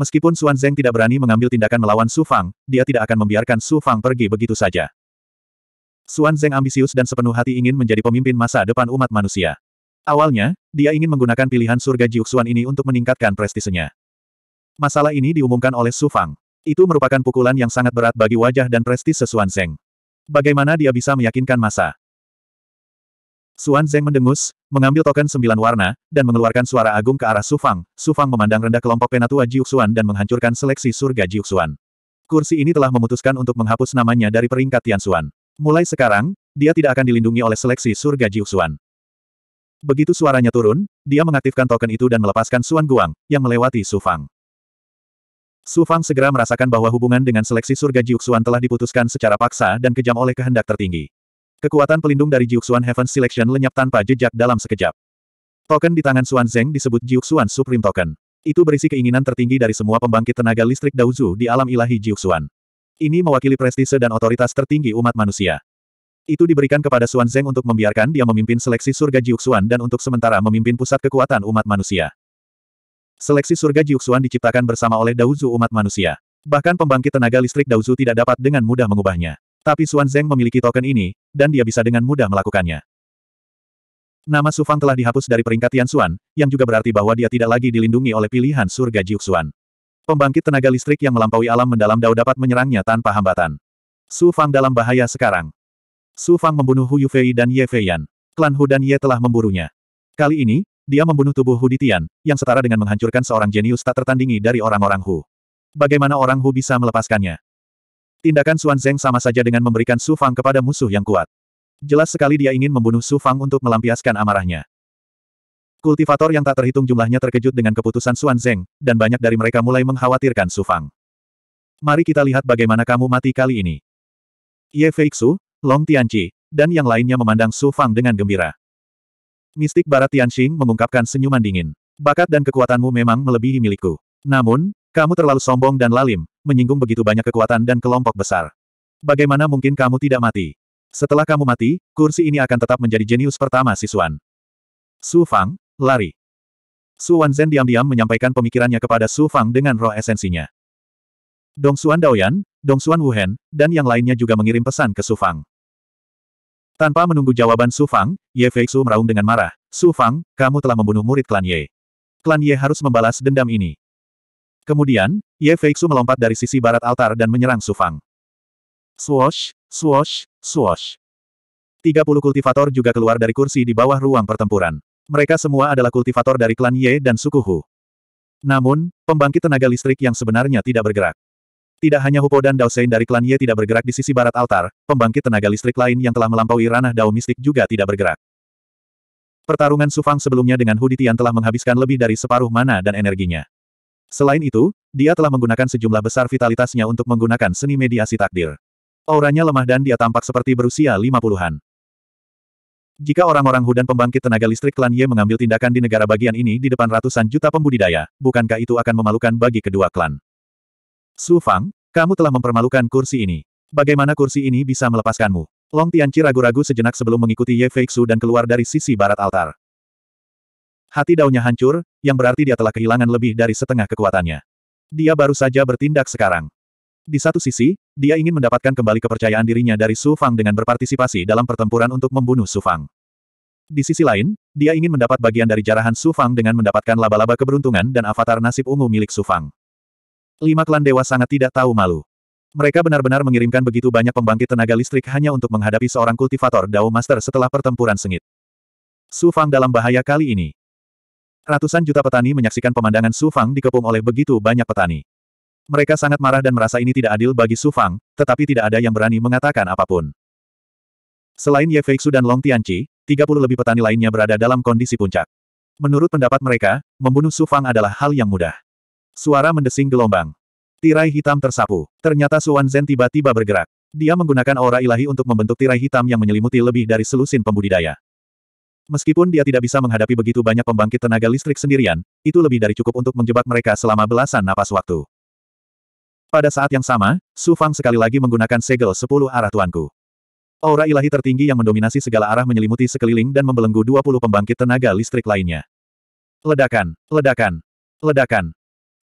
Meskipun Xuan Zeng tidak berani mengambil tindakan melawan Su Fang, dia tidak akan membiarkan Su Fang pergi begitu saja. Xuan Zeng ambisius dan sepenuh hati ingin menjadi pemimpin masa depan umat manusia. Awalnya, dia ingin menggunakan pilihan surga Jiuxuan ini untuk meningkatkan prestisenya. Masalah ini diumumkan oleh Su Fang. Itu merupakan pukulan yang sangat berat bagi wajah dan prestise Xuan Zeng. Bagaimana dia bisa meyakinkan masa? Suan Zeng mendengus, mengambil token sembilan warna, dan mengeluarkan suara agung ke arah Sufang. Sufang memandang rendah kelompok penatua Jiuxuan dan menghancurkan seleksi surga Jiuxuan. Kursi ini telah memutuskan untuk menghapus namanya dari peringkat Tian Tianxuan. Mulai sekarang, dia tidak akan dilindungi oleh seleksi surga Jiuxuan. Begitu suaranya turun, dia mengaktifkan token itu dan melepaskan Suan Guang, yang melewati Sufang. Sufang segera merasakan bahwa hubungan dengan seleksi surga Jiuxuan telah diputuskan secara paksa dan kejam oleh kehendak tertinggi. Kekuatan pelindung dari Jiuxuan Heaven Selection lenyap tanpa jejak dalam sekejap. Token di tangan Xuan Zeng disebut Jiuxuan Supreme Token. Itu berisi keinginan tertinggi dari semua pembangkit tenaga listrik Daozu di alam ilahi Jiuxuan. Ini mewakili prestise dan otoritas tertinggi umat manusia. Itu diberikan kepada Xuan Zeng untuk membiarkan dia memimpin seleksi surga Jiuxuan dan untuk sementara memimpin pusat kekuatan umat manusia. Seleksi surga Jiuxuan diciptakan bersama oleh Daozu umat manusia. Bahkan pembangkit tenaga listrik Daozu tidak dapat dengan mudah mengubahnya. Tapi Xuan Zeng memiliki token ini, dan dia bisa dengan mudah melakukannya. Nama Sufang telah dihapus dari peringkat Tian Xuan, yang juga berarti bahwa dia tidak lagi dilindungi oleh pilihan surga Jiuk Xuan. Pembangkit tenaga listrik yang melampaui alam mendalam Dao dapat menyerangnya tanpa hambatan. Sufang dalam bahaya sekarang. Sufang membunuh Hu Yufei dan Ye Feiyan. Klan Hu dan Ye telah memburunya. Kali ini, dia membunuh tubuh Hu Ditian, yang setara dengan menghancurkan seorang jenius tak tertandingi dari orang-orang Hu. Bagaimana orang Hu bisa melepaskannya? Tindakan Xuan Zeng sama saja dengan memberikan Su Fang kepada musuh yang kuat. Jelas sekali dia ingin membunuh Su Fang untuk melampiaskan amarahnya. Kultivator yang tak terhitung jumlahnya terkejut dengan keputusan Xuan Zeng, dan banyak dari mereka mulai mengkhawatirkan Su Fang. Mari kita lihat bagaimana kamu mati kali ini. Ye Feixu, Long Tianqi, dan yang lainnya memandang Su Fang dengan gembira. Mistik Barat Tianxing mengungkapkan senyuman dingin. Bakat dan kekuatanmu memang melebihi milikku. Namun, kamu terlalu sombong dan lalim, menyinggung begitu banyak kekuatan dan kelompok besar. Bagaimana mungkin kamu tidak mati? Setelah kamu mati, kursi ini akan tetap menjadi jenius pertama Sisuan. Su Fang, lari. Su Wanzhen diam-diam menyampaikan pemikirannya kepada Su Fang dengan roh esensinya. Dong Xuan Daoyan, Dong Xuan Wuhen, dan yang lainnya juga mengirim pesan ke Su Fang. Tanpa menunggu jawaban Su Fang, Ye Fei Su meraung dengan marah. Su Fang, kamu telah membunuh murid klan Ye. Klan Ye harus membalas dendam ini. Kemudian, Ye Feixu melompat dari sisi barat altar dan menyerang Sufang. Swosh, swosh, swosh. Tiga puluh kultivator juga keluar dari kursi di bawah ruang pertempuran. Mereka semua adalah kultivator dari klan Ye dan suku Hu. Namun, pembangkit tenaga listrik yang sebenarnya tidak bergerak. Tidak hanya Hupo dan Sein dari klan Ye tidak bergerak di sisi barat altar, pembangkit tenaga listrik lain yang telah melampaui ranah Dao mistik juga tidak bergerak. Pertarungan Sufang sebelumnya dengan Hu Ditian telah menghabiskan lebih dari separuh mana dan energinya. Selain itu, dia telah menggunakan sejumlah besar vitalitasnya untuk menggunakan seni mediasi takdir. Auranya lemah dan dia tampak seperti berusia lima puluhan. Jika orang-orang Hudan pembangkit tenaga listrik klan Ye mengambil tindakan di negara bagian ini di depan ratusan juta pembudidaya, bukankah itu akan memalukan bagi kedua klan? Su Fang, kamu telah mempermalukan kursi ini. Bagaimana kursi ini bisa melepaskanmu? Long Tianci ragu-ragu sejenak sebelum mengikuti Ye Feixu dan keluar dari sisi barat altar. Hati daunnya hancur, yang berarti dia telah kehilangan lebih dari setengah kekuatannya. Dia baru saja bertindak sekarang. Di satu sisi, dia ingin mendapatkan kembali kepercayaan dirinya dari Su Fang dengan berpartisipasi dalam pertempuran untuk membunuh Su Fang. Di sisi lain, dia ingin mendapat bagian dari jarahan Su Fang dengan mendapatkan laba-laba keberuntungan dan avatar nasib ungu milik Su Fang. Lima klan dewa sangat tidak tahu malu. Mereka benar-benar mengirimkan begitu banyak pembangkit tenaga listrik hanya untuk menghadapi seorang kultivator Dao Master setelah pertempuran sengit. Su Fang dalam bahaya kali ini. Ratusan juta petani menyaksikan pemandangan Su Fang dikepung oleh begitu banyak petani. Mereka sangat marah dan merasa ini tidak adil bagi Su Fang, tetapi tidak ada yang berani mengatakan apapun. Selain Ye Feixu dan Long Tianqi, 30 lebih petani lainnya berada dalam kondisi puncak. Menurut pendapat mereka, membunuh Su Fang adalah hal yang mudah. Suara mendesing gelombang. Tirai hitam tersapu. Ternyata Su Zhen tiba-tiba bergerak. Dia menggunakan aura ilahi untuk membentuk tirai hitam yang menyelimuti lebih dari selusin pembudidaya. Meskipun dia tidak bisa menghadapi begitu banyak pembangkit tenaga listrik sendirian, itu lebih dari cukup untuk menjebak mereka selama belasan napas waktu. Pada saat yang sama, Su Fang sekali lagi menggunakan segel sepuluh arah tuanku. Aura ilahi tertinggi yang mendominasi segala arah menyelimuti sekeliling dan membelenggu dua puluh pembangkit tenaga listrik lainnya. Ledakan, ledakan, ledakan.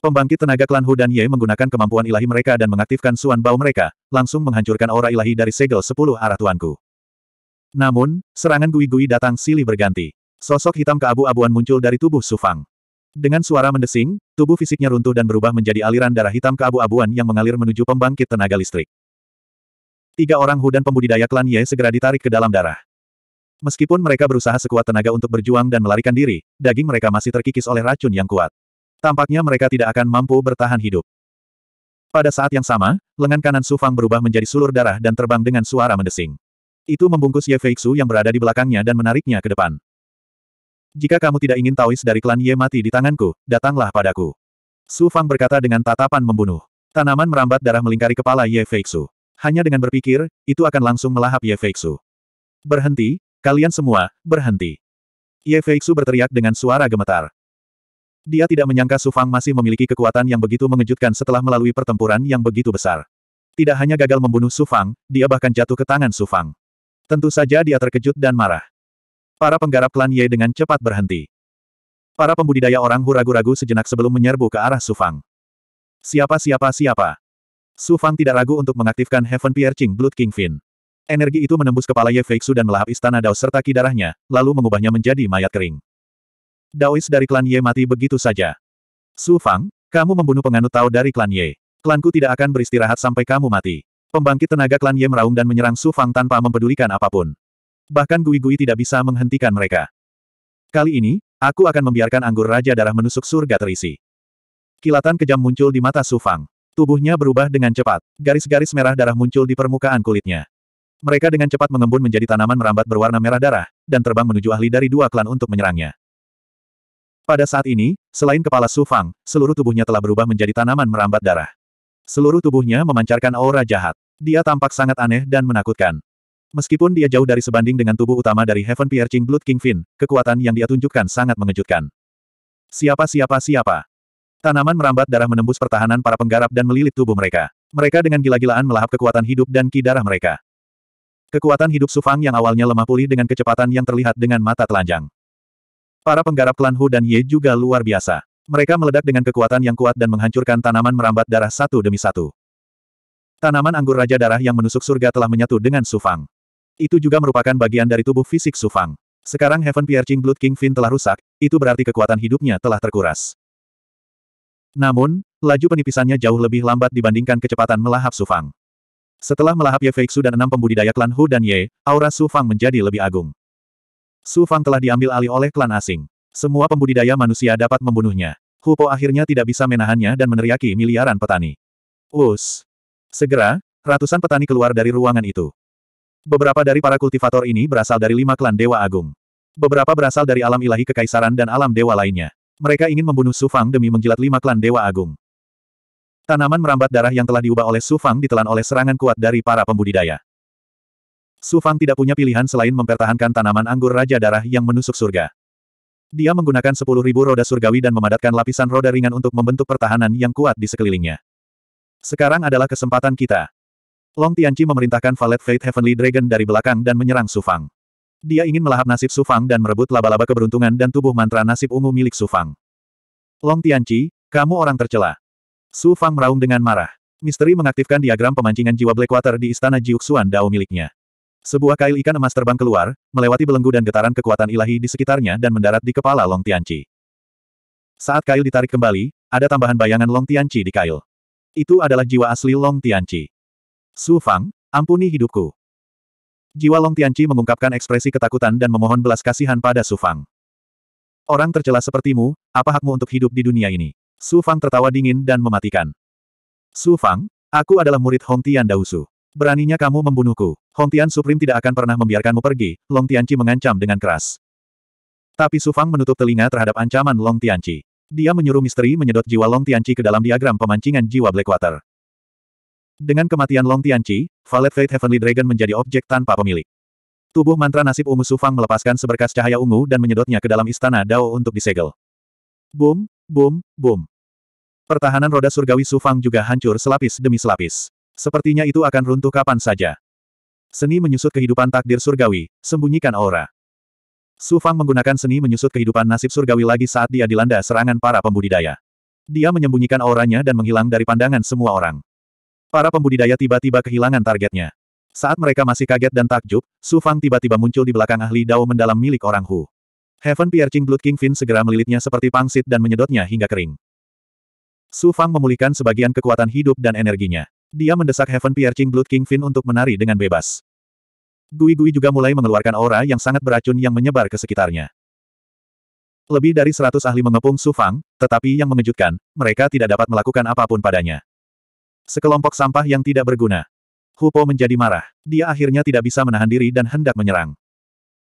Pembangkit tenaga klan Hu dan Ye menggunakan kemampuan ilahi mereka dan mengaktifkan suan bau mereka, langsung menghancurkan aura ilahi dari segel sepuluh arah tuanku. Namun, serangan Gui-Gui datang silih berganti. Sosok hitam keabu-abuan muncul dari tubuh Sufang. Dengan suara mendesing, tubuh fisiknya runtuh dan berubah menjadi aliran darah hitam keabu-abuan yang mengalir menuju pembangkit tenaga listrik. Tiga orang Hu dan pembudidaya klan Ye segera ditarik ke dalam darah. Meskipun mereka berusaha sekuat tenaga untuk berjuang dan melarikan diri, daging mereka masih terkikis oleh racun yang kuat. Tampaknya mereka tidak akan mampu bertahan hidup. Pada saat yang sama, lengan kanan Sufang berubah menjadi sulur darah dan terbang dengan suara mendesing. Itu membungkus Ye Feixu yang berada di belakangnya dan menariknya ke depan. Jika kamu tidak ingin Taois dari klan Ye mati di tanganku, datanglah padaku. Su Fang berkata dengan tatapan membunuh. Tanaman merambat darah melingkari kepala Ye Feixu. Hanya dengan berpikir, itu akan langsung melahap Ye Feixu. Berhenti, kalian semua, berhenti. Ye Feixu berteriak dengan suara gemetar. Dia tidak menyangka Su Fang masih memiliki kekuatan yang begitu mengejutkan setelah melalui pertempuran yang begitu besar. Tidak hanya gagal membunuh Su Fang, dia bahkan jatuh ke tangan Su Fang. Tentu saja dia terkejut dan marah. Para penggarap klan Ye dengan cepat berhenti. Para pembudidaya orang huragu ragu sejenak sebelum menyerbu ke arah Sufang. Siapa siapa siapa? Sufang tidak ragu untuk mengaktifkan Heaven Piercing Blood King Kingfin. Energi itu menembus kepala Ye Feixu dan melahap istana Dao serta ki darahnya, lalu mengubahnya menjadi mayat kering. Daois dari klan Ye mati begitu saja. Sufang, kamu membunuh penganut Tao dari klan Ye. Klanku tidak akan beristirahat sampai kamu mati. Pembangkit tenaga klan Ye meraung dan menyerang Su Fang tanpa mempedulikan apapun. Bahkan Gui-Gui tidak bisa menghentikan mereka. Kali ini, aku akan membiarkan anggur Raja Darah menusuk surga terisi. Kilatan kejam muncul di mata Su Fang. Tubuhnya berubah dengan cepat. Garis-garis merah darah muncul di permukaan kulitnya. Mereka dengan cepat mengembun menjadi tanaman merambat berwarna merah darah, dan terbang menuju ahli dari dua klan untuk menyerangnya. Pada saat ini, selain kepala Su Fang, seluruh tubuhnya telah berubah menjadi tanaman merambat darah. Seluruh tubuhnya memancarkan aura jahat. Dia tampak sangat aneh dan menakutkan. Meskipun dia jauh dari sebanding dengan tubuh utama dari Heaven Piercing Blood King Finn, kekuatan yang dia tunjukkan sangat mengejutkan. Siapa siapa siapa? Tanaman merambat darah menembus pertahanan para penggarap dan melilit tubuh mereka. Mereka dengan gila-gilaan melahap kekuatan hidup dan ki darah mereka. Kekuatan hidup Sufang yang awalnya lemah pulih dengan kecepatan yang terlihat dengan mata telanjang. Para penggarap klan Hu dan Ye juga luar biasa. Mereka meledak dengan kekuatan yang kuat dan menghancurkan tanaman merambat darah satu demi satu. Tanaman anggur Raja Darah yang menusuk surga telah menyatu dengan Sufang. Itu juga merupakan bagian dari tubuh fisik Sufang. Sekarang Heaven Piercing Blood King Fin telah rusak, itu berarti kekuatan hidupnya telah terkuras. Namun, laju penipisannya jauh lebih lambat dibandingkan kecepatan melahap Sufang. Setelah melahap Ye Feixu dan enam pembudidaya klan Hu dan Ye, aura Sufang menjadi lebih agung. Sufang telah diambil alih oleh klan asing. Semua pembudidaya manusia dapat membunuhnya. Hupo akhirnya tidak bisa menahannya dan meneriaki miliaran petani. Us! Segera, ratusan petani keluar dari ruangan itu. Beberapa dari para kultivator ini berasal dari lima klan Dewa Agung. Beberapa berasal dari alam ilahi kekaisaran dan alam dewa lainnya. Mereka ingin membunuh Sufang demi menjilat lima klan Dewa Agung. Tanaman merambat darah yang telah diubah oleh Sufang ditelan oleh serangan kuat dari para pembudidaya. Sufang tidak punya pilihan selain mempertahankan tanaman anggur Raja Darah yang menusuk surga. Dia menggunakan sepuluh ribu roda surgawi dan memadatkan lapisan roda ringan untuk membentuk pertahanan yang kuat di sekelilingnya. Sekarang adalah kesempatan kita. Long Tianqi memerintahkan Valet Fate Heavenly Dragon dari belakang dan menyerang Sufang. Dia ingin melahap nasib Sufang dan merebut laba-laba keberuntungan dan tubuh mantra nasib ungu milik Sufang. Long Tianqi, kamu orang tercela. Sufang meraung dengan marah. Misteri mengaktifkan diagram pemancingan jiwa Blackwater di istana Jiuxuan Dao miliknya. Sebuah kail ikan emas terbang keluar, melewati belenggu dan getaran kekuatan ilahi di sekitarnya dan mendarat di kepala Long Tianci. Saat kail ditarik kembali, ada tambahan bayangan Long Tianci di kail. Itu adalah jiwa asli Long Tianci. Su Fang, ampuni hidupku. Jiwa Long Tianci mengungkapkan ekspresi ketakutan dan memohon belas kasihan pada Su Fang. Orang tercela sepertimu, apa hakmu untuk hidup di dunia ini? Su Fang tertawa dingin dan mematikan. Su Fang, aku adalah murid Hong Tian Dausu. Beraninya kamu membunuhku. Hong Tian Supreme tidak akan pernah membiarkanmu pergi, Long Tianci mengancam dengan keras. Tapi Su Fang menutup telinga terhadap ancaman Long Tianci. Dia menyuruh misteri menyedot jiwa Long Tianci ke dalam diagram pemancingan jiwa Blackwater. Dengan kematian Long Tianci, Valet Fate Heavenly Dragon menjadi objek tanpa pemilik. Tubuh mantra nasib ungu Su Fang melepaskan seberkas cahaya ungu dan menyedotnya ke dalam istana Dao untuk disegel. Boom, boom, boom. Pertahanan roda surgawi Su Fang juga hancur selapis demi selapis. Sepertinya itu akan runtuh kapan saja. Seni menyusut kehidupan takdir surgawi, sembunyikan aura. Su Fang menggunakan seni menyusut kehidupan nasib surgawi lagi saat dia dilanda serangan para pembudidaya. Dia menyembunyikan auranya dan menghilang dari pandangan semua orang. Para pembudidaya tiba-tiba kehilangan targetnya. Saat mereka masih kaget dan takjub, Su Fang tiba-tiba muncul di belakang ahli Dao mendalam milik orang Hu. Heaven Piercing Blood King Fin segera melilitnya seperti pangsit dan menyedotnya hingga kering. Su Fang memulihkan sebagian kekuatan hidup dan energinya. Dia mendesak Heaven Piercing Blood King Finn untuk menari dengan bebas. Gui-Gui juga mulai mengeluarkan aura yang sangat beracun yang menyebar ke sekitarnya. Lebih dari seratus ahli mengepung Su Fang, tetapi yang mengejutkan, mereka tidak dapat melakukan apapun padanya. Sekelompok sampah yang tidak berguna. Hu Po menjadi marah. Dia akhirnya tidak bisa menahan diri dan hendak menyerang.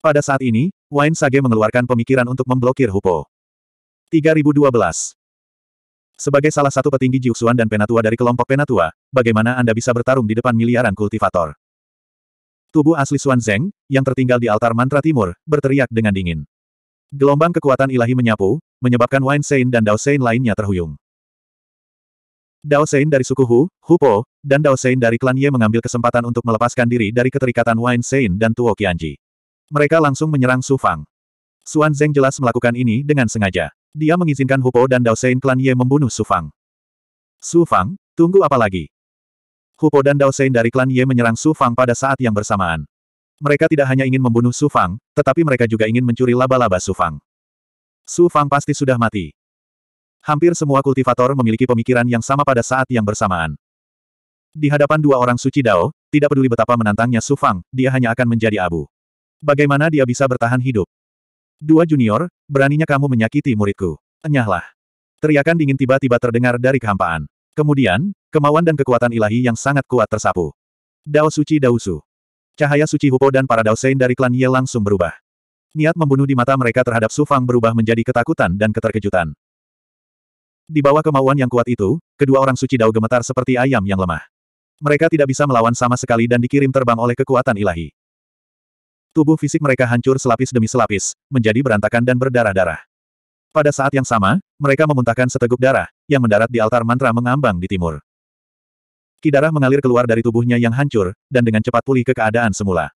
Pada saat ini, Wine Sage mengeluarkan pemikiran untuk memblokir Hupo. 3012. Sebagai salah satu petinggi Jiuxuan dan penatua dari kelompok penatua, bagaimana Anda bisa bertarung di depan miliaran kultivator? Tubuh asli Xuan Zeng, yang tertinggal di altar mantra timur, berteriak dengan dingin. Gelombang kekuatan ilahi menyapu, menyebabkan Wine Sein dan Dao Sein lainnya terhuyung. Dao Sein dari suku Hu, Hu Po, dan Dao Sein dari klan Ye mengambil kesempatan untuk melepaskan diri dari keterikatan Wine Sein dan Tuo Qianji. Mereka langsung menyerang Su Fang. Xuan Zeng jelas melakukan ini dengan sengaja. Dia mengizinkan Hupo dan Dao Daosein klan Ye membunuh Su Fang. Su Fang, tunggu apa lagi? Hupo dan Dao Daosein dari klan Ye menyerang Su Fang pada saat yang bersamaan. Mereka tidak hanya ingin membunuh Su Fang, tetapi mereka juga ingin mencuri laba-laba Su Fang. Su Fang pasti sudah mati. Hampir semua kultivator memiliki pemikiran yang sama pada saat yang bersamaan. Di hadapan dua orang suci Dao, tidak peduli betapa menantangnya Su Fang, dia hanya akan menjadi abu. Bagaimana dia bisa bertahan hidup? Dua junior, beraninya kamu menyakiti muridku. Enyahlah. Teriakan dingin tiba-tiba terdengar dari kehampaan. Kemudian, kemauan dan kekuatan ilahi yang sangat kuat tersapu. Dao suci Dausu. Cahaya suci Hupo dan para Dao Sein dari klan Ye langsung berubah. Niat membunuh di mata mereka terhadap Su Fang berubah menjadi ketakutan dan keterkejutan. Di bawah kemauan yang kuat itu, kedua orang suci Dao gemetar seperti ayam yang lemah. Mereka tidak bisa melawan sama sekali dan dikirim terbang oleh kekuatan ilahi. Tubuh fisik mereka hancur selapis demi selapis, menjadi berantakan dan berdarah-darah. Pada saat yang sama, mereka memuntahkan seteguk darah, yang mendarat di altar mantra mengambang di timur. Kidarah mengalir keluar dari tubuhnya yang hancur, dan dengan cepat pulih ke keadaan semula.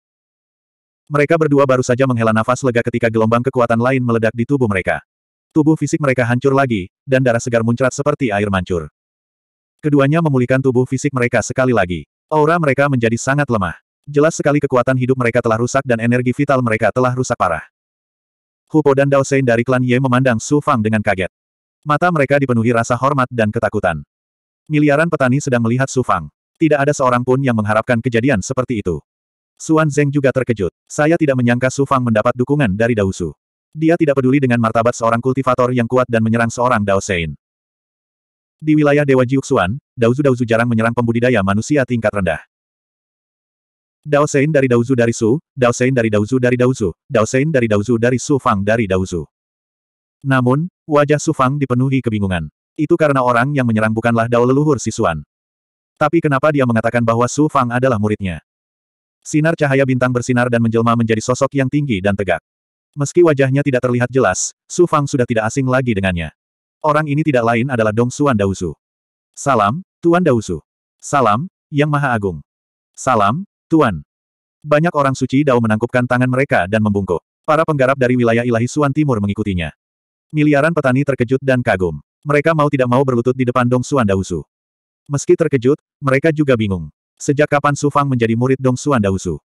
Mereka berdua baru saja menghela nafas lega ketika gelombang kekuatan lain meledak di tubuh mereka. Tubuh fisik mereka hancur lagi, dan darah segar muncrat seperti air mancur. Keduanya memulihkan tubuh fisik mereka sekali lagi. Aura mereka menjadi sangat lemah. Jelas sekali kekuatan hidup mereka telah rusak dan energi vital mereka telah rusak parah. Hupo dan Dao Sein dari klan Ye memandang Su Fang dengan kaget. Mata mereka dipenuhi rasa hormat dan ketakutan. Miliaran petani sedang melihat Su Fang. Tidak ada seorang pun yang mengharapkan kejadian seperti itu. Suan Zeng juga terkejut. Saya tidak menyangka Su Fang mendapat dukungan dari Dao Su. Dia tidak peduli dengan martabat seorang kultivator yang kuat dan menyerang seorang Dao Sein. Di wilayah Dewa Jiuxuan, Daozu Daozu jarang menyerang pembudidaya manusia tingkat rendah. Dao Sein dari Daozu dari Su, Dao Sein dari Daozu dari Daozu, Dao Sein dari Daozu dari Su Fang dari Daozu. Namun, wajah Su Fang dipenuhi kebingungan. Itu karena orang yang menyerang bukanlah Dao leluhur Sisuan. Tapi kenapa dia mengatakan bahwa Su Fang adalah muridnya? Sinar cahaya bintang bersinar dan menjelma menjadi sosok yang tinggi dan tegak. Meski wajahnya tidak terlihat jelas, Su Fang sudah tidak asing lagi dengannya. Orang ini tidak lain adalah Dong Suan Daozu. Salam, Tuan Daozu. Salam, Yang Maha Agung. Salam, Tuan. Banyak orang suci Dao menangkupkan tangan mereka dan membungkuk. Para penggarap dari wilayah ilahi Suan Timur mengikutinya. Miliaran petani terkejut dan kagum. Mereka mau tidak mau berlutut di depan Dong Suan Dausu. Meski terkejut, mereka juga bingung. Sejak kapan Su Fang menjadi murid Dong Suan Dausu?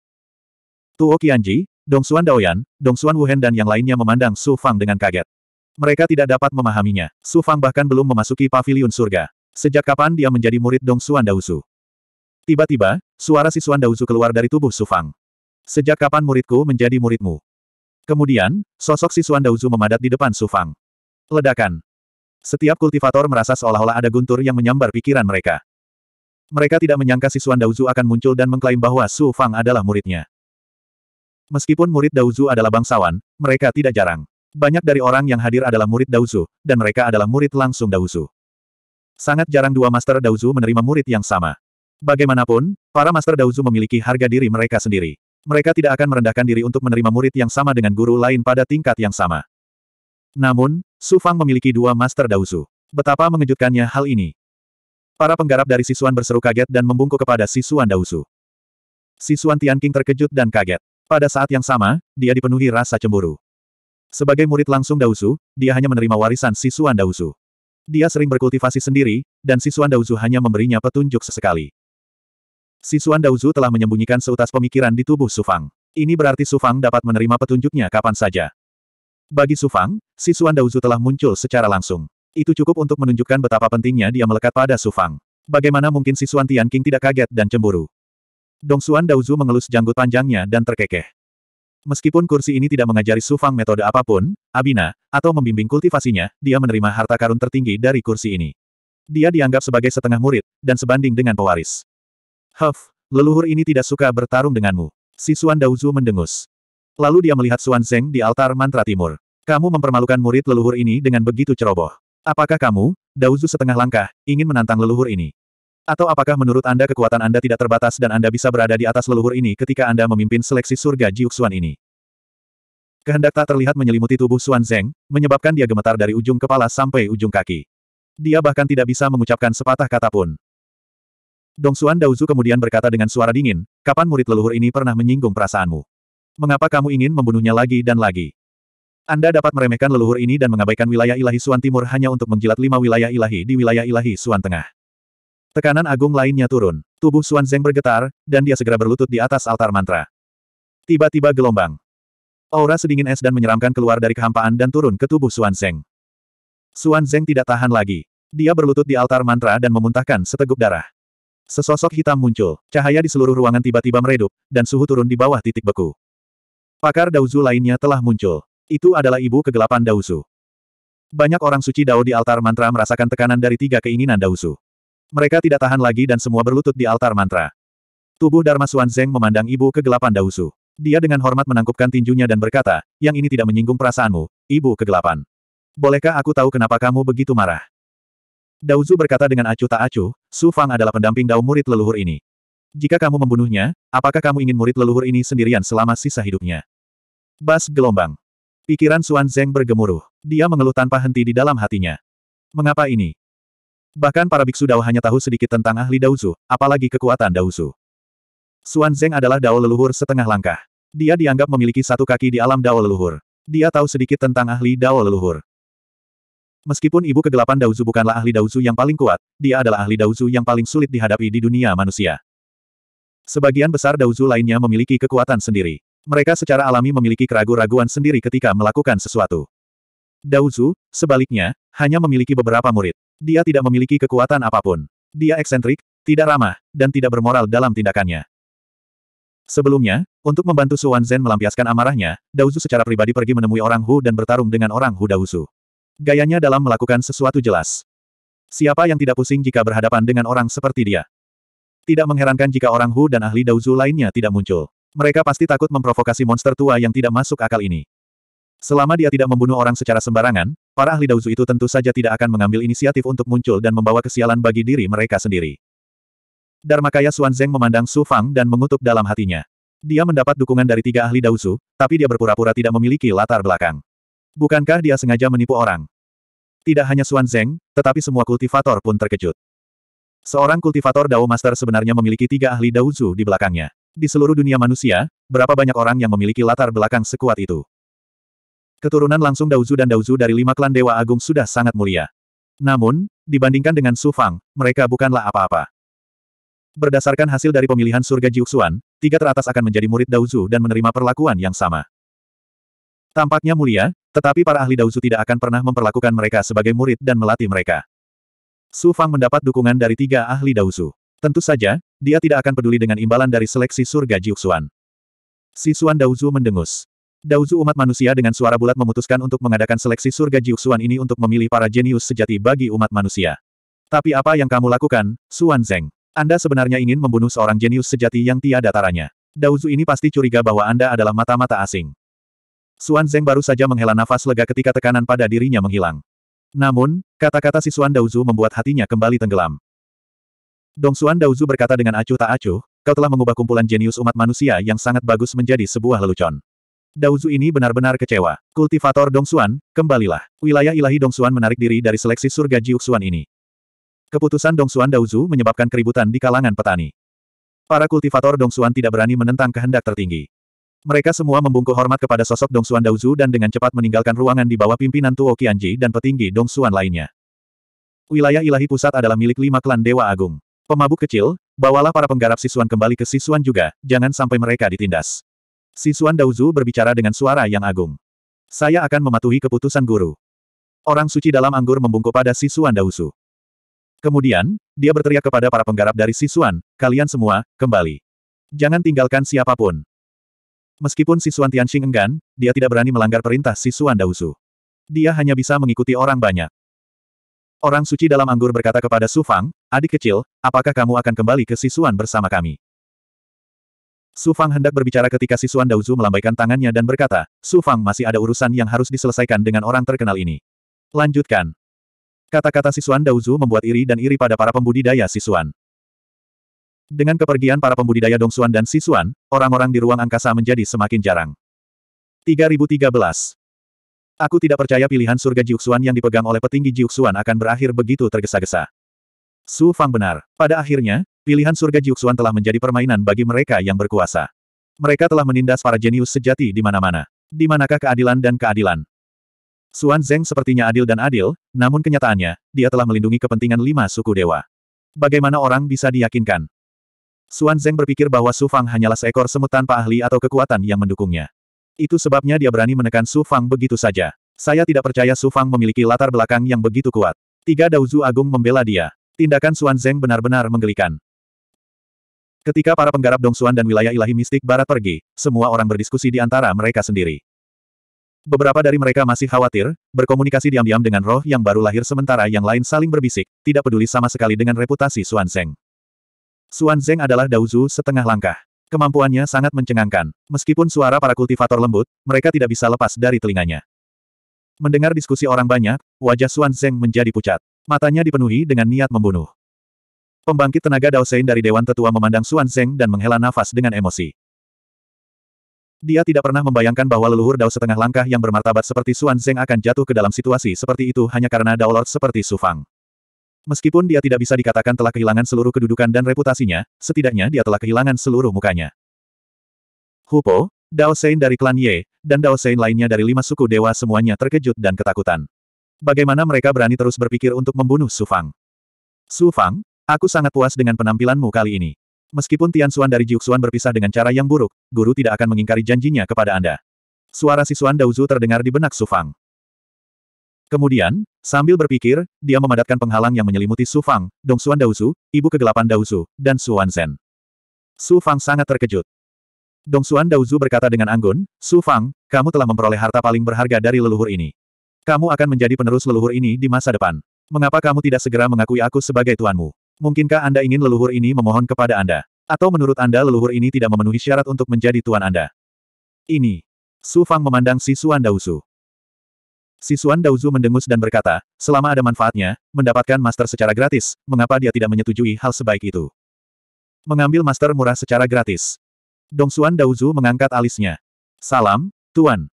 Tuo Qianji, Dong Suan Daoyan, Dong Suan Wuhen dan yang lainnya memandang Su Fang dengan kaget. Mereka tidak dapat memahaminya. Su Fang bahkan belum memasuki paviliun surga. Sejak kapan dia menjadi murid Dong Suan Dausu? Tiba-tiba, suara sisuan Dauzu keluar dari tubuh Sufang. Sejak kapan muridku menjadi muridmu? Kemudian, sosok sisuan Dauzu memadat di depan Sufang. Ledakan. Setiap kultivator merasa seolah-olah ada guntur yang menyambar pikiran mereka. Mereka tidak menyangka sisuan Dauzu akan muncul dan mengklaim bahwa Su Fang adalah muridnya. Meskipun murid Dauzu adalah bangsawan, mereka tidak jarang. Banyak dari orang yang hadir adalah murid Dauzu, dan mereka adalah murid langsung Dauzu. Sangat jarang dua master Dauzu menerima murid yang sama. Bagaimanapun, para Master Daozu memiliki harga diri mereka sendiri. Mereka tidak akan merendahkan diri untuk menerima murid yang sama dengan guru lain pada tingkat yang sama. Namun, Su Fang memiliki dua Master Daozu. Betapa mengejutkannya hal ini. Para penggarap dari Sisuan berseru kaget dan membungkuk kepada Sisuan Daozu. Sisuan Tianqing terkejut dan kaget. Pada saat yang sama, dia dipenuhi rasa cemburu. Sebagai murid langsung Daozu, dia hanya menerima warisan Sisuan Daozu. Dia sering berkultivasi sendiri, dan Sisuan Daozu hanya memberinya petunjuk sesekali. Sisuan Daozu telah menyembunyikan seutas pemikiran di tubuh Sufang. Ini berarti Sufang dapat menerima petunjuknya kapan saja. Bagi Sufang, Sisuan Daozu telah muncul secara langsung. Itu cukup untuk menunjukkan betapa pentingnya dia melekat pada Sufang. Bagaimana mungkin Sisuan Tianqing tidak kaget dan cemburu? Dongsuan Daozu mengelus janggut panjangnya dan terkekeh. Meskipun kursi ini tidak mengajari Sufang metode apapun, Abina, atau membimbing kultivasinya, dia menerima harta karun tertinggi dari kursi ini. Dia dianggap sebagai setengah murid, dan sebanding dengan pewaris. Huff, leluhur ini tidak suka bertarung denganmu. Si Xuan Daozu mendengus. Lalu dia melihat Suan Zeng di altar mantra timur. Kamu mempermalukan murid leluhur ini dengan begitu ceroboh. Apakah kamu, Daozu setengah langkah, ingin menantang leluhur ini? Atau apakah menurut Anda kekuatan Anda tidak terbatas dan Anda bisa berada di atas leluhur ini ketika Anda memimpin seleksi surga Jiuxuan ini? Kehendak tak terlihat menyelimuti tubuh Suan Zeng, menyebabkan dia gemetar dari ujung kepala sampai ujung kaki. Dia bahkan tidak bisa mengucapkan sepatah kata pun. Dong Xuan Daozu kemudian berkata dengan suara dingin, kapan murid leluhur ini pernah menyinggung perasaanmu? Mengapa kamu ingin membunuhnya lagi dan lagi? Anda dapat meremehkan leluhur ini dan mengabaikan wilayah ilahi Suan Timur hanya untuk menjilat lima wilayah ilahi di wilayah ilahi Suan Tengah. Tekanan agung lainnya turun. Tubuh Suan Zeng bergetar, dan dia segera berlutut di atas altar mantra. Tiba-tiba gelombang. Aura sedingin es dan menyeramkan keluar dari kehampaan dan turun ke tubuh Suan Zeng. Suan Zeng tidak tahan lagi. Dia berlutut di altar mantra dan memuntahkan seteguk darah. Sesosok hitam muncul, cahaya di seluruh ruangan tiba-tiba meredup, dan suhu turun di bawah titik beku. Pakar Dauzu lainnya telah muncul. Itu adalah ibu kegelapan Dauzu. Banyak orang suci Dao di altar mantra merasakan tekanan dari tiga keinginan Dauzu. Mereka tidak tahan lagi dan semua berlutut di altar mantra. Tubuh Dharma Suan Zeng memandang ibu kegelapan Dausu. Dia dengan hormat menangkupkan tinjunya dan berkata, yang ini tidak menyinggung perasaanmu, ibu kegelapan. Bolehkah aku tahu kenapa kamu begitu marah? Dauzu berkata dengan acuh tak acuh, Su Fang adalah pendamping dao murid leluhur ini. Jika kamu membunuhnya, apakah kamu ingin murid leluhur ini sendirian selama sisa hidupnya? Bas gelombang. Pikiran Suan Zeng bergemuruh. Dia mengeluh tanpa henti di dalam hatinya. Mengapa ini? Bahkan para biksu Dao hanya tahu sedikit tentang ahli Daozu, apalagi kekuatan Daozu. Suan Zeng adalah Dao leluhur setengah langkah. Dia dianggap memiliki satu kaki di alam Dao leluhur. Dia tahu sedikit tentang ahli Dao leluhur. Meskipun ibu kegelapan Daozu bukanlah ahli Daozu yang paling kuat, dia adalah ahli Daozu yang paling sulit dihadapi di dunia manusia. Sebagian besar Daozu lainnya memiliki kekuatan sendiri. Mereka secara alami memiliki keraguan-raguan sendiri ketika melakukan sesuatu. Daozu, sebaliknya, hanya memiliki beberapa murid. Dia tidak memiliki kekuatan apapun. Dia eksentrik, tidak ramah, dan tidak bermoral dalam tindakannya. Sebelumnya, untuk membantu Suan Zen melampiaskan amarahnya, Daozu secara pribadi pergi menemui orang Hu dan bertarung dengan orang Hu Daozu. Gayanya dalam melakukan sesuatu jelas. Siapa yang tidak pusing jika berhadapan dengan orang seperti dia? Tidak mengherankan jika orang Hu dan ahli Daozu lainnya tidak muncul. Mereka pasti takut memprovokasi monster tua yang tidak masuk akal ini. Selama dia tidak membunuh orang secara sembarangan, para ahli Daozu itu tentu saja tidak akan mengambil inisiatif untuk muncul dan membawa kesialan bagi diri mereka sendiri. Dharmakaya Zeng memandang Su Fang dan mengutuk dalam hatinya. Dia mendapat dukungan dari tiga ahli Daozu, tapi dia berpura-pura tidak memiliki latar belakang. Bukankah dia sengaja menipu orang? Tidak hanya Xuan Zeng, tetapi semua kultivator pun terkejut. Seorang kultivator Dao Master sebenarnya memiliki tiga ahli Daozu di belakangnya. Di seluruh dunia manusia, berapa banyak orang yang memiliki latar belakang sekuat itu? Keturunan langsung Daozu dan Daozu dari lima klan Dewa Agung sudah sangat mulia. Namun, dibandingkan dengan Su Fang, mereka bukanlah apa-apa. Berdasarkan hasil dari pemilihan surga Jiuxuan, tiga teratas akan menjadi murid Daozu dan menerima perlakuan yang sama. Tampaknya mulia, tetapi para ahli dausu tidak akan pernah memperlakukan mereka sebagai murid dan melatih mereka. Su Fang mendapat dukungan dari tiga ahli dausu. Tentu saja, dia tidak akan peduli dengan imbalan dari seleksi surga Jiuxuan. Si Suan Daozu mendengus. Daozu umat manusia dengan suara bulat memutuskan untuk mengadakan seleksi surga Jiuxuan ini untuk memilih para jenius sejati bagi umat manusia. Tapi apa yang kamu lakukan, Suan Zeng? Anda sebenarnya ingin membunuh seorang jenius sejati yang tiada taranya. Daozu ini pasti curiga bahwa Anda adalah mata-mata asing. Suan Zeng baru saja menghela nafas lega ketika tekanan pada dirinya menghilang. Namun, kata-kata si Suan Daozu membuat hatinya kembali tenggelam. Dong Suan Daozu berkata dengan acuh tak acuh, kau telah mengubah kumpulan jenius umat manusia yang sangat bagus menjadi sebuah lelucon. Daozu ini benar-benar kecewa. Kultivator Dong Suan, kembalilah. Wilayah ilahi Dong Suan menarik diri dari seleksi surga Jiuk Xuan ini. Keputusan Dong Suan Daozu menyebabkan keributan di kalangan petani. Para kultivator Dong Suan tidak berani menentang kehendak tertinggi. Mereka semua membungkuk hormat kepada sosok Dongsuan Daozu dan dengan cepat meninggalkan ruangan di bawah pimpinan Tuo Qianji dan petinggi Dong Dongsuan lainnya. Wilayah ilahi pusat adalah milik lima klan Dewa Agung. Pemabuk kecil, bawalah para penggarap Sisuan kembali ke Sisuan juga, jangan sampai mereka ditindas. Sisuan Daozu berbicara dengan suara yang agung. Saya akan mematuhi keputusan guru. Orang suci dalam anggur membungkuk pada Sisuan Daozu. Kemudian, dia berteriak kepada para penggarap dari Sisuan, kalian semua, kembali. Jangan tinggalkan siapapun. Meskipun Sisuan Tianxing enggan, dia tidak berani melanggar perintah Sisuan Dausu. Dia hanya bisa mengikuti orang banyak. Orang suci dalam anggur berkata kepada Su Fang, adik kecil, apakah kamu akan kembali ke Sisuan bersama kami? Su Fang hendak berbicara ketika Sisuan Dauzu melambaikan tangannya dan berkata, Su Fang masih ada urusan yang harus diselesaikan dengan orang terkenal ini. Lanjutkan. Kata-kata Sisuan Dauzu membuat iri dan iri pada para pembudidaya Sisuan. Dengan kepergian para pembudidaya Dongsuan dan Sisuan, orang-orang di ruang angkasa menjadi semakin jarang. 3013. Aku tidak percaya pilihan surga Jiuxuan yang dipegang oleh petinggi Jiuxuan akan berakhir begitu tergesa-gesa. Su Fang benar. Pada akhirnya, pilihan surga Jiuxuan telah menjadi permainan bagi mereka yang berkuasa. Mereka telah menindas para jenius sejati di mana-mana. Di manakah keadilan dan keadilan? Suan Zeng sepertinya adil dan adil, namun kenyataannya, dia telah melindungi kepentingan lima suku dewa. Bagaimana orang bisa diyakinkan? Suan Zeng berpikir bahwa Su Fang hanyalah seekor semut tanpa ahli atau kekuatan yang mendukungnya. Itu sebabnya dia berani menekan Su Fang begitu saja. Saya tidak percaya Su Fang memiliki latar belakang yang begitu kuat. Tiga Dauzu Agung membela dia. Tindakan Suan Zeng benar-benar menggelikan. Ketika para penggarap Dong Suan dan wilayah ilahi mistik barat pergi, semua orang berdiskusi di antara mereka sendiri. Beberapa dari mereka masih khawatir, berkomunikasi diam-diam dengan roh yang baru lahir sementara yang lain saling berbisik, tidak peduli sama sekali dengan reputasi Suan Zeng. Xuan Zeng adalah Daozu setengah langkah. Kemampuannya sangat mencengangkan. Meskipun suara para kultivator lembut, mereka tidak bisa lepas dari telinganya. Mendengar diskusi orang banyak, wajah Xuan Zeng menjadi pucat. Matanya dipenuhi dengan niat membunuh. Pembangkit tenaga Daosein dari Dewan Tetua memandang Xuan Zeng dan menghela nafas dengan emosi. Dia tidak pernah membayangkan bahwa leluhur Dao setengah langkah yang bermartabat seperti Xuan Zeng akan jatuh ke dalam situasi seperti itu hanya karena Dao Lord seperti Su Fang. Meskipun dia tidak bisa dikatakan telah kehilangan seluruh kedudukan dan reputasinya, setidaknya dia telah kehilangan seluruh mukanya. Hupo, Dao Sein dari klan Ye, dan Dao Sein lainnya dari lima suku dewa semuanya terkejut dan ketakutan. Bagaimana mereka berani terus berpikir untuk membunuh Su Fang? Su Fang, aku sangat puas dengan penampilanmu kali ini. Meskipun Tian Xuan dari Jiuxuan berpisah dengan cara yang buruk, guru tidak akan mengingkari janjinya kepada Anda. Suara si Xuan Daozu terdengar di benak Su Fang. Kemudian, sambil berpikir, dia memadatkan penghalang yang menyelimuti Su Fang, Xuan Daosu, ibu kegelapan Daosu, dan Suan Zhen. Su Fang sangat terkejut. Dong Xuan Daozu berkata dengan anggun, Su Fang, kamu telah memperoleh harta paling berharga dari leluhur ini. Kamu akan menjadi penerus leluhur ini di masa depan. Mengapa kamu tidak segera mengakui aku sebagai tuanmu? Mungkinkah Anda ingin leluhur ini memohon kepada Anda? Atau menurut Anda leluhur ini tidak memenuhi syarat untuk menjadi tuan Anda? Ini. Su Fang memandang si Suan Daosu. Sisuan Daozu mendengus dan berkata, selama ada manfaatnya, mendapatkan master secara gratis, mengapa dia tidak menyetujui hal sebaik itu? Mengambil master murah secara gratis. Dongsuan Daozu mengangkat alisnya. Salam, Tuan.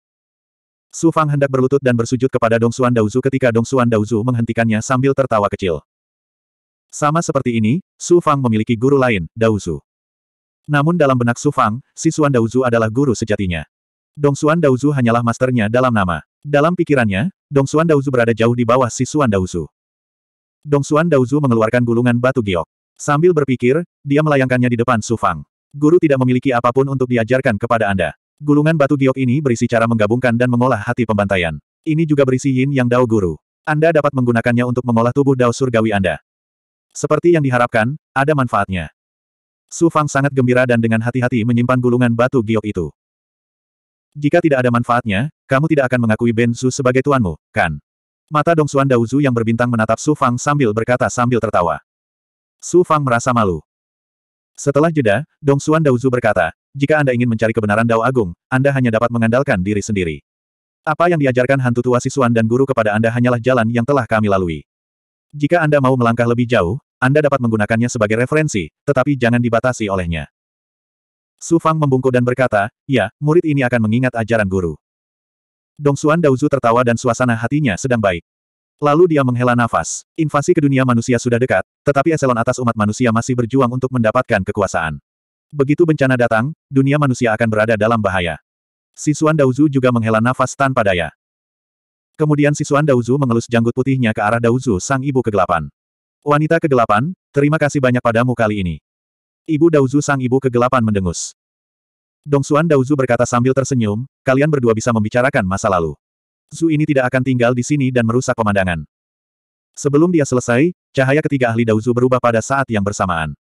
Su Fang hendak berlutut dan bersujud kepada Dongsuan Daozu ketika Dongsuan Daozu menghentikannya sambil tertawa kecil. Sama seperti ini, Su Fang memiliki guru lain, Daozu. Namun dalam benak Su Fang, Sisuan Daozu adalah guru sejatinya. Dong Xuan Daozu hanyalah masternya dalam nama. Dalam pikirannya, Dong Xuan Daozu berada jauh di bawah si Xuan Daozu. Xuan Daozu mengeluarkan gulungan batu giok. Sambil berpikir, dia melayangkannya di depan Su Fang. Guru tidak memiliki apapun untuk diajarkan kepada Anda. Gulungan batu giok ini berisi cara menggabungkan dan mengolah hati pembantaian. Ini juga berisi yin yang Dao Guru. Anda dapat menggunakannya untuk mengolah tubuh Dao Surgawi Anda. Seperti yang diharapkan, ada manfaatnya. Su Fang sangat gembira dan dengan hati-hati menyimpan gulungan batu giok itu. Jika tidak ada manfaatnya, kamu tidak akan mengakui Ben Su sebagai tuanmu, kan? Mata Dong Dao Daozu yang berbintang menatap Su Fang sambil berkata sambil tertawa. Su Fang merasa malu. Setelah jeda, Dong Dao Daozu berkata, jika Anda ingin mencari kebenaran Dao Agung, Anda hanya dapat mengandalkan diri sendiri. Apa yang diajarkan hantu tua siswan dan guru kepada Anda hanyalah jalan yang telah kami lalui. Jika Anda mau melangkah lebih jauh, Anda dapat menggunakannya sebagai referensi, tetapi jangan dibatasi olehnya. Su Fang membungkuk dan berkata, ya, murid ini akan mengingat ajaran guru. Dong Xuan Daozu tertawa dan suasana hatinya sedang baik. Lalu dia menghela nafas. Invasi ke dunia manusia sudah dekat, tetapi eselon atas umat manusia masih berjuang untuk mendapatkan kekuasaan. Begitu bencana datang, dunia manusia akan berada dalam bahaya. Sisuan Daozu juga menghela nafas tanpa daya. Kemudian Sisuan Daozu mengelus janggut putihnya ke arah Daozu sang ibu kegelapan. Wanita kegelapan, terima kasih banyak padamu kali ini. Ibu Dauzu sang ibu kegelapan mendengus. Dong Dongsuan Dauzu berkata sambil tersenyum, kalian berdua bisa membicarakan masa lalu. Zu ini tidak akan tinggal di sini dan merusak pemandangan. Sebelum dia selesai, cahaya ketiga ahli Dauzu berubah pada saat yang bersamaan.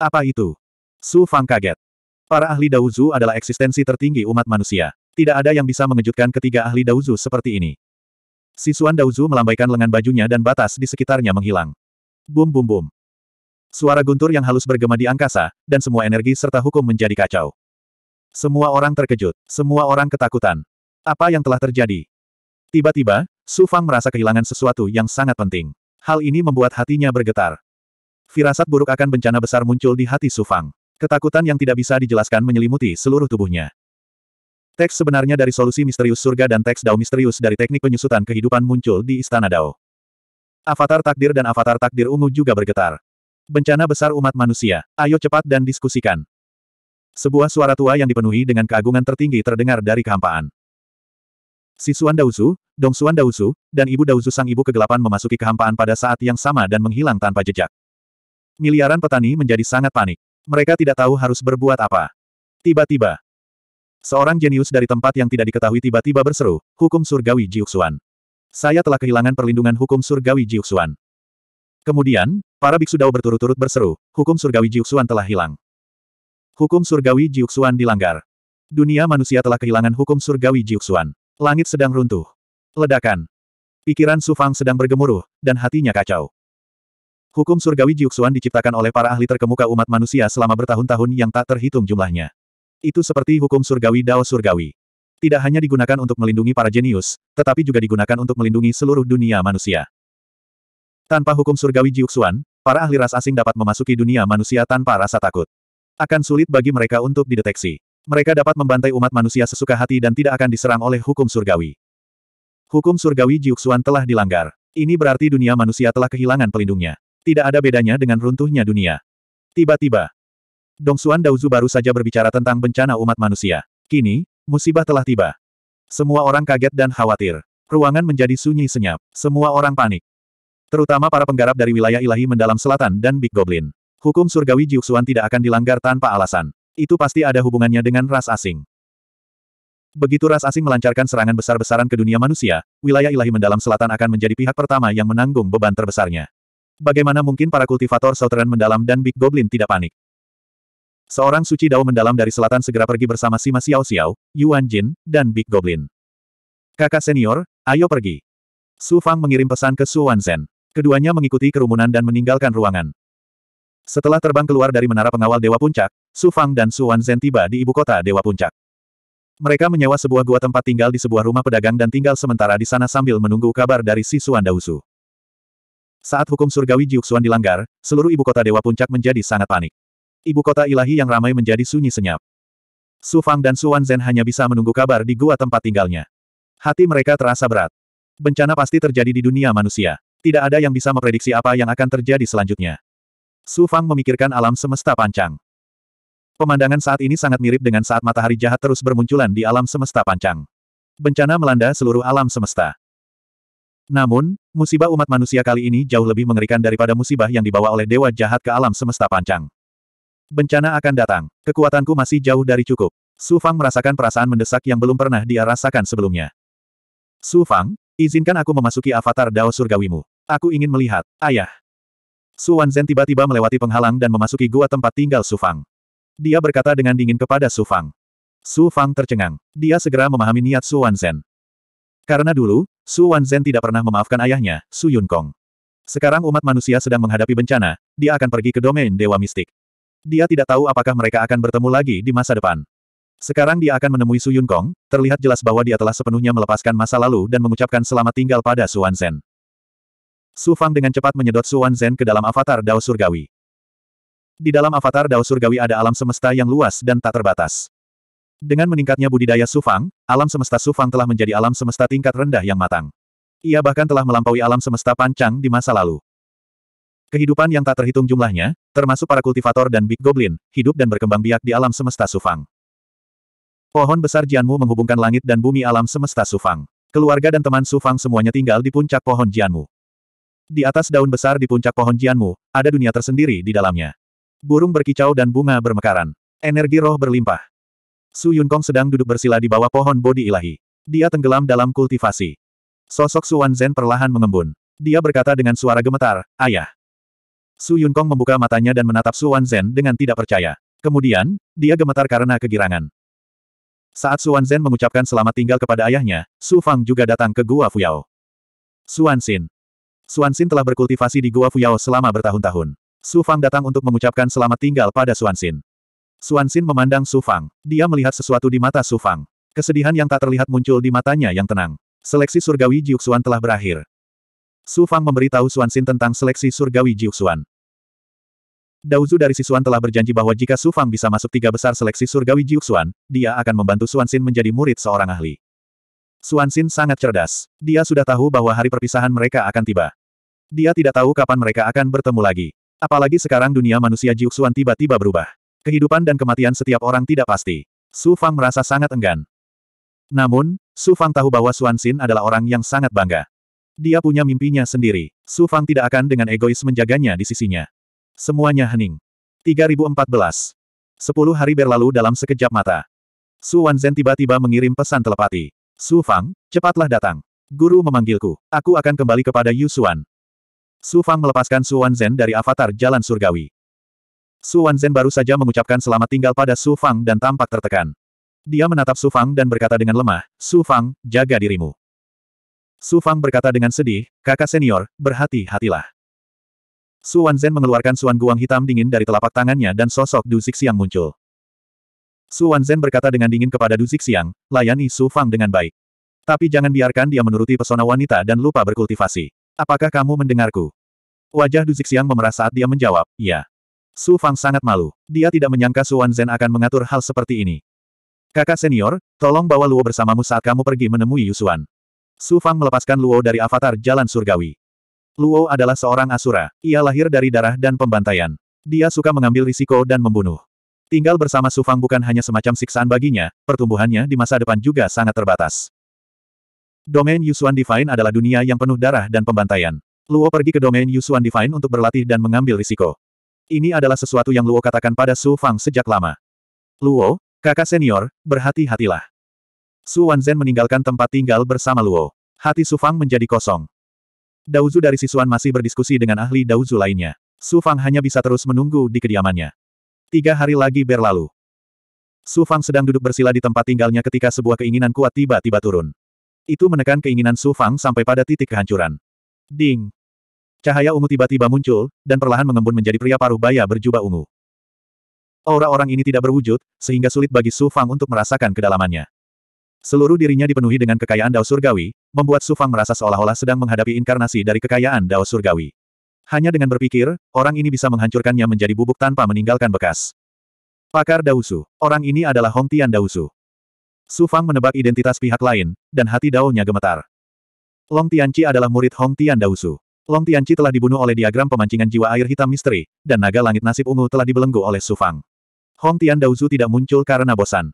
Apa itu? Su Fang kaget. Para ahli Dauzu adalah eksistensi tertinggi umat manusia. Tidak ada yang bisa mengejutkan ketiga ahli Dauzu seperti ini. Sisuan Dauzu melambaikan lengan bajunya dan batas di sekitarnya menghilang. Bum bum bum. Suara guntur yang halus bergema di angkasa, dan semua energi serta hukum menjadi kacau. Semua orang terkejut, semua orang ketakutan. Apa yang telah terjadi? Tiba-tiba, Su Fang merasa kehilangan sesuatu yang sangat penting. Hal ini membuat hatinya bergetar. Firasat buruk akan bencana besar muncul di hati Su Fang. Ketakutan yang tidak bisa dijelaskan menyelimuti seluruh tubuhnya. Teks sebenarnya dari solusi misterius surga dan teks Dao misterius dari teknik penyusutan kehidupan muncul di Istana Dao. Avatar takdir dan avatar takdir ungu juga bergetar. Bencana besar umat manusia, ayo cepat dan diskusikan. Sebuah suara tua yang dipenuhi dengan keagungan tertinggi terdengar dari kehampaan. Si Suan Dong Suan Dausu, dan Ibu Dausu sang ibu kegelapan memasuki kehampaan pada saat yang sama dan menghilang tanpa jejak. Miliaran petani menjadi sangat panik. Mereka tidak tahu harus berbuat apa. Tiba-tiba, seorang jenius dari tempat yang tidak diketahui tiba-tiba berseru, hukum surgawi Jiuxuan. Saya telah kehilangan perlindungan hukum surgawi Jiuxuan. Kemudian, para biksu Dao berturut-turut berseru, hukum surgawi Jiuxuan telah hilang. Hukum surgawi Jiuxuan dilanggar. Dunia manusia telah kehilangan hukum surgawi Jiuxuan. Langit sedang runtuh. Ledakan. Pikiran Sufang sedang bergemuruh, dan hatinya kacau. Hukum surgawi Jiuxuan diciptakan oleh para ahli terkemuka umat manusia selama bertahun-tahun yang tak terhitung jumlahnya. Itu seperti hukum surgawi Dao surgawi. Tidak hanya digunakan untuk melindungi para jenius, tetapi juga digunakan untuk melindungi seluruh dunia manusia. Tanpa hukum surgawi Jiuxuan, para ahli ras asing dapat memasuki dunia manusia tanpa rasa takut. Akan sulit bagi mereka untuk dideteksi. Mereka dapat membantai umat manusia sesuka hati dan tidak akan diserang oleh hukum surgawi. Hukum surgawi Jiuxuan telah dilanggar. Ini berarti dunia manusia telah kehilangan pelindungnya. Tidak ada bedanya dengan runtuhnya dunia. Tiba-tiba, Dongsuan Daozu baru saja berbicara tentang bencana umat manusia. Kini, musibah telah tiba. Semua orang kaget dan khawatir. Ruangan menjadi sunyi senyap. Semua orang panik. Terutama para penggarap dari wilayah ilahi mendalam selatan dan Big Goblin. Hukum surgawi Jiuxuan tidak akan dilanggar tanpa alasan. Itu pasti ada hubungannya dengan ras asing. Begitu ras asing melancarkan serangan besar-besaran ke dunia manusia, wilayah ilahi mendalam selatan akan menjadi pihak pertama yang menanggung beban terbesarnya. Bagaimana mungkin para kultivator Southern mendalam dan Big Goblin tidak panik? Seorang suci dao mendalam dari selatan segera pergi bersama si Sima Xiao Xiao, Yuan Jin, dan Big Goblin. Kakak senior, ayo pergi. Su Fang mengirim pesan ke Su Wanzhen. Keduanya mengikuti kerumunan dan meninggalkan ruangan. Setelah terbang keluar dari menara pengawal Dewa Puncak, Su Fang dan Su Wanzhen tiba di ibu kota Dewa Puncak. Mereka menyewa sebuah gua tempat tinggal di sebuah rumah pedagang dan tinggal sementara di sana sambil menunggu kabar dari si Suan Dausu. Saat hukum surgawi Jiuxuan dilanggar, seluruh ibu kota Dewa Puncak menjadi sangat panik. Ibu kota ilahi yang ramai menjadi sunyi senyap. Su Fang dan Su Wanzhen hanya bisa menunggu kabar di gua tempat tinggalnya. Hati mereka terasa berat. Bencana pasti terjadi di dunia manusia. Tidak ada yang bisa memprediksi apa yang akan terjadi selanjutnya. Su Fang memikirkan alam semesta pancang. Pemandangan saat ini sangat mirip dengan saat matahari jahat terus bermunculan di alam semesta pancang. Bencana melanda seluruh alam semesta. Namun, musibah umat manusia kali ini jauh lebih mengerikan daripada musibah yang dibawa oleh dewa jahat ke alam semesta pancang. Bencana akan datang. Kekuatanku masih jauh dari cukup. Su Fang merasakan perasaan mendesak yang belum pernah dia rasakan sebelumnya. Su Fang, Izinkan aku memasuki avatar Dao Surgawimu. Aku ingin melihat, ayah. Su Wanzhen tiba-tiba melewati penghalang dan memasuki gua tempat tinggal Su Fang. Dia berkata dengan dingin kepada Su Fang. Su Fang tercengang. Dia segera memahami niat Su Wanzhen. Karena dulu, Su Wanzhen tidak pernah memaafkan ayahnya, Su Yun Kong. Sekarang umat manusia sedang menghadapi bencana, dia akan pergi ke domain Dewa Mistik. Dia tidak tahu apakah mereka akan bertemu lagi di masa depan. Sekarang dia akan menemui Su Yun Kong, terlihat jelas bahwa dia telah sepenuhnya melepaskan masa lalu dan mengucapkan selamat tinggal pada Su Zen. Su Fang dengan cepat menyedot Su Zen ke dalam avatar Dao Surgawi. Di dalam avatar Dao Surgawi ada alam semesta yang luas dan tak terbatas. Dengan meningkatnya budidaya Su Fang, alam semesta Su Fang telah menjadi alam semesta tingkat rendah yang matang. Ia bahkan telah melampaui alam semesta pancang di masa lalu. Kehidupan yang tak terhitung jumlahnya, termasuk para kultivator dan Big Goblin, hidup dan berkembang biak di alam semesta Su Fang. Pohon besar Jianmu menghubungkan langit dan bumi alam semesta Sufang. Keluarga dan teman Sufang semuanya tinggal di puncak pohon Jianmu. Di atas daun besar di puncak pohon Jianmu, ada dunia tersendiri di dalamnya. Burung berkicau dan bunga bermekaran. Energi roh berlimpah. Su Yun Kong sedang duduk bersila di bawah pohon bodi ilahi. Dia tenggelam dalam kultivasi. Sosok Su Wan perlahan mengembun. Dia berkata dengan suara gemetar, Ayah. Su Yun Kong membuka matanya dan menatap Su Wan dengan tidak percaya. Kemudian, dia gemetar karena kegirangan. Saat Suan Zhen mengucapkan selamat tinggal kepada ayahnya, Su Fang juga datang ke Gua Fuyao. Suan Xin. Suan Xin telah berkultivasi di Gua Fuyao selama bertahun-tahun. Su Fang datang untuk mengucapkan selamat tinggal pada Suan Xin. Suan Xin memandang Su Fang. Dia melihat sesuatu di mata Su Fang. Kesedihan yang tak terlihat muncul di matanya yang tenang. Seleksi surgawi Jiuxuan telah berakhir. Su Fang memberitahu Suan Xin tentang seleksi surgawi Jiuxuan. Dauzu dari Sisuan telah berjanji bahwa jika Su Fang bisa masuk tiga besar seleksi surgawi Jiuxuan, dia akan membantu Suan Xin menjadi murid seorang ahli. Suan Xin sangat cerdas. Dia sudah tahu bahwa hari perpisahan mereka akan tiba. Dia tidak tahu kapan mereka akan bertemu lagi. Apalagi sekarang dunia manusia Jiuxuan tiba-tiba berubah. Kehidupan dan kematian setiap orang tidak pasti. Su Fang merasa sangat enggan. Namun, Su Fang tahu bahwa Suan Xin adalah orang yang sangat bangga. Dia punya mimpinya sendiri. Su Fang tidak akan dengan egois menjaganya di sisinya. Semuanya hening. 3014. Sepuluh hari berlalu dalam sekejap mata. Su Wanzhen tiba-tiba mengirim pesan telepati. Su Fang, cepatlah datang. Guru memanggilku. Aku akan kembali kepada Yu Suan. Su Fang melepaskan Su Wanzhen dari avatar jalan surgawi. Su Wanzhen baru saja mengucapkan selamat tinggal pada Su Fang dan tampak tertekan. Dia menatap Su Fang dan berkata dengan lemah, Su Fang, jaga dirimu. Su Fang berkata dengan sedih, kakak senior, berhati-hatilah. Su Zen mengeluarkan Suan Guang hitam dingin dari telapak tangannya dan sosok Du Zixiang muncul. Su Zen berkata dengan dingin kepada Du Zixiang, layani Su Fang dengan baik. Tapi jangan biarkan dia menuruti pesona wanita dan lupa berkultivasi. Apakah kamu mendengarku? Wajah Du Zixiang memerah saat dia menjawab, ya. Su Fang sangat malu. Dia tidak menyangka Su Zen akan mengatur hal seperti ini. Kakak senior, tolong bawa Luo bersamamu saat kamu pergi menemui Yusuan. Su Fang melepaskan Luo dari avatar jalan surgawi. Luo adalah seorang Asura. Ia lahir dari darah dan pembantaian. Dia suka mengambil risiko dan membunuh. Tinggal bersama Sufang bukan hanya semacam siksaan baginya, pertumbuhannya di masa depan juga sangat terbatas. Domain Yusuan Divine adalah dunia yang penuh darah dan pembantaian. Luo pergi ke domain Yusuan Divine untuk berlatih dan mengambil risiko. Ini adalah sesuatu yang Luo katakan pada Su Fang sejak lama. Luo, kakak senior, berhati-hatilah. Su Wanzhen meninggalkan tempat tinggal bersama Luo. Hati Su Fang menjadi kosong. Dauzu dari Sisuan masih berdiskusi dengan ahli Dauzu lainnya. Su Fang hanya bisa terus menunggu di kediamannya. Tiga hari lagi berlalu. Su Fang sedang duduk bersila di tempat tinggalnya ketika sebuah keinginan kuat tiba-tiba turun. Itu menekan keinginan Su Fang sampai pada titik kehancuran. Ding! Cahaya ungu tiba-tiba muncul, dan perlahan mengembun menjadi pria paruh baya berjubah ungu. Aura orang ini tidak berwujud, sehingga sulit bagi Su Fang untuk merasakan kedalamannya. Seluruh dirinya dipenuhi dengan kekayaan Dao Surgawi, membuat Su Fang merasa seolah-olah sedang menghadapi inkarnasi dari kekayaan Dao Surgawi. Hanya dengan berpikir, orang ini bisa menghancurkannya menjadi bubuk tanpa meninggalkan bekas. Pakar Dausu. Orang ini adalah Hong Tian Dausu. Su Fang menebak identitas pihak lain, dan hati Dao-nya gemetar. Long Tianci adalah murid Hong Tian Dausu. Long Tianci telah dibunuh oleh diagram pemancingan jiwa air hitam misteri, dan naga langit nasib ungu telah dibelenggu oleh Su Fang. Hong Tian dausu tidak muncul karena bosan.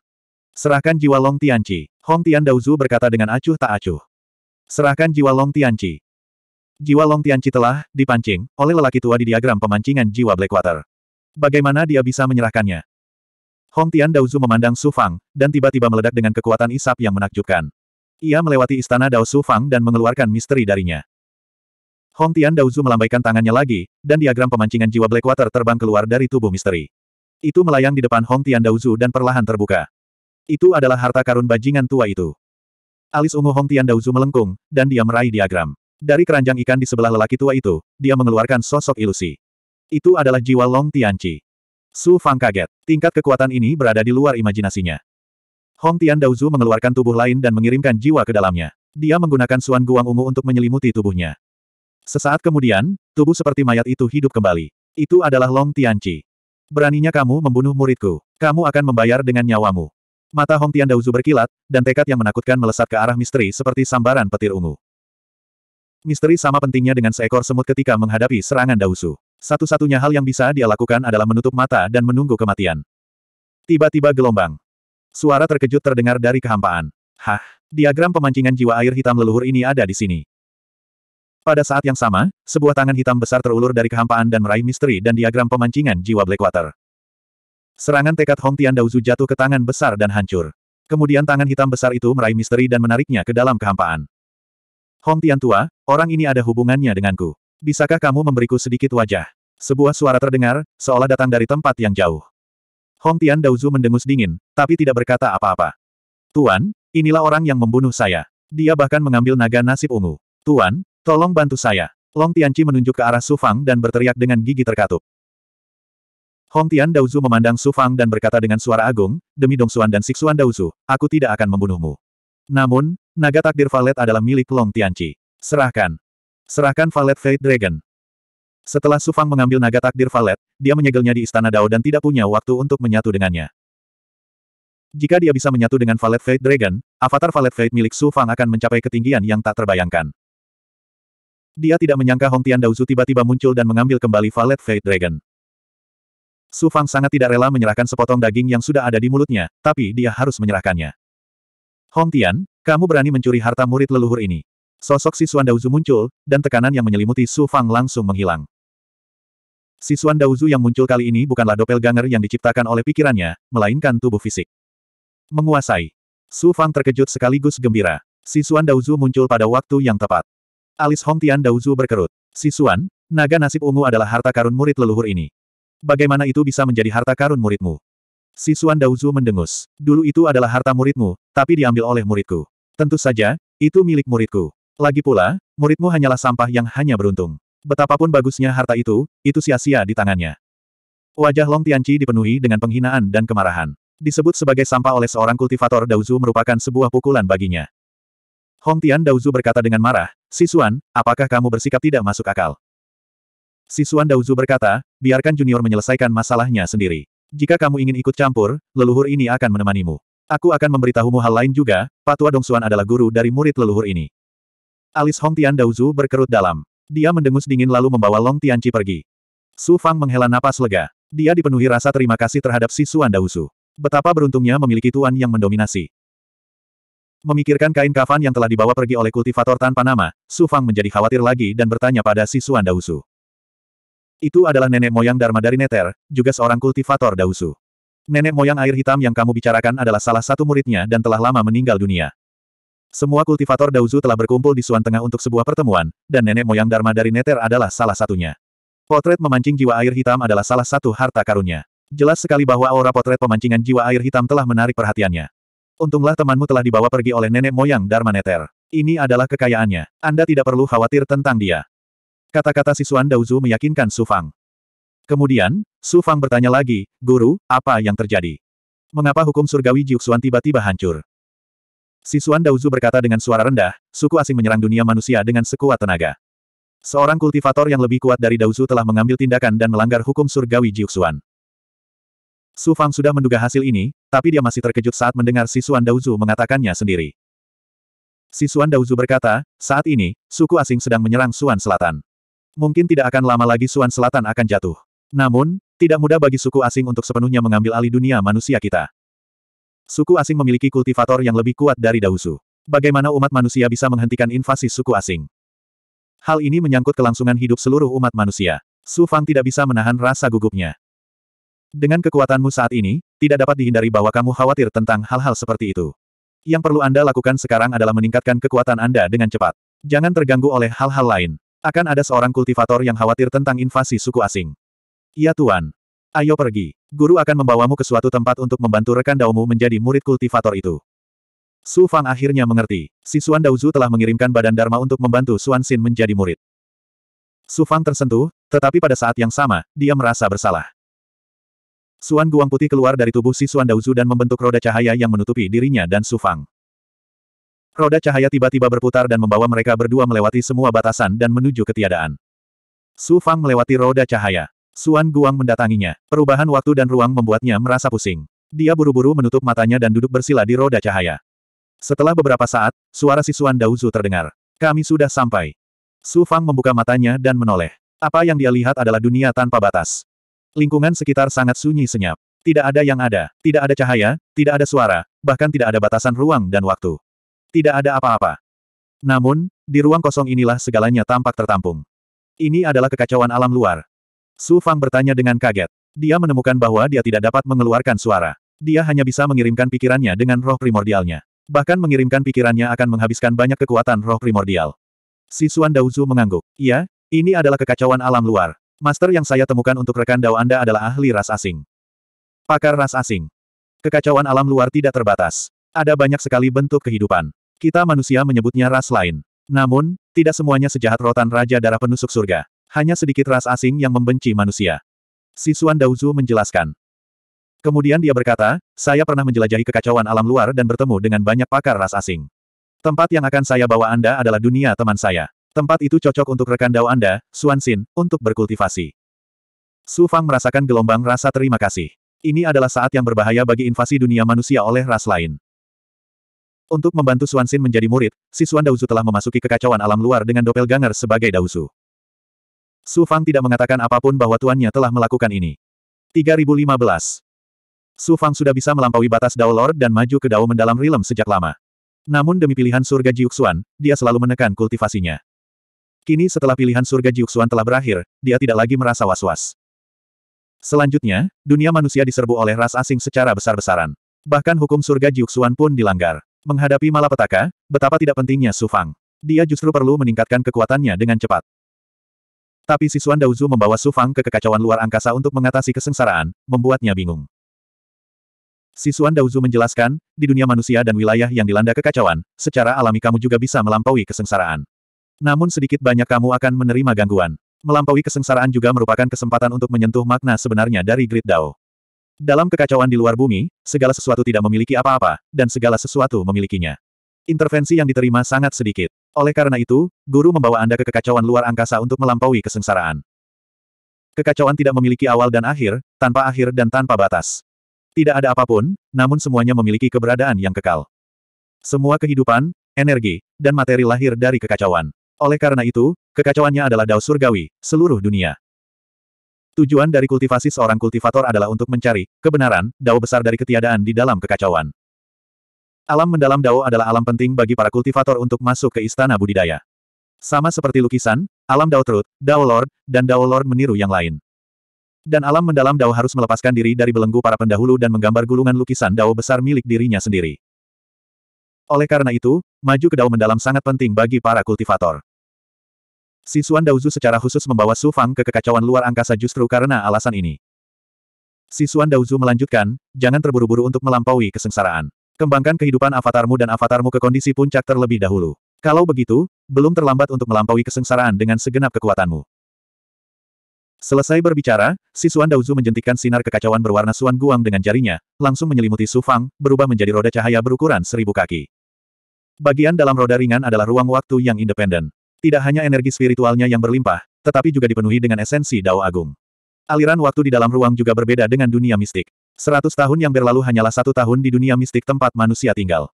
Serahkan jiwa Long Tianci. Hong Tian Daozu berkata dengan acuh tak acuh. Serahkan jiwa Long Tianci. Jiwa Long Tianci telah dipancing oleh lelaki tua di diagram pemancingan jiwa Blackwater. Bagaimana dia bisa menyerahkannya? Hong Tian Daozu memandang Su Fang, dan tiba-tiba meledak dengan kekuatan isap yang menakjubkan. Ia melewati istana Dao Su Fang dan mengeluarkan misteri darinya. Hong Tian Daozu melambaikan tangannya lagi, dan diagram pemancingan jiwa Blackwater terbang keluar dari tubuh misteri. Itu melayang di depan Hong Tian Daozu dan perlahan terbuka. Itu adalah harta karun bajingan tua itu. Alis ungu Hong Tian Daozu melengkung, dan dia meraih diagram. Dari keranjang ikan di sebelah lelaki tua itu, dia mengeluarkan sosok ilusi. Itu adalah jiwa Long Tianqi. Su Fang kaget. Tingkat kekuatan ini berada di luar imajinasinya. Hong Tian Daozu mengeluarkan tubuh lain dan mengirimkan jiwa ke dalamnya. Dia menggunakan suan guang ungu untuk menyelimuti tubuhnya. Sesaat kemudian, tubuh seperti mayat itu hidup kembali. Itu adalah Long Tianqi. Beraninya kamu membunuh muridku. Kamu akan membayar dengan nyawamu. Mata Hong Tian Daozu berkilat, dan tekad yang menakutkan melesat ke arah misteri seperti sambaran petir ungu. Misteri sama pentingnya dengan seekor semut ketika menghadapi serangan Dausu. Satu-satunya hal yang bisa dia lakukan adalah menutup mata dan menunggu kematian. Tiba-tiba gelombang. Suara terkejut terdengar dari kehampaan. Hah, diagram pemancingan jiwa air hitam leluhur ini ada di sini. Pada saat yang sama, sebuah tangan hitam besar terulur dari kehampaan dan meraih misteri dan diagram pemancingan jiwa Blackwater. Serangan tekad Hong Tian Daozu jatuh ke tangan besar dan hancur. Kemudian tangan hitam besar itu meraih misteri dan menariknya ke dalam kehampaan. Hong Tian tua, orang ini ada hubungannya denganku. Bisakah kamu memberiku sedikit wajah? Sebuah suara terdengar, seolah datang dari tempat yang jauh. Hong Tian Daozu mendengus dingin, tapi tidak berkata apa-apa. Tuan, inilah orang yang membunuh saya. Dia bahkan mengambil naga nasib ungu. Tuan, tolong bantu saya. Long Tianci menunjuk ke arah Sufang dan berteriak dengan gigi terkatup. Hong Tian Daozu memandang Su Fang dan berkata dengan suara agung, demi Dong Xuan dan Xuan Daozu, aku tidak akan membunuhmu. Namun, naga takdir Valet adalah milik Long Tianqi. Serahkan. Serahkan Valet Fate Dragon. Setelah Su Fang mengambil naga takdir Valet, dia menyegelnya di Istana Dao dan tidak punya waktu untuk menyatu dengannya. Jika dia bisa menyatu dengan Valet Fate Dragon, avatar Valet Fate milik Su Fang akan mencapai ketinggian yang tak terbayangkan. Dia tidak menyangka Hong Tian Daozu tiba-tiba muncul dan mengambil kembali Valet Fate Dragon. Su Fang sangat tidak rela menyerahkan sepotong daging yang sudah ada di mulutnya, tapi dia harus menyerahkannya. Hong Tian, kamu berani mencuri harta murid leluhur ini. Sosok Sisuan Dauzu muncul, dan tekanan yang menyelimuti Su Fang langsung menghilang. Sisuan Dauzu yang muncul kali ini bukanlah dopel doppelganger yang diciptakan oleh pikirannya, melainkan tubuh fisik. Menguasai. Su Fang terkejut sekaligus gembira. Sisuan Dauzu muncul pada waktu yang tepat. Alis Hong Tian Dauzu berkerut. Sisuan, naga nasib ungu adalah harta karun murid leluhur ini. Bagaimana itu bisa menjadi harta karun muridmu? Sisuan Daozu mendengus. Dulu itu adalah harta muridmu, tapi diambil oleh muridku. Tentu saja, itu milik muridku. Lagi pula, muridmu hanyalah sampah yang hanya beruntung. Betapapun bagusnya harta itu, itu sia-sia di tangannya. Wajah Long Tianci dipenuhi dengan penghinaan dan kemarahan. Disebut sebagai sampah oleh seorang kultivator Daozu merupakan sebuah pukulan baginya. Hong Tian Daozu berkata dengan marah, Sisuan, apakah kamu bersikap tidak masuk akal? Sisuan Dauzu berkata, biarkan junior menyelesaikan masalahnya sendiri. Jika kamu ingin ikut campur, leluhur ini akan menemanimu. Aku akan memberitahumu hal lain juga, Patua Dongsuan adalah guru dari murid leluhur ini. Alis Hong Tian Dauzu berkerut dalam. Dia mendengus dingin lalu membawa Long Tianci pergi. Su Fang menghela napas lega. Dia dipenuhi rasa terima kasih terhadap Sisuan Dauzu. Betapa beruntungnya memiliki tuan yang mendominasi. Memikirkan kain kafan yang telah dibawa pergi oleh kultivator tanpa nama, Su Fang menjadi khawatir lagi dan bertanya pada Sisuan Dauzu. Itu adalah nenek moyang Dharma dari Neter, juga seorang kultivator Dausu. Nenek moyang air hitam yang kamu bicarakan adalah salah satu muridnya dan telah lama meninggal dunia. Semua kultivator Dauzu telah berkumpul di Suan Tengah untuk sebuah pertemuan, dan nenek moyang Dharma dari Neter adalah salah satunya. Potret memancing jiwa air hitam adalah salah satu harta karunnya. Jelas sekali bahwa aura potret pemancingan jiwa air hitam telah menarik perhatiannya. Untunglah temanmu telah dibawa pergi oleh nenek moyang Dharma Neter. Ini adalah kekayaannya. Anda tidak perlu khawatir tentang dia. Kata-kata Sisuan Dauzu meyakinkan Su Fang. Kemudian, Su Fang bertanya lagi, Guru, apa yang terjadi? Mengapa hukum surgawi Jiuxuan tiba-tiba hancur? Sisuan Dauzu berkata dengan suara rendah, suku asing menyerang dunia manusia dengan sekuat tenaga. Seorang kultivator yang lebih kuat dari Dauzu telah mengambil tindakan dan melanggar hukum surgawi Jiuxuan. Su Fang sudah menduga hasil ini, tapi dia masih terkejut saat mendengar Sisuan Dauzu mengatakannya sendiri. Sisuan Dauzu berkata, saat ini, suku asing sedang menyerang Suan Selatan. Mungkin tidak akan lama lagi Suan Selatan akan jatuh. Namun, tidak mudah bagi suku asing untuk sepenuhnya mengambil alih dunia manusia kita. Suku asing memiliki kultivator yang lebih kuat dari Dausu. Bagaimana umat manusia bisa menghentikan invasi suku asing? Hal ini menyangkut kelangsungan hidup seluruh umat manusia. Su Fang tidak bisa menahan rasa gugupnya. Dengan kekuatanmu saat ini, tidak dapat dihindari bahwa kamu khawatir tentang hal-hal seperti itu. Yang perlu Anda lakukan sekarang adalah meningkatkan kekuatan Anda dengan cepat. Jangan terganggu oleh hal-hal lain. Akan ada seorang kultivator yang khawatir tentang invasi suku asing. Ya tuan. Ayo pergi. Guru akan membawamu ke suatu tempat untuk membantu rekan daumu menjadi murid kultivator itu. Su Fang akhirnya mengerti. Si Suan Daozu telah mengirimkan badan Dharma untuk membantu Suan Xin menjadi murid. Su Fang tersentuh, tetapi pada saat yang sama, dia merasa bersalah. Suan Guang Putih keluar dari tubuh si Suan Daozu dan membentuk roda cahaya yang menutupi dirinya dan Su Fang. Roda cahaya tiba-tiba berputar dan membawa mereka berdua melewati semua batasan dan menuju ketiadaan. Su Fang melewati roda cahaya. Suan Guang mendatanginya. Perubahan waktu dan ruang membuatnya merasa pusing. Dia buru-buru menutup matanya dan duduk bersila di roda cahaya. Setelah beberapa saat, suara si Suan Daozu terdengar. Kami sudah sampai. Su Fang membuka matanya dan menoleh. Apa yang dia lihat adalah dunia tanpa batas. Lingkungan sekitar sangat sunyi senyap. Tidak ada yang ada, tidak ada cahaya, tidak ada suara, bahkan tidak ada batasan ruang dan waktu. Tidak ada apa-apa. Namun, di ruang kosong inilah segalanya tampak tertampung. Ini adalah kekacauan alam luar. Su Fang bertanya dengan kaget. Dia menemukan bahwa dia tidak dapat mengeluarkan suara. Dia hanya bisa mengirimkan pikirannya dengan roh primordialnya. Bahkan mengirimkan pikirannya akan menghabiskan banyak kekuatan roh primordial. Sisuan Daozu mengangguk. Iya, ini adalah kekacauan alam luar. Master yang saya temukan untuk rekan Dao Anda adalah ahli ras asing. Pakar ras asing. Kekacauan alam luar tidak terbatas. Ada banyak sekali bentuk kehidupan. Kita manusia menyebutnya ras lain. Namun, tidak semuanya sejahat rotan Raja Darah Penusuk Surga. Hanya sedikit ras asing yang membenci manusia. Sisuan Dauzu menjelaskan. Kemudian dia berkata, saya pernah menjelajahi kekacauan alam luar dan bertemu dengan banyak pakar ras asing. Tempat yang akan saya bawa Anda adalah dunia teman saya. Tempat itu cocok untuk rekan dao Anda, Suan Xin, untuk berkultivasi. Su Fang merasakan gelombang rasa terima kasih. Ini adalah saat yang berbahaya bagi invasi dunia manusia oleh ras lain. Untuk membantu Suansin menjadi murid, si Suan Daozu telah memasuki kekacauan alam luar dengan doppelganger sebagai Daozu. Su Fang tidak mengatakan apapun bahwa tuannya telah melakukan ini. 3015 Su Fang sudah bisa melampaui batas Dao Lord dan maju ke Dao mendalam Rilem sejak lama. Namun demi pilihan surga Jiuxuan, dia selalu menekan kultivasinya. Kini setelah pilihan surga Jiuxuan telah berakhir, dia tidak lagi merasa was-was. Selanjutnya, dunia manusia diserbu oleh ras asing secara besar-besaran. Bahkan hukum surga Jiuxuan pun dilanggar. Menghadapi malapetaka, betapa tidak pentingnya Su Fang. Dia justru perlu meningkatkan kekuatannya dengan cepat. Tapi Sisuan Daozu membawa Su Fang ke kekacauan luar angkasa untuk mengatasi kesengsaraan, membuatnya bingung. Sisuan Daozu menjelaskan, di dunia manusia dan wilayah yang dilanda kekacauan, secara alami kamu juga bisa melampaui kesengsaraan. Namun sedikit banyak kamu akan menerima gangguan. Melampaui kesengsaraan juga merupakan kesempatan untuk menyentuh makna sebenarnya dari Grid Dao. Dalam kekacauan di luar bumi, segala sesuatu tidak memiliki apa-apa, dan segala sesuatu memilikinya. Intervensi yang diterima sangat sedikit. Oleh karena itu, guru membawa Anda ke kekacauan luar angkasa untuk melampaui kesengsaraan. Kekacauan tidak memiliki awal dan akhir, tanpa akhir dan tanpa batas. Tidak ada apapun, namun semuanya memiliki keberadaan yang kekal. Semua kehidupan, energi, dan materi lahir dari kekacauan. Oleh karena itu, kekacauannya adalah dao surgawi, seluruh dunia. Tujuan dari kultivasi seorang kultivator adalah untuk mencari kebenaran, dao besar dari ketiadaan di dalam kekacauan. Alam mendalam dao adalah alam penting bagi para kultivator untuk masuk ke istana budidaya. Sama seperti lukisan, alam dao truth, dao lord, dan dao lord meniru yang lain. Dan alam mendalam dao harus melepaskan diri dari belenggu para pendahulu dan menggambar gulungan lukisan dao besar milik dirinya sendiri. Oleh karena itu, maju ke dao mendalam sangat penting bagi para kultivator. Sisuan Xuan Daozu secara khusus membawa Su Fang ke kekacauan luar angkasa justru karena alasan ini. Sisuan Xuan Daozu melanjutkan, jangan terburu-buru untuk melampaui kesengsaraan. Kembangkan kehidupan avatarmu dan avatarmu ke kondisi puncak terlebih dahulu. Kalau begitu, belum terlambat untuk melampaui kesengsaraan dengan segenap kekuatanmu. Selesai berbicara, Sisuan Xuan Daozu menjentikkan sinar kekacauan berwarna suan Guang dengan jarinya, langsung menyelimuti Su Fang, berubah menjadi roda cahaya berukuran seribu kaki. Bagian dalam roda ringan adalah ruang waktu yang independen. Tidak hanya energi spiritualnya yang berlimpah, tetapi juga dipenuhi dengan esensi Dao Agung. Aliran waktu di dalam ruang juga berbeda dengan dunia mistik. Seratus tahun yang berlalu hanyalah satu tahun di dunia mistik tempat manusia tinggal.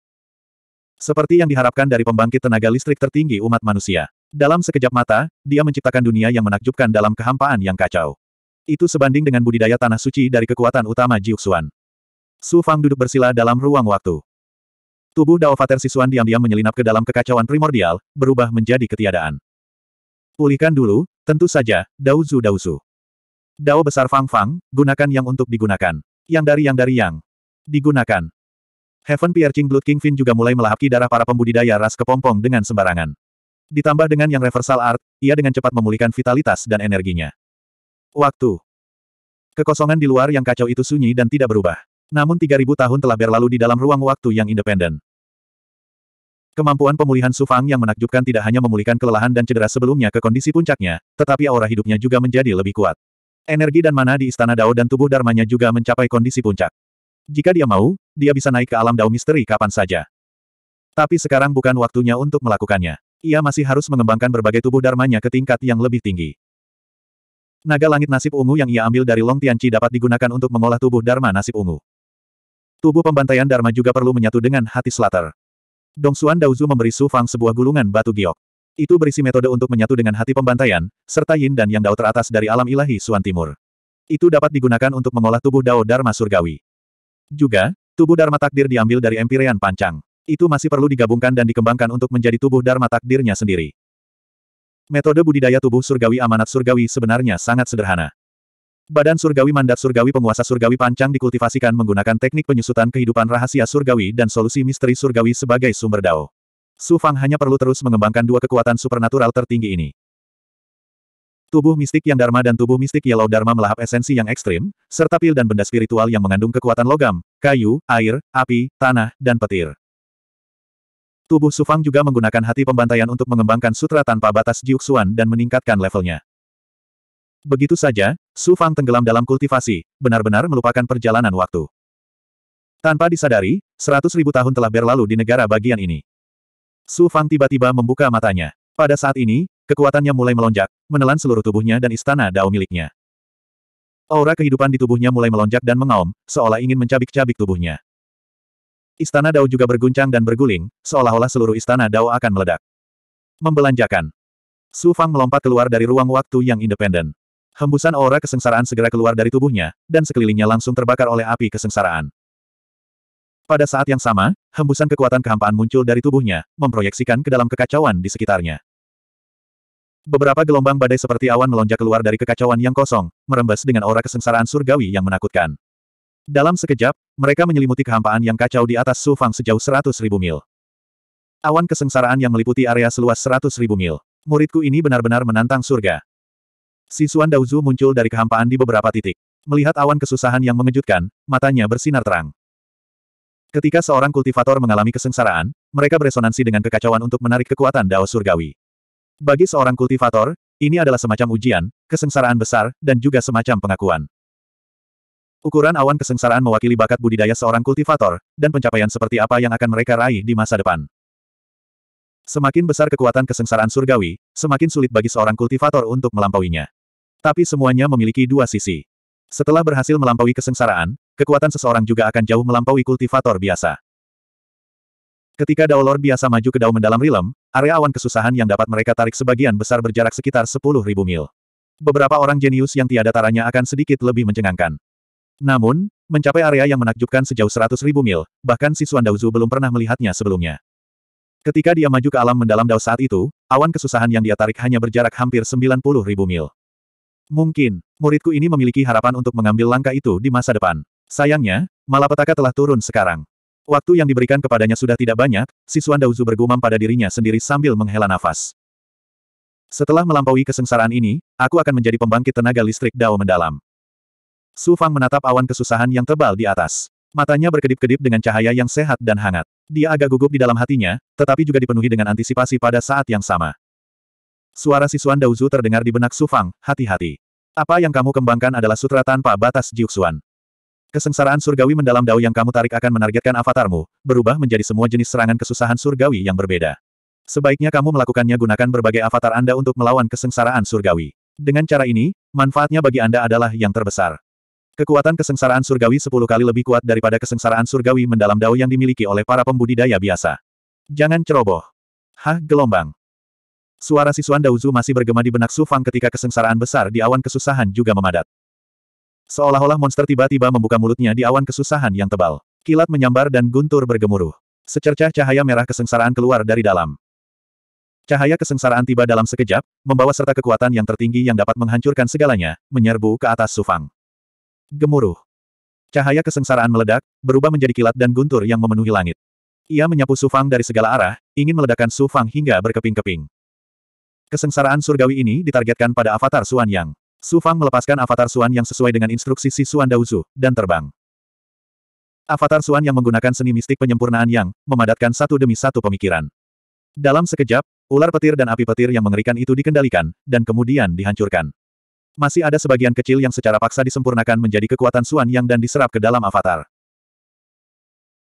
Seperti yang diharapkan dari pembangkit tenaga listrik tertinggi umat manusia. Dalam sekejap mata, dia menciptakan dunia yang menakjubkan dalam kehampaan yang kacau. Itu sebanding dengan budidaya tanah suci dari kekuatan utama Jiuxuan. Su Fang duduk bersila dalam ruang waktu. Tubuh Fater Sisuan diam-diam menyelinap ke dalam kekacauan primordial, berubah menjadi ketiadaan. Pulihkan dulu, tentu saja, Daozu Daozu. Dao besar Fang Fang, gunakan yang untuk digunakan. Yang dari yang dari yang. Digunakan. Heaven Piercing Blood King Kingfin juga mulai melahapki darah para pembudidaya ras kepompong dengan sembarangan. Ditambah dengan yang reversal art, ia dengan cepat memulihkan vitalitas dan energinya. Waktu. Kekosongan di luar yang kacau itu sunyi dan tidak berubah. Namun 3000 tahun telah berlalu di dalam ruang waktu yang independen. Kemampuan pemulihan Sufang yang menakjubkan tidak hanya memulihkan kelelahan dan cedera sebelumnya ke kondisi puncaknya, tetapi aura hidupnya juga menjadi lebih kuat. Energi dan mana di Istana Dao dan tubuh Dharmanya juga mencapai kondisi puncak. Jika dia mau, dia bisa naik ke alam Dao Misteri kapan saja. Tapi sekarang bukan waktunya untuk melakukannya. Ia masih harus mengembangkan berbagai tubuh Dharmanya ke tingkat yang lebih tinggi. Naga langit nasib ungu yang ia ambil dari Long Tianci dapat digunakan untuk mengolah tubuh Dharma nasib ungu. Tubuh pembantaian Dharma juga perlu menyatu dengan hati Slater. Dong Xuan Daozu memberi Su Fang sebuah gulungan batu giok. Itu berisi metode untuk menyatu dengan hati pembantaian, serta yin dan yang dao teratas dari alam ilahi Suan Timur. Itu dapat digunakan untuk mengolah tubuh dao Dharma Surgawi. Juga, tubuh Dharma Takdir diambil dari Empyrean Pancang. Itu masih perlu digabungkan dan dikembangkan untuk menjadi tubuh Dharma Takdirnya sendiri. Metode budidaya tubuh surgawi amanat surgawi sebenarnya sangat sederhana. Badan surgawi mandat surgawi penguasa surgawi pancang dikultivasikan menggunakan teknik penyusutan kehidupan rahasia surgawi dan solusi misteri surgawi sebagai sumber dao. Su Fang hanya perlu terus mengembangkan dua kekuatan supernatural tertinggi ini. Tubuh mistik yang Dharma dan tubuh mistik Yellow Dharma melahap esensi yang ekstrim, serta pil dan benda spiritual yang mengandung kekuatan logam, kayu, air, api, tanah, dan petir. Tubuh Su Fang juga menggunakan hati pembantaian untuk mengembangkan sutra tanpa batas Jiuxuan dan meningkatkan levelnya. Begitu saja, Su Fang tenggelam dalam kultivasi, benar-benar melupakan perjalanan waktu. Tanpa disadari, seratus ribu tahun telah berlalu di negara bagian ini. Su Fang tiba-tiba membuka matanya. Pada saat ini, kekuatannya mulai melonjak, menelan seluruh tubuhnya dan istana dao miliknya. Aura kehidupan di tubuhnya mulai melonjak dan mengaum, seolah ingin mencabik-cabik tubuhnya. Istana dao juga berguncang dan berguling, seolah-olah seluruh istana dao akan meledak. Membelanjakan. Su Fang melompat keluar dari ruang waktu yang independen. Hembusan aura kesengsaraan segera keluar dari tubuhnya, dan sekelilingnya langsung terbakar oleh api kesengsaraan. Pada saat yang sama, hembusan kekuatan kehampaan muncul dari tubuhnya, memproyeksikan ke dalam kekacauan di sekitarnya. Beberapa gelombang badai seperti awan melonjak keluar dari kekacauan yang kosong, merembes dengan aura kesengsaraan surgawi yang menakutkan. Dalam sekejap, mereka menyelimuti kehampaan yang kacau di atas Sufang sejauh 100.000 mil. Awan kesengsaraan yang meliputi area seluas seratus ribu mil. Muridku ini benar-benar menantang surga. Sisuan Daozu muncul dari kehampaan di beberapa titik. Melihat awan kesusahan yang mengejutkan, matanya bersinar terang. Ketika seorang kultivator mengalami kesengsaraan, mereka beresonansi dengan kekacauan untuk menarik kekuatan Dao Surgawi. Bagi seorang kultivator, ini adalah semacam ujian, kesengsaraan besar, dan juga semacam pengakuan. Ukuran awan kesengsaraan mewakili bakat budidaya seorang kultivator, dan pencapaian seperti apa yang akan mereka raih di masa depan. Semakin besar kekuatan kesengsaraan surgawi, semakin sulit bagi seorang kultivator untuk melampauinya. Tapi semuanya memiliki dua sisi. Setelah berhasil melampaui kesengsaraan, kekuatan seseorang juga akan jauh melampaui kultivator biasa. Ketika Dao daulor biasa maju ke dao mendalam rilem, area awan kesusahan yang dapat mereka tarik sebagian besar berjarak sekitar 10.000 mil. Beberapa orang jenius yang tiada taranya akan sedikit lebih mencengangkan. Namun, mencapai area yang menakjubkan sejauh 100.000 mil, bahkan si Suan Daozu belum pernah melihatnya sebelumnya. Ketika dia maju ke alam mendalam dao saat itu, awan kesusahan yang dia tarik hanya berjarak hampir 90.000 mil. Mungkin, muridku ini memiliki harapan untuk mengambil langkah itu di masa depan. Sayangnya, malapetaka telah turun sekarang. Waktu yang diberikan kepadanya sudah tidak banyak, siswa Dauzu bergumam pada dirinya sendiri sambil menghela nafas. Setelah melampaui kesengsaraan ini, aku akan menjadi pembangkit tenaga listrik Dao mendalam. Su Fang menatap awan kesusahan yang tebal di atas. Matanya berkedip-kedip dengan cahaya yang sehat dan hangat. Dia agak gugup di dalam hatinya, tetapi juga dipenuhi dengan antisipasi pada saat yang sama. Suara Sisuan Dauzu terdengar di benak Sufang, hati-hati. Apa yang kamu kembangkan adalah sutra tanpa batas Jiuxuan. Kesengsaraan surgawi mendalam dao yang kamu tarik akan menargetkan avatarmu, berubah menjadi semua jenis serangan kesusahan surgawi yang berbeda. Sebaiknya kamu melakukannya gunakan berbagai avatar Anda untuk melawan kesengsaraan surgawi. Dengan cara ini, manfaatnya bagi Anda adalah yang terbesar. Kekuatan kesengsaraan surgawi 10 kali lebih kuat daripada kesengsaraan surgawi mendalam dao yang dimiliki oleh para pembudidaya biasa. Jangan ceroboh. Hah gelombang. Suara sisuan Dauzu masih bergema di benak Su Fang ketika kesengsaraan besar di awan kesusahan juga memadat. Seolah-olah monster tiba-tiba membuka mulutnya di awan kesusahan yang tebal. Kilat menyambar dan guntur bergemuruh. Secercah cahaya merah kesengsaraan keluar dari dalam. Cahaya kesengsaraan tiba dalam sekejap, membawa serta kekuatan yang tertinggi yang dapat menghancurkan segalanya, menyerbu ke atas Sufang. Gemuruh. Cahaya kesengsaraan meledak, berubah menjadi kilat dan guntur yang memenuhi langit. Ia menyapu Sufang dari segala arah, ingin meledakkan Sufang hingga berkeping-keping. Kesengsaraan surgawi ini ditargetkan pada avatar Suan Yang. Su Fang melepaskan avatar Suan yang sesuai dengan instruksi si Suan Daozu, dan terbang. Avatar Suan yang menggunakan seni mistik penyempurnaan yang, memadatkan satu demi satu pemikiran. Dalam sekejap, ular petir dan api petir yang mengerikan itu dikendalikan, dan kemudian dihancurkan. Masih ada sebagian kecil yang secara paksa disempurnakan menjadi kekuatan Suan yang dan diserap ke dalam avatar.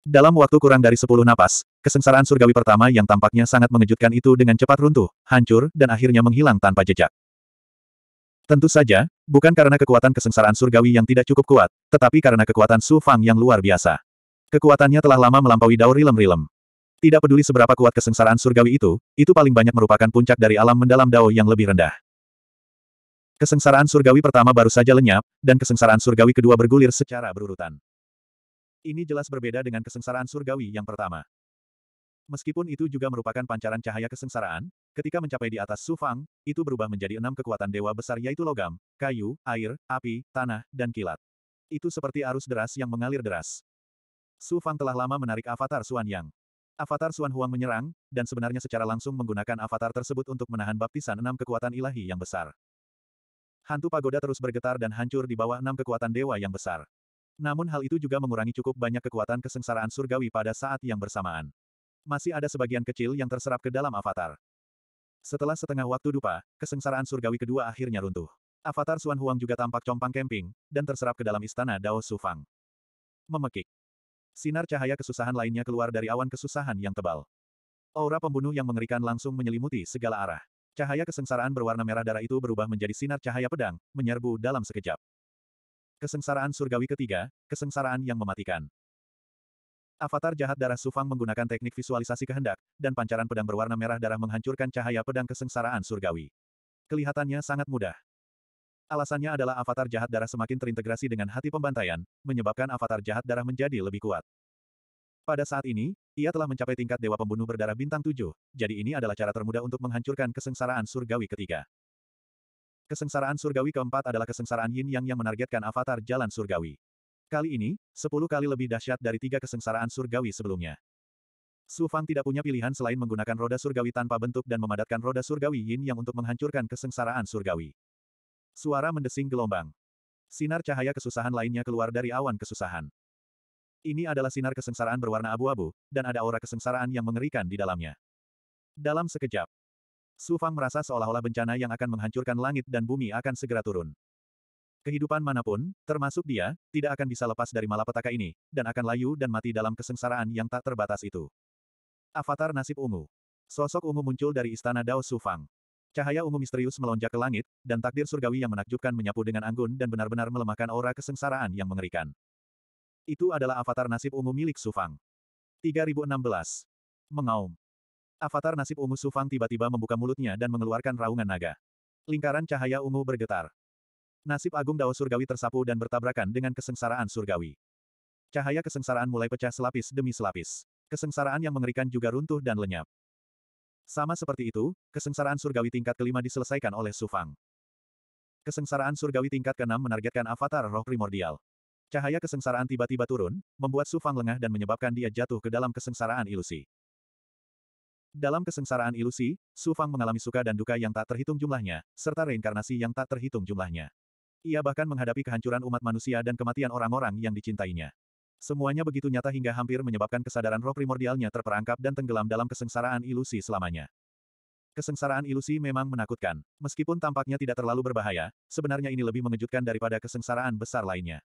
Dalam waktu kurang dari 10 napas, Kesengsaraan surgawi pertama yang tampaknya sangat mengejutkan itu dengan cepat runtuh, hancur, dan akhirnya menghilang tanpa jejak. Tentu saja, bukan karena kekuatan kesengsaraan surgawi yang tidak cukup kuat, tetapi karena kekuatan Su Fang yang luar biasa. Kekuatannya telah lama melampaui daur rilem-rilem. Tidak peduli seberapa kuat kesengsaraan surgawi itu, itu paling banyak merupakan puncak dari alam mendalam dao yang lebih rendah. Kesengsaraan surgawi pertama baru saja lenyap, dan kesengsaraan surgawi kedua bergulir secara berurutan. Ini jelas berbeda dengan kesengsaraan surgawi yang pertama. Meskipun itu juga merupakan pancaran cahaya kesengsaraan, ketika mencapai di atas Sufang, itu berubah menjadi enam kekuatan dewa besar yaitu logam, kayu, air, api, tanah, dan kilat. Itu seperti arus deras yang mengalir deras. Sufang telah lama menarik avatar Suan Yang. Avatar Suan Huang menyerang, dan sebenarnya secara langsung menggunakan avatar tersebut untuk menahan baptisan enam kekuatan ilahi yang besar. Hantu pagoda terus bergetar dan hancur di bawah enam kekuatan dewa yang besar. Namun hal itu juga mengurangi cukup banyak kekuatan kesengsaraan surgawi pada saat yang bersamaan masih ada sebagian kecil yang terserap ke dalam avatar. Setelah setengah waktu dupa, kesengsaraan surgawi kedua akhirnya runtuh. Avatar Xuan Huang juga tampak compang kemping dan terserap ke dalam istana Dao Sufang. Memekik. Sinar cahaya kesusahan lainnya keluar dari awan kesusahan yang tebal. Aura pembunuh yang mengerikan langsung menyelimuti segala arah. Cahaya kesengsaraan berwarna merah darah itu berubah menjadi sinar cahaya pedang, menyerbu dalam sekejap. Kesengsaraan surgawi ketiga, kesengsaraan yang mematikan. Avatar jahat darah Sufang menggunakan teknik visualisasi kehendak, dan pancaran pedang berwarna merah darah menghancurkan cahaya pedang kesengsaraan surgawi. Kelihatannya sangat mudah. Alasannya adalah avatar jahat darah semakin terintegrasi dengan hati pembantaian, menyebabkan avatar jahat darah menjadi lebih kuat. Pada saat ini, ia telah mencapai tingkat dewa pembunuh berdarah bintang tujuh, jadi ini adalah cara termudah untuk menghancurkan kesengsaraan surgawi ketiga. Kesengsaraan surgawi keempat adalah kesengsaraan yin yang yang menargetkan avatar jalan surgawi. Kali ini, sepuluh kali lebih dahsyat dari tiga kesengsaraan surgawi sebelumnya. Su Fang tidak punya pilihan selain menggunakan roda surgawi tanpa bentuk dan memadatkan roda surgawi yin yang untuk menghancurkan kesengsaraan surgawi. Suara mendesing gelombang. Sinar cahaya kesusahan lainnya keluar dari awan kesusahan. Ini adalah sinar kesengsaraan berwarna abu-abu, dan ada aura kesengsaraan yang mengerikan di dalamnya. Dalam sekejap, Su Fang merasa seolah-olah bencana yang akan menghancurkan langit dan bumi akan segera turun. Kehidupan manapun, termasuk dia, tidak akan bisa lepas dari malapetaka ini, dan akan layu dan mati dalam kesengsaraan yang tak terbatas itu. Avatar Nasib Ungu Sosok ungu muncul dari istana Dao Sufang. Cahaya ungu misterius melonjak ke langit, dan takdir surgawi yang menakjubkan menyapu dengan anggun dan benar-benar melemahkan aura kesengsaraan yang mengerikan. Itu adalah avatar nasib ungu milik Sufang. 3016. Mengaum. Avatar nasib ungu Sufang tiba-tiba membuka mulutnya dan mengeluarkan raungan naga. Lingkaran cahaya ungu bergetar. Nasib agung Dao Surgawi tersapu dan bertabrakan dengan kesengsaraan surgawi. Cahaya kesengsaraan mulai pecah selapis demi selapis. Kesengsaraan yang mengerikan juga runtuh dan lenyap. Sama seperti itu, kesengsaraan surgawi tingkat kelima diselesaikan oleh Sufang. Kesengsaraan surgawi tingkat keenam menargetkan avatar roh primordial. Cahaya kesengsaraan tiba-tiba turun, membuat Sufang lengah dan menyebabkan dia jatuh ke dalam kesengsaraan ilusi. Dalam kesengsaraan ilusi, Sufang mengalami suka dan duka yang tak terhitung jumlahnya, serta reinkarnasi yang tak terhitung jumlahnya. Ia bahkan menghadapi kehancuran umat manusia dan kematian orang-orang yang dicintainya. Semuanya begitu nyata hingga hampir menyebabkan kesadaran roh primordialnya terperangkap dan tenggelam dalam kesengsaraan ilusi selamanya. Kesengsaraan ilusi memang menakutkan. Meskipun tampaknya tidak terlalu berbahaya, sebenarnya ini lebih mengejutkan daripada kesengsaraan besar lainnya.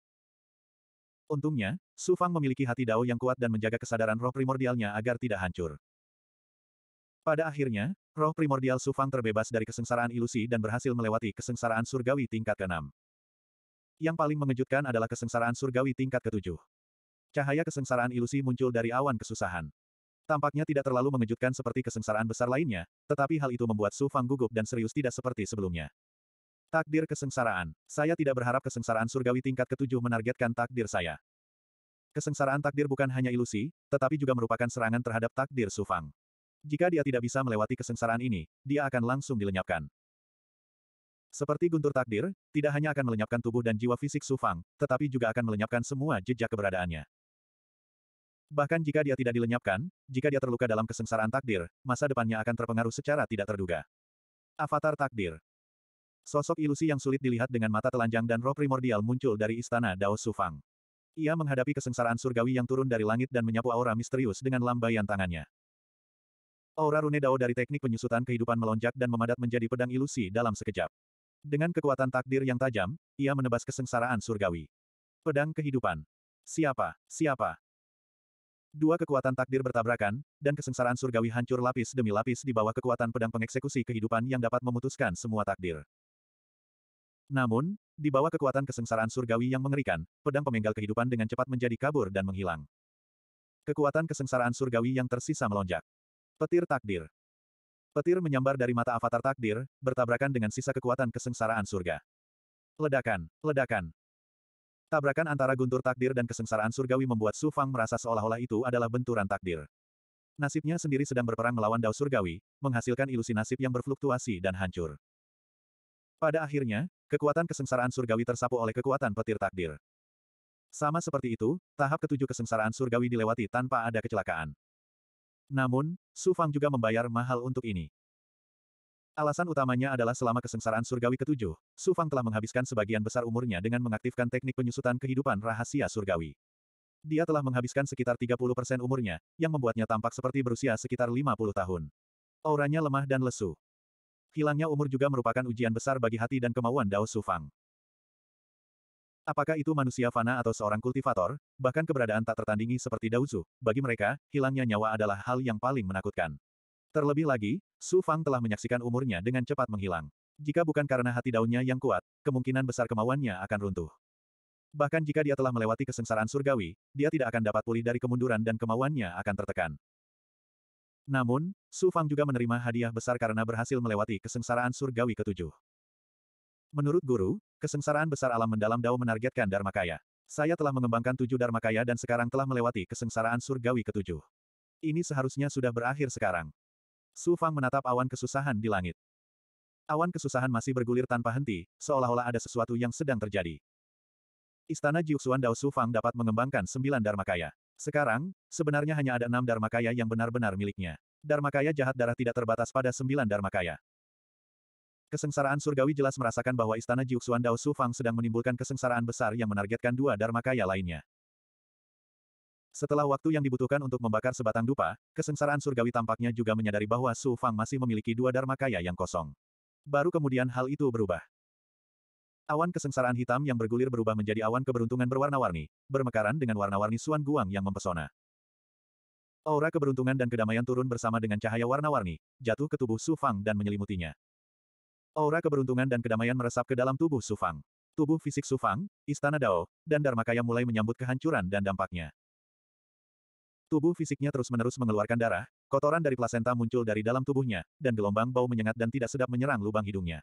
Untungnya, Su Fang memiliki hati dao yang kuat dan menjaga kesadaran roh primordialnya agar tidak hancur. Pada akhirnya, roh primordial Su Fang terbebas dari kesengsaraan ilusi dan berhasil melewati kesengsaraan surgawi tingkat keenam. Yang paling mengejutkan adalah kesengsaraan surgawi tingkat ketujuh. Cahaya kesengsaraan ilusi muncul dari awan kesusahan. Tampaknya tidak terlalu mengejutkan seperti kesengsaraan besar lainnya, tetapi hal itu membuat Su Fang gugup dan serius tidak seperti sebelumnya. Takdir kesengsaraan. Saya tidak berharap kesengsaraan surgawi tingkat ketujuh menargetkan takdir saya. Kesengsaraan takdir bukan hanya ilusi, tetapi juga merupakan serangan terhadap takdir Su Fang. Jika dia tidak bisa melewati kesengsaraan ini, dia akan langsung dilenyapkan. Seperti guntur takdir, tidak hanya akan melenyapkan tubuh dan jiwa fisik Su Fang, tetapi juga akan melenyapkan semua jejak keberadaannya. Bahkan jika dia tidak dilenyapkan, jika dia terluka dalam kesengsaraan takdir, masa depannya akan terpengaruh secara tidak terduga. Avatar Takdir Sosok ilusi yang sulit dilihat dengan mata telanjang dan roh primordial muncul dari istana Dao Su Fang. Ia menghadapi kesengsaraan surgawi yang turun dari langit dan menyapu aura misterius dengan lambaian tangannya. Aura rune Dao dari teknik penyusutan kehidupan melonjak dan memadat menjadi pedang ilusi dalam sekejap. Dengan kekuatan takdir yang tajam, ia menebas kesengsaraan surgawi. Pedang kehidupan. Siapa? Siapa? Dua kekuatan takdir bertabrakan, dan kesengsaraan surgawi hancur lapis demi lapis di bawah kekuatan pedang pengeksekusi kehidupan yang dapat memutuskan semua takdir. Namun, di bawah kekuatan kesengsaraan surgawi yang mengerikan, pedang pemenggal kehidupan dengan cepat menjadi kabur dan menghilang. Kekuatan kesengsaraan surgawi yang tersisa melonjak. Petir takdir. Petir menyambar dari mata avatar takdir, bertabrakan dengan sisa kekuatan kesengsaraan surga. Ledakan, ledakan. Tabrakan antara guntur takdir dan kesengsaraan surgawi membuat Su Fang merasa seolah-olah itu adalah benturan takdir. Nasibnya sendiri sedang berperang melawan Dao Surgawi, menghasilkan ilusi nasib yang berfluktuasi dan hancur. Pada akhirnya, kekuatan kesengsaraan surgawi tersapu oleh kekuatan petir takdir. Sama seperti itu, tahap ketujuh kesengsaraan surgawi dilewati tanpa ada kecelakaan. Namun, Su Fang juga membayar mahal untuk ini. Alasan utamanya adalah selama kesengsaraan surgawi ketujuh, Su Fang telah menghabiskan sebagian besar umurnya dengan mengaktifkan teknik penyusutan kehidupan rahasia surgawi. Dia telah menghabiskan sekitar 30% umurnya, yang membuatnya tampak seperti berusia sekitar 50 tahun. Auranya lemah dan lesu. Hilangnya umur juga merupakan ujian besar bagi hati dan kemauan Dao Su Fang. Apakah itu manusia fana atau seorang kultivator, bahkan keberadaan tak tertandingi seperti Daozu, bagi mereka, hilangnya nyawa adalah hal yang paling menakutkan. Terlebih lagi, Su Fang telah menyaksikan umurnya dengan cepat menghilang. Jika bukan karena hati daunnya yang kuat, kemungkinan besar kemauannya akan runtuh. Bahkan jika dia telah melewati kesengsaraan surgawi, dia tidak akan dapat pulih dari kemunduran dan kemauannya akan tertekan. Namun, Su Fang juga menerima hadiah besar karena berhasil melewati kesengsaraan surgawi ketujuh. Menurut guru, Kesengsaraan besar alam mendalam Dao menargetkan Dharma Kaya. Saya telah mengembangkan tujuh Dharma Kaya dan sekarang telah melewati kesengsaraan surgawi ketujuh. Ini seharusnya sudah berakhir sekarang. Su Fang menatap awan kesusahan di langit. Awan kesusahan masih bergulir tanpa henti, seolah-olah ada sesuatu yang sedang terjadi. Istana Jiuxuan Dao Su Fang dapat mengembangkan sembilan Dharma Kaya. Sekarang, sebenarnya hanya ada enam Dharma Kaya yang benar-benar miliknya. Dharma Kaya jahat darah tidak terbatas pada sembilan Dharma Kaya. Kesengsaraan surgawi jelas merasakan bahwa istana Jiuxuan Dao Sufang sedang menimbulkan kesengsaraan besar yang menargetkan dua dharma kaya lainnya. Setelah waktu yang dibutuhkan untuk membakar sebatang dupa, kesengsaraan surgawi tampaknya juga menyadari bahwa Su Fang masih memiliki dua dharma kaya yang kosong. Baru kemudian hal itu berubah. Awan kesengsaraan hitam yang bergulir berubah menjadi awan keberuntungan berwarna-warni, bermekaran dengan warna-warni Suan Guang yang mempesona. Aura keberuntungan dan kedamaian turun bersama dengan cahaya warna-warni, jatuh ke tubuh Su Fang dan menyelimutinya. Aura keberuntungan dan kedamaian meresap ke dalam tubuh Sufang. Tubuh fisik Sufang, Istana Dao, dan Dharmakaya mulai menyambut kehancuran dan dampaknya. Tubuh fisiknya terus-menerus mengeluarkan darah, kotoran dari plasenta muncul dari dalam tubuhnya, dan gelombang bau menyengat dan tidak sedap menyerang lubang hidungnya.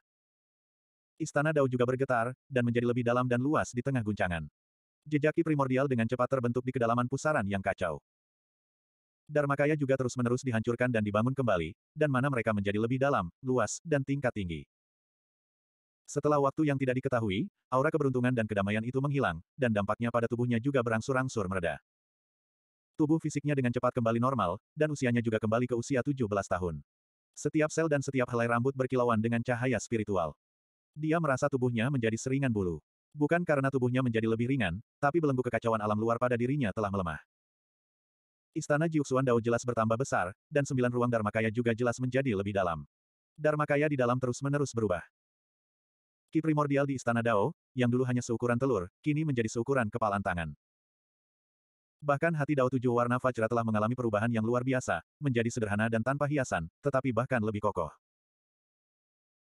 Istana Dao juga bergetar, dan menjadi lebih dalam dan luas di tengah guncangan. Jejaki primordial dengan cepat terbentuk di kedalaman pusaran yang kacau. Dharmakaya juga terus-menerus dihancurkan dan dibangun kembali, dan mana mereka menjadi lebih dalam, luas, dan tingkat tinggi. Setelah waktu yang tidak diketahui, aura keberuntungan dan kedamaian itu menghilang, dan dampaknya pada tubuhnya juga berangsur-angsur mereda. Tubuh fisiknya dengan cepat kembali normal, dan usianya juga kembali ke usia 17 tahun. Setiap sel dan setiap helai rambut berkilauan dengan cahaya spiritual. Dia merasa tubuhnya menjadi seringan bulu. Bukan karena tubuhnya menjadi lebih ringan, tapi belenggu kekacauan alam luar pada dirinya telah melemah. Istana Jiuxuan Dao jelas bertambah besar, dan sembilan ruang Dharmakaya juga jelas menjadi lebih dalam. Dharmakaya di dalam terus-menerus berubah. Ki primordial di Istana Dao, yang dulu hanya seukuran telur, kini menjadi seukuran kepalan tangan. Bahkan hati Dao Tujuh Warna Fajra telah mengalami perubahan yang luar biasa, menjadi sederhana dan tanpa hiasan, tetapi bahkan lebih kokoh.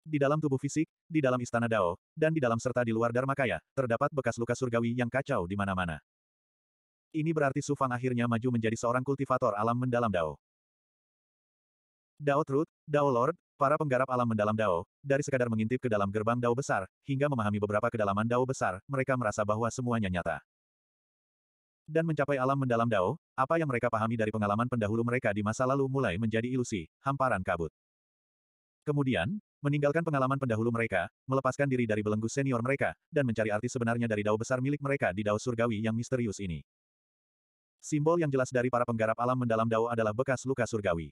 Di dalam tubuh fisik, di dalam Istana Dao, dan di dalam serta di luar Dharma Kaya, terdapat bekas luka surgawi yang kacau di mana-mana. Ini berarti Sufang akhirnya maju menjadi seorang kultivator alam mendalam Dao. Dao Truth, Dao Lord, Para penggarap alam mendalam Dao, dari sekadar mengintip ke dalam gerbang Dao besar, hingga memahami beberapa kedalaman Dao besar, mereka merasa bahwa semuanya nyata. Dan mencapai alam mendalam Dao, apa yang mereka pahami dari pengalaman pendahulu mereka di masa lalu mulai menjadi ilusi, hamparan kabut. Kemudian, meninggalkan pengalaman pendahulu mereka, melepaskan diri dari belenggu senior mereka, dan mencari arti sebenarnya dari Dao besar milik mereka di Dao surgawi yang misterius ini. Simbol yang jelas dari para penggarap alam mendalam Dao adalah bekas luka surgawi.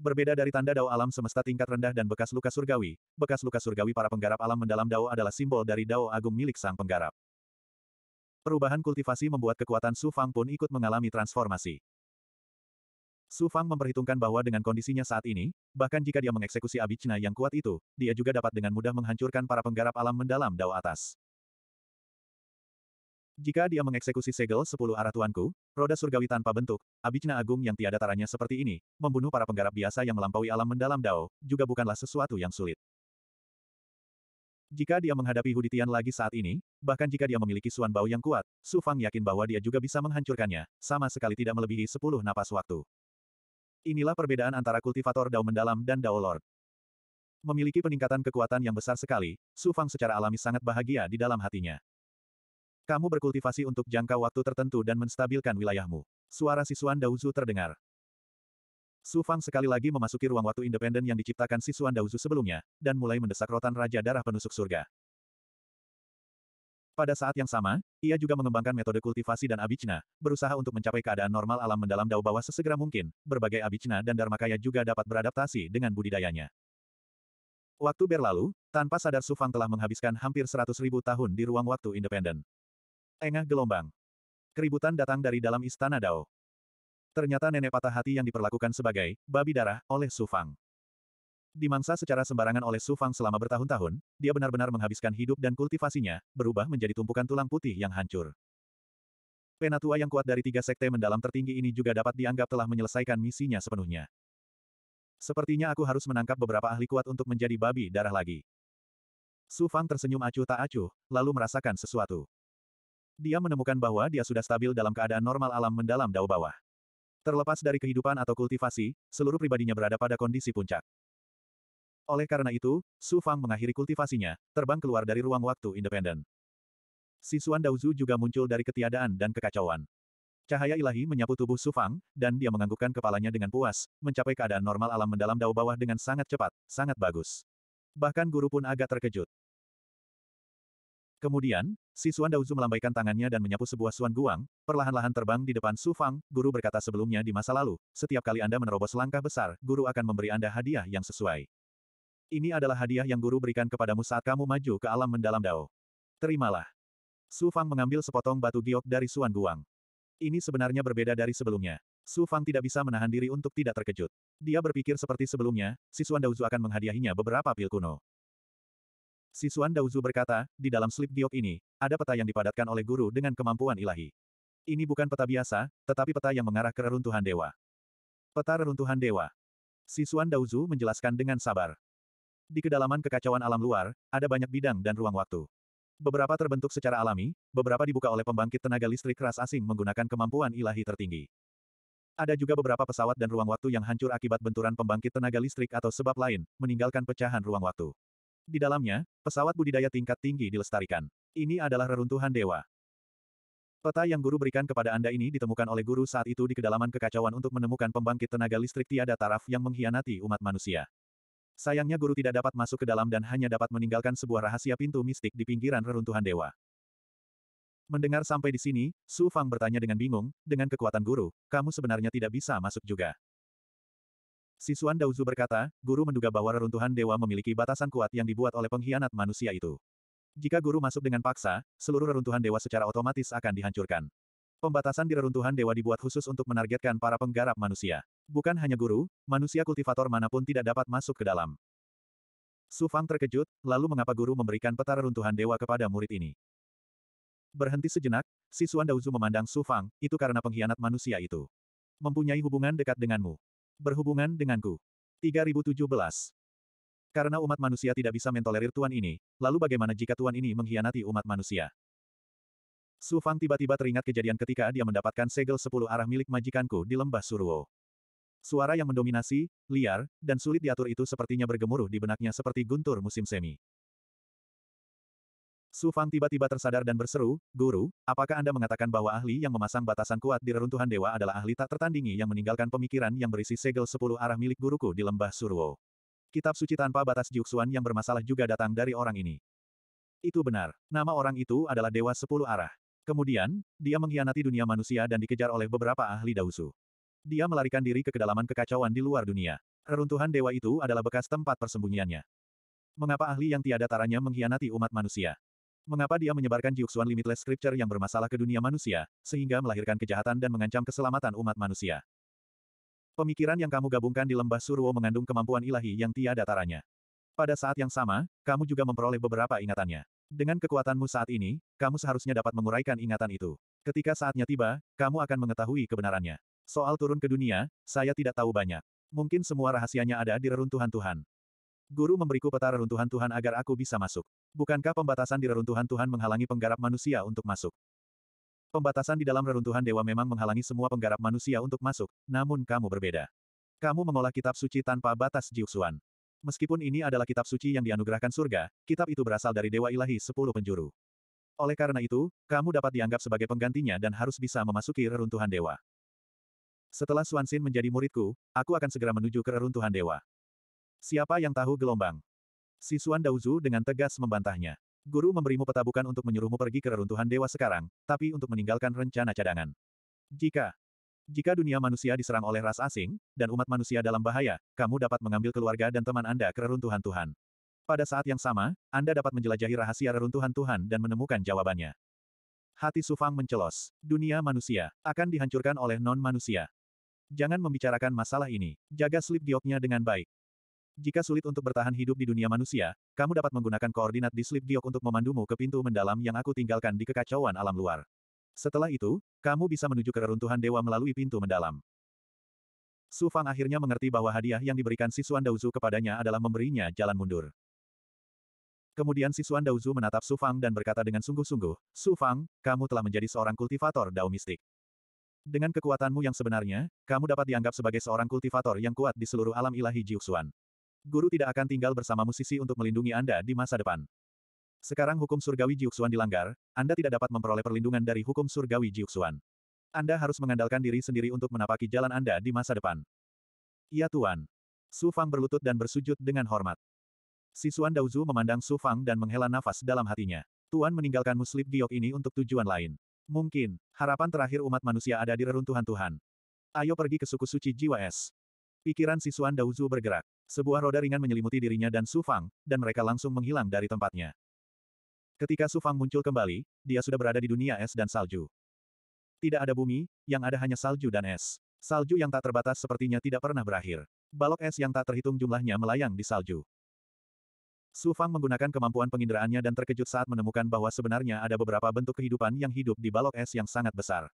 Berbeda dari tanda dao alam semesta tingkat rendah dan bekas luka surgawi, bekas luka surgawi para penggarap alam mendalam dao adalah simbol dari dao agung milik sang penggarap. Perubahan kultivasi membuat kekuatan Su Fang pun ikut mengalami transformasi. Su Fang memperhitungkan bahwa dengan kondisinya saat ini, bahkan jika dia mengeksekusi abijna yang kuat itu, dia juga dapat dengan mudah menghancurkan para penggarap alam mendalam dao atas. Jika dia mengeksekusi segel sepuluh arah tuanku, roda surgawi tanpa bentuk, abijna agung yang tiada taranya seperti ini, membunuh para penggarap biasa yang melampaui alam mendalam Dao, juga bukanlah sesuatu yang sulit. Jika dia menghadapi Huditian lagi saat ini, bahkan jika dia memiliki Suan bau yang kuat, Su Fang yakin bahwa dia juga bisa menghancurkannya, sama sekali tidak melebihi sepuluh napas waktu. Inilah perbedaan antara kultivator Dao mendalam dan Dao Lord. Memiliki peningkatan kekuatan yang besar sekali, Su Fang secara alami sangat bahagia di dalam hatinya. Kamu berkultivasi untuk jangka waktu tertentu dan menstabilkan wilayahmu. Suara Sisuan Daozu terdengar. Su Fang sekali lagi memasuki ruang waktu independen yang diciptakan Sisuan Daozu sebelumnya, dan mulai mendesak rotan Raja Darah Penusuk Surga. Pada saat yang sama, ia juga mengembangkan metode kultivasi dan abicna, berusaha untuk mencapai keadaan normal alam mendalam dao bawah sesegera mungkin, berbagai abicna dan dharmakaya juga dapat beradaptasi dengan budidayanya. Waktu berlalu, tanpa sadar Sufang telah menghabiskan hampir 100.000 tahun di ruang waktu independen. Engah gelombang. Keributan datang dari dalam istana Dao. Ternyata nenek patah hati yang diperlakukan sebagai babi darah oleh Su Fang. Dimangsa secara sembarangan oleh Su Fang selama bertahun-tahun, dia benar-benar menghabiskan hidup dan kultivasinya, berubah menjadi tumpukan tulang putih yang hancur. Penatua yang kuat dari tiga sekte mendalam tertinggi ini juga dapat dianggap telah menyelesaikan misinya sepenuhnya. Sepertinya aku harus menangkap beberapa ahli kuat untuk menjadi babi darah lagi. Su Fang tersenyum acuh tak acuh, lalu merasakan sesuatu dia menemukan bahwa dia sudah stabil dalam keadaan normal alam mendalam dao bawah. Terlepas dari kehidupan atau kultivasi, seluruh pribadinya berada pada kondisi puncak. Oleh karena itu, Su Fang mengakhiri kultivasinya, terbang keluar dari ruang waktu independen. Sisuan Daozu juga muncul dari ketiadaan dan kekacauan. Cahaya ilahi menyapu tubuh Su Fang, dan dia menganggukkan kepalanya dengan puas, mencapai keadaan normal alam mendalam dao bawah dengan sangat cepat, sangat bagus. Bahkan guru pun agak terkejut. Kemudian, si Suan Daozu melambaikan tangannya dan menyapu sebuah Suan Guang, perlahan-lahan terbang di depan Su Fang, guru berkata sebelumnya di masa lalu, setiap kali Anda menerobos langkah besar, guru akan memberi Anda hadiah yang sesuai. Ini adalah hadiah yang guru berikan kepadamu saat kamu maju ke alam mendalam Dao. Terimalah. Su Fang mengambil sepotong batu giok dari Suan Guang. Ini sebenarnya berbeda dari sebelumnya. Su Fang tidak bisa menahan diri untuk tidak terkejut. Dia berpikir seperti sebelumnya, si Suan Daozu akan menghadiahinya beberapa pil kuno. Sisuan Daozu berkata, di dalam slip giok ini, ada peta yang dipadatkan oleh guru dengan kemampuan ilahi. Ini bukan peta biasa, tetapi peta yang mengarah ke reruntuhan dewa. Peta reruntuhan dewa. Sisuan Daozu menjelaskan dengan sabar. Di kedalaman kekacauan alam luar, ada banyak bidang dan ruang waktu. Beberapa terbentuk secara alami, beberapa dibuka oleh pembangkit tenaga listrik keras asing menggunakan kemampuan ilahi tertinggi. Ada juga beberapa pesawat dan ruang waktu yang hancur akibat benturan pembangkit tenaga listrik atau sebab lain, meninggalkan pecahan ruang waktu. Di dalamnya, pesawat budidaya tingkat tinggi dilestarikan. Ini adalah reruntuhan dewa. Peta yang guru berikan kepada Anda ini ditemukan oleh guru saat itu di kedalaman kekacauan untuk menemukan pembangkit tenaga listrik tiada taraf yang mengkhianati umat manusia. Sayangnya guru tidak dapat masuk ke dalam dan hanya dapat meninggalkan sebuah rahasia pintu mistik di pinggiran reruntuhan dewa. Mendengar sampai di sini, Su Fang bertanya dengan bingung, dengan kekuatan guru, kamu sebenarnya tidak bisa masuk juga. Sisuan Dauzu berkata, guru menduga bahwa reruntuhan dewa memiliki batasan kuat yang dibuat oleh pengkhianat manusia itu. Jika guru masuk dengan paksa, seluruh reruntuhan dewa secara otomatis akan dihancurkan. Pembatasan di reruntuhan dewa dibuat khusus untuk menargetkan para penggarap manusia. Bukan hanya guru, manusia kultivator manapun tidak dapat masuk ke dalam. Su Fang terkejut, lalu mengapa guru memberikan peta reruntuhan dewa kepada murid ini? Berhenti sejenak, Sisuan Dauzu memandang Su Fang, itu karena pengkhianat manusia itu. Mempunyai hubungan dekat denganmu. Berhubungan denganku. 3017. Karena umat manusia tidak bisa mentolerir Tuan ini, lalu bagaimana jika Tuan ini mengkhianati umat manusia? Su Fang tiba-tiba teringat kejadian ketika dia mendapatkan segel sepuluh arah milik majikanku di lembah Suruo. Suara yang mendominasi, liar, dan sulit diatur itu sepertinya bergemuruh di benaknya seperti guntur musim semi. Su Fang tiba-tiba tersadar dan berseru, Guru, apakah Anda mengatakan bahwa ahli yang memasang batasan kuat di reruntuhan dewa adalah ahli tak tertandingi yang meninggalkan pemikiran yang berisi segel sepuluh arah milik guruku di lembah Surwo? Kitab suci tanpa batas Jiuxuan yang bermasalah juga datang dari orang ini. Itu benar. Nama orang itu adalah Dewa Sepuluh Arah. Kemudian, dia mengkhianati dunia manusia dan dikejar oleh beberapa ahli Dausu. Dia melarikan diri ke kedalaman kekacauan di luar dunia. Reruntuhan dewa itu adalah bekas tempat persembunyiannya. Mengapa ahli yang tiada taranya mengkhianati umat manusia? Mengapa dia menyebarkan Jiuxuan Limitless Scripture yang bermasalah ke dunia manusia, sehingga melahirkan kejahatan dan mengancam keselamatan umat manusia? Pemikiran yang kamu gabungkan di lembah Suruo mengandung kemampuan ilahi yang tiada taranya. Pada saat yang sama, kamu juga memperoleh beberapa ingatannya. Dengan kekuatanmu saat ini, kamu seharusnya dapat menguraikan ingatan itu. Ketika saatnya tiba, kamu akan mengetahui kebenarannya. Soal turun ke dunia, saya tidak tahu banyak. Mungkin semua rahasianya ada di reruntuhan Tuhan. Guru memberiku peta reruntuhan Tuhan agar aku bisa masuk. Bukankah pembatasan di reruntuhan Tuhan menghalangi penggarap manusia untuk masuk? Pembatasan di dalam reruntuhan dewa memang menghalangi semua penggarap manusia untuk masuk, namun kamu berbeda. Kamu mengolah kitab suci tanpa batas jiusuan. Meskipun ini adalah kitab suci yang dianugerahkan surga, kitab itu berasal dari dewa ilahi sepuluh penjuru. Oleh karena itu, kamu dapat dianggap sebagai penggantinya dan harus bisa memasuki reruntuhan dewa. Setelah Suansin menjadi muridku, aku akan segera menuju ke reruntuhan dewa. Siapa yang tahu gelombang? Sisuan Dauzu dengan tegas membantahnya. Guru memberimu peta bukan untuk menyuruhmu pergi ke reruntuhan dewa sekarang, tapi untuk meninggalkan rencana cadangan. Jika jika dunia manusia diserang oleh ras asing, dan umat manusia dalam bahaya, kamu dapat mengambil keluarga dan teman Anda ke reruntuhan Tuhan. Pada saat yang sama, Anda dapat menjelajahi rahasia reruntuhan Tuhan dan menemukan jawabannya. Hati Sufang mencelos. Dunia manusia akan dihancurkan oleh non-manusia. Jangan membicarakan masalah ini. Jaga slip dioknya dengan baik. Jika sulit untuk bertahan hidup di dunia manusia, kamu dapat menggunakan koordinat di slip giok untuk memandumu ke pintu mendalam yang aku tinggalkan di kekacauan alam luar. Setelah itu, kamu bisa menuju ke reruntuhan dewa melalui pintu mendalam. Su Fang akhirnya mengerti bahwa hadiah yang diberikan Sisuan Daozu kepadanya adalah memberinya jalan mundur. Kemudian Sisuan Daozu menatap Su Fang dan berkata dengan sungguh-sungguh, Su Fang, kamu telah menjadi seorang kultivator Dao Mistik. Dengan kekuatanmu yang sebenarnya, kamu dapat dianggap sebagai seorang kultivator yang kuat di seluruh alam ilahi Jiuxuan. Guru tidak akan tinggal bersama musisi untuk melindungi Anda di masa depan. Sekarang hukum surgawi Jiuxuan dilanggar, Anda tidak dapat memperoleh perlindungan dari hukum surgawi Jiuxuan. Anda harus mengandalkan diri sendiri untuk menapaki jalan Anda di masa depan. Ya Tuan. Su Fang berlutut dan bersujud dengan hormat. Sisuan Daozu memandang Su Fang dan menghela nafas dalam hatinya. Tuan meninggalkan muslim giok ini untuk tujuan lain. Mungkin, harapan terakhir umat manusia ada di reruntuhan Tuhan. Ayo pergi ke suku suci jiwa es. Pikiran Sisuan Dauzu bergerak. Sebuah roda ringan menyelimuti dirinya dan Su Fang, dan mereka langsung menghilang dari tempatnya. Ketika Su Fang muncul kembali, dia sudah berada di dunia es dan salju. Tidak ada bumi, yang ada hanya salju dan es. Salju yang tak terbatas sepertinya tidak pernah berakhir. Balok es yang tak terhitung jumlahnya melayang di salju. Su Fang menggunakan kemampuan penginderaannya dan terkejut saat menemukan bahwa sebenarnya ada beberapa bentuk kehidupan yang hidup di balok es yang sangat besar.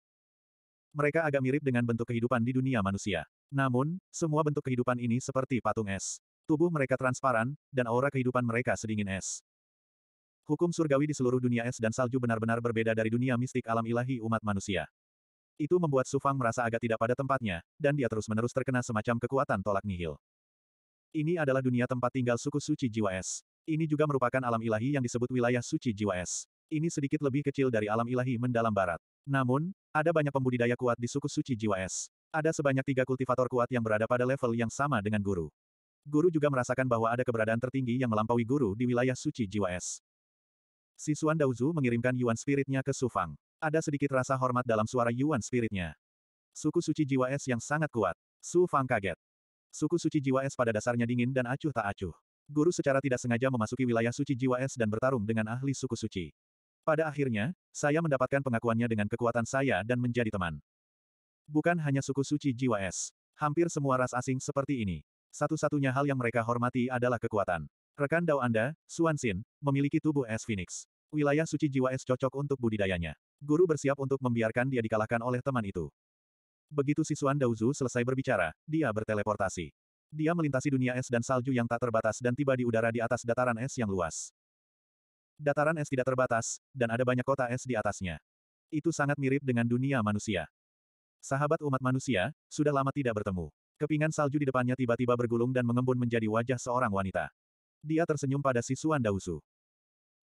Mereka agak mirip dengan bentuk kehidupan di dunia manusia. Namun, semua bentuk kehidupan ini seperti patung es. Tubuh mereka transparan, dan aura kehidupan mereka sedingin es. Hukum surgawi di seluruh dunia es dan salju benar-benar berbeda dari dunia mistik alam ilahi umat manusia. Itu membuat Sufang merasa agak tidak pada tempatnya, dan dia terus-menerus terkena semacam kekuatan tolak nihil. Ini adalah dunia tempat tinggal suku suci jiwa es. Ini juga merupakan alam ilahi yang disebut wilayah suci jiwa es. Ini sedikit lebih kecil dari alam ilahi mendalam barat. Namun, ada banyak pembudidaya kuat di suku suci jiwa es. Ada sebanyak tiga kultivator kuat yang berada pada level yang sama dengan guru. Guru juga merasakan bahwa ada keberadaan tertinggi yang melampaui guru di wilayah suci jiwa es. Sisuan Daozu mengirimkan Yuan Spiritnya ke Sufang. Ada sedikit rasa hormat dalam suara Yuan Spiritnya. Suku suci jiwa es yang sangat kuat. Su Fang kaget. Suku suci jiwa es pada dasarnya dingin dan acuh tak acuh. Guru secara tidak sengaja memasuki wilayah suci jiwa es dan bertarung dengan ahli suku suci. Pada akhirnya, saya mendapatkan pengakuannya dengan kekuatan saya dan menjadi teman. Bukan hanya suku suci jiwa es. Hampir semua ras asing seperti ini. Satu-satunya hal yang mereka hormati adalah kekuatan. Rekan Dao Anda, Suan Xin, memiliki tubuh es Phoenix. Wilayah suci jiwa es cocok untuk budidayanya. Guru bersiap untuk membiarkan dia dikalahkan oleh teman itu. Begitu si Suan Daozu selesai berbicara, dia berteleportasi. Dia melintasi dunia es dan salju yang tak terbatas dan tiba di udara di atas dataran es yang luas. Dataran es tidak terbatas, dan ada banyak kota es di atasnya. Itu sangat mirip dengan dunia manusia. Sahabat umat manusia, sudah lama tidak bertemu. Kepingan salju di depannya tiba-tiba bergulung dan mengembun menjadi wajah seorang wanita. Dia tersenyum pada Sisuan Dausu.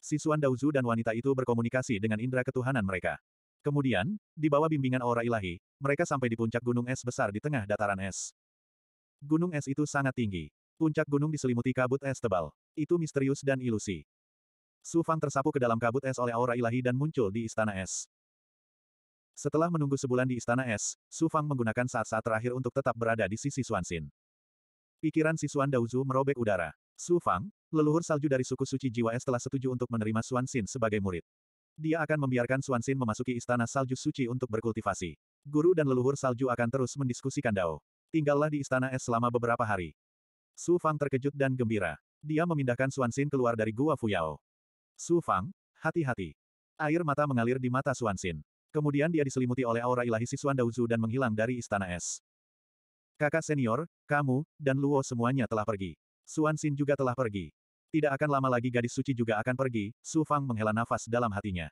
Sisuan Dausu dan wanita itu berkomunikasi dengan indera ketuhanan mereka. Kemudian, di bawah bimbingan aura ilahi, mereka sampai di puncak gunung es besar di tengah dataran es. Gunung es itu sangat tinggi. Puncak gunung diselimuti kabut es tebal. Itu misterius dan ilusi. Su Fang tersapu ke dalam kabut es oleh aura ilahi dan muncul di istana es. Setelah menunggu sebulan di istana es, Su Fang menggunakan saat-saat terakhir untuk tetap berada di sisi Xin. Pikiran si Xuan Daozu merobek udara. Su Fang, leluhur salju dari suku suci jiwa es telah setuju untuk menerima Xin sebagai murid. Dia akan membiarkan Xin memasuki istana salju suci untuk berkultivasi. Guru dan leluhur salju akan terus mendiskusikan Dao. Tinggallah di istana es selama beberapa hari. Su Fang terkejut dan gembira. Dia memindahkan Xin keluar dari gua Fuyao. Su Fang, hati-hati. Air mata mengalir di mata Xin. Kemudian dia diselimuti oleh aura ilahi Sisuan Daozu dan menghilang dari istana es. Kakak senior, kamu, dan Luo semuanya telah pergi. Xin juga telah pergi. Tidak akan lama lagi gadis suci juga akan pergi, Su Fang menghela nafas dalam hatinya.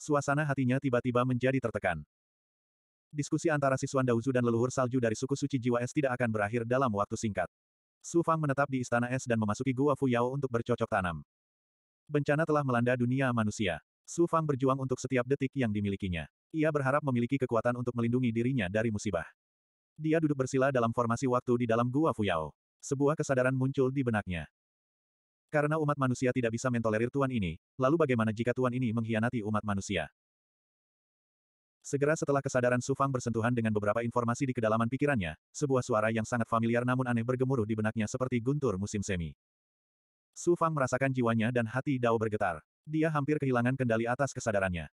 Suasana hatinya tiba-tiba menjadi tertekan. Diskusi antara Sisuan Daozu dan leluhur salju dari suku suci jiwa es tidak akan berakhir dalam waktu singkat. Su Fang menetap di istana es dan memasuki gua Fuyao untuk bercocok tanam. Bencana telah melanda dunia manusia. Su Fang berjuang untuk setiap detik yang dimilikinya. Ia berharap memiliki kekuatan untuk melindungi dirinya dari musibah. Dia duduk bersila dalam formasi waktu di dalam gua Fuyao. Sebuah kesadaran muncul di benaknya. Karena umat manusia tidak bisa mentolerir tuan ini, lalu bagaimana jika tuan ini mengkhianati umat manusia? Segera setelah kesadaran Su Fang bersentuhan dengan beberapa informasi di kedalaman pikirannya, sebuah suara yang sangat familiar namun aneh bergemuruh di benaknya seperti guntur musim semi. Su Fang merasakan jiwanya dan hati Dao bergetar. Dia hampir kehilangan kendali atas kesadarannya.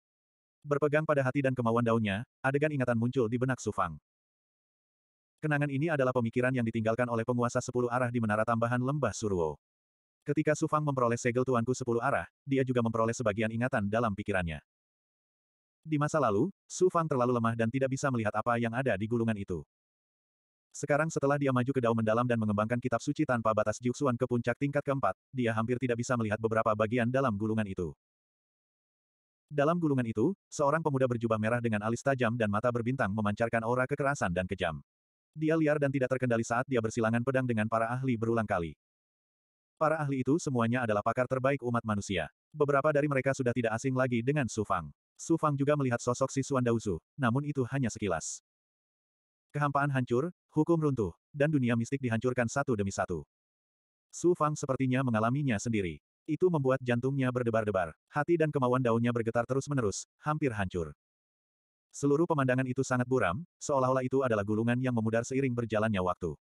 Berpegang pada hati dan kemauan dao adegan ingatan muncul di benak Su Fang. Kenangan ini adalah pemikiran yang ditinggalkan oleh penguasa sepuluh arah di menara tambahan lembah Suruo. Ketika Su Fang memperoleh segel tuanku sepuluh arah, dia juga memperoleh sebagian ingatan dalam pikirannya. Di masa lalu, Su Fang terlalu lemah dan tidak bisa melihat apa yang ada di gulungan itu. Sekarang setelah dia maju ke dao mendalam dan mengembangkan kitab suci tanpa batas Jiuxuan ke puncak tingkat keempat, dia hampir tidak bisa melihat beberapa bagian dalam gulungan itu. Dalam gulungan itu, seorang pemuda berjubah merah dengan alis tajam dan mata berbintang memancarkan aura kekerasan dan kejam. Dia liar dan tidak terkendali saat dia bersilangan pedang dengan para ahli berulang kali. Para ahli itu semuanya adalah pakar terbaik umat manusia. Beberapa dari mereka sudah tidak asing lagi dengan Su Fang. Su Fang juga melihat sosok si Suan Daozu, namun itu hanya sekilas. Kehampaan hancur, Hukum runtuh, dan dunia mistik dihancurkan satu demi satu. Su Fang sepertinya mengalaminya sendiri. Itu membuat jantungnya berdebar-debar, hati dan kemauan daunnya bergetar terus-menerus, hampir hancur. Seluruh pemandangan itu sangat buram, seolah-olah itu adalah gulungan yang memudar seiring berjalannya waktu.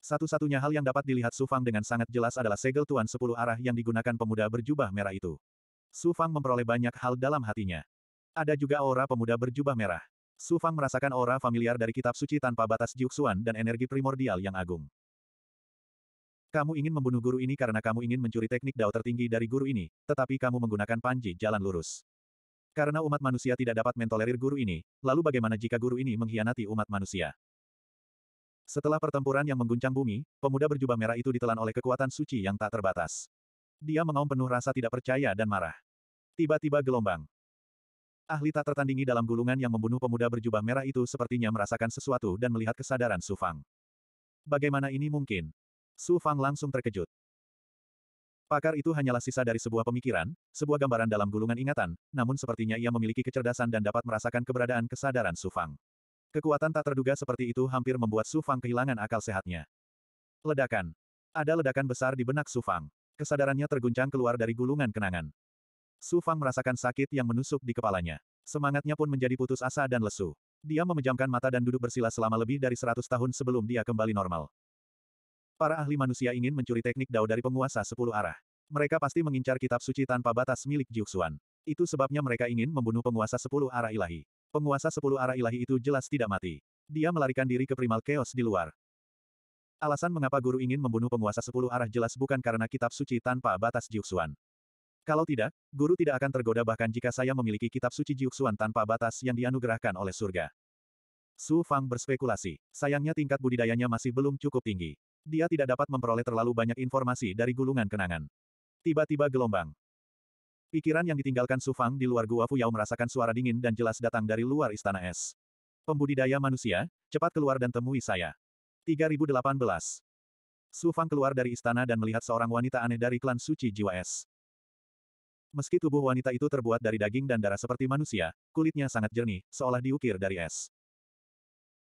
Satu-satunya hal yang dapat dilihat Su Fang dengan sangat jelas adalah segel Tuan Sepuluh Arah yang digunakan pemuda berjubah merah itu. Su Fang memperoleh banyak hal dalam hatinya. Ada juga aura pemuda berjubah merah. Su Fang merasakan aura familiar dari kitab suci tanpa batas Jiuxuan dan energi primordial yang agung. Kamu ingin membunuh guru ini karena kamu ingin mencuri teknik dao tertinggi dari guru ini, tetapi kamu menggunakan panji jalan lurus. Karena umat manusia tidak dapat mentolerir guru ini, lalu bagaimana jika guru ini mengkhianati umat manusia? Setelah pertempuran yang mengguncang bumi, pemuda berjubah merah itu ditelan oleh kekuatan suci yang tak terbatas. Dia mengaum penuh rasa tidak percaya dan marah. Tiba-tiba gelombang Ahli tak tertandingi dalam gulungan yang membunuh pemuda berjubah merah itu sepertinya merasakan sesuatu dan melihat kesadaran Su Fang. Bagaimana ini mungkin? Su Fang langsung terkejut. Pakar itu hanyalah sisa dari sebuah pemikiran, sebuah gambaran dalam gulungan ingatan, namun sepertinya ia memiliki kecerdasan dan dapat merasakan keberadaan kesadaran Su Fang. Kekuatan tak terduga seperti itu hampir membuat Su Fang kehilangan akal sehatnya. Ledakan. Ada ledakan besar di benak Su Fang. Kesadarannya terguncang keluar dari gulungan kenangan. Su Fang merasakan sakit yang menusuk di kepalanya. Semangatnya pun menjadi putus asa dan lesu. Dia memejamkan mata dan duduk bersila selama lebih dari seratus tahun sebelum dia kembali normal. Para ahli manusia ingin mencuri teknik dao dari penguasa sepuluh arah. Mereka pasti mengincar kitab suci tanpa batas milik Jiuxuan. Itu sebabnya mereka ingin membunuh penguasa sepuluh arah ilahi. Penguasa sepuluh arah ilahi itu jelas tidak mati. Dia melarikan diri ke primal chaos di luar. Alasan mengapa guru ingin membunuh penguasa sepuluh arah jelas bukan karena kitab suci tanpa batas Jiuxuan. Kalau tidak, guru tidak akan tergoda bahkan jika saya memiliki kitab suci Jiuxuan tanpa batas yang dianugerahkan oleh surga. Su Fang berspekulasi. Sayangnya tingkat budidayanya masih belum cukup tinggi. Dia tidak dapat memperoleh terlalu banyak informasi dari gulungan kenangan. Tiba-tiba gelombang. Pikiran yang ditinggalkan Su Fang di luar Gua Yao merasakan suara dingin dan jelas datang dari luar istana es. Pembudidaya manusia, cepat keluar dan temui saya. 3018. Su Fang keluar dari istana dan melihat seorang wanita aneh dari klan suci jiwa es. Meski tubuh wanita itu terbuat dari daging dan darah seperti manusia, kulitnya sangat jernih, seolah diukir dari es.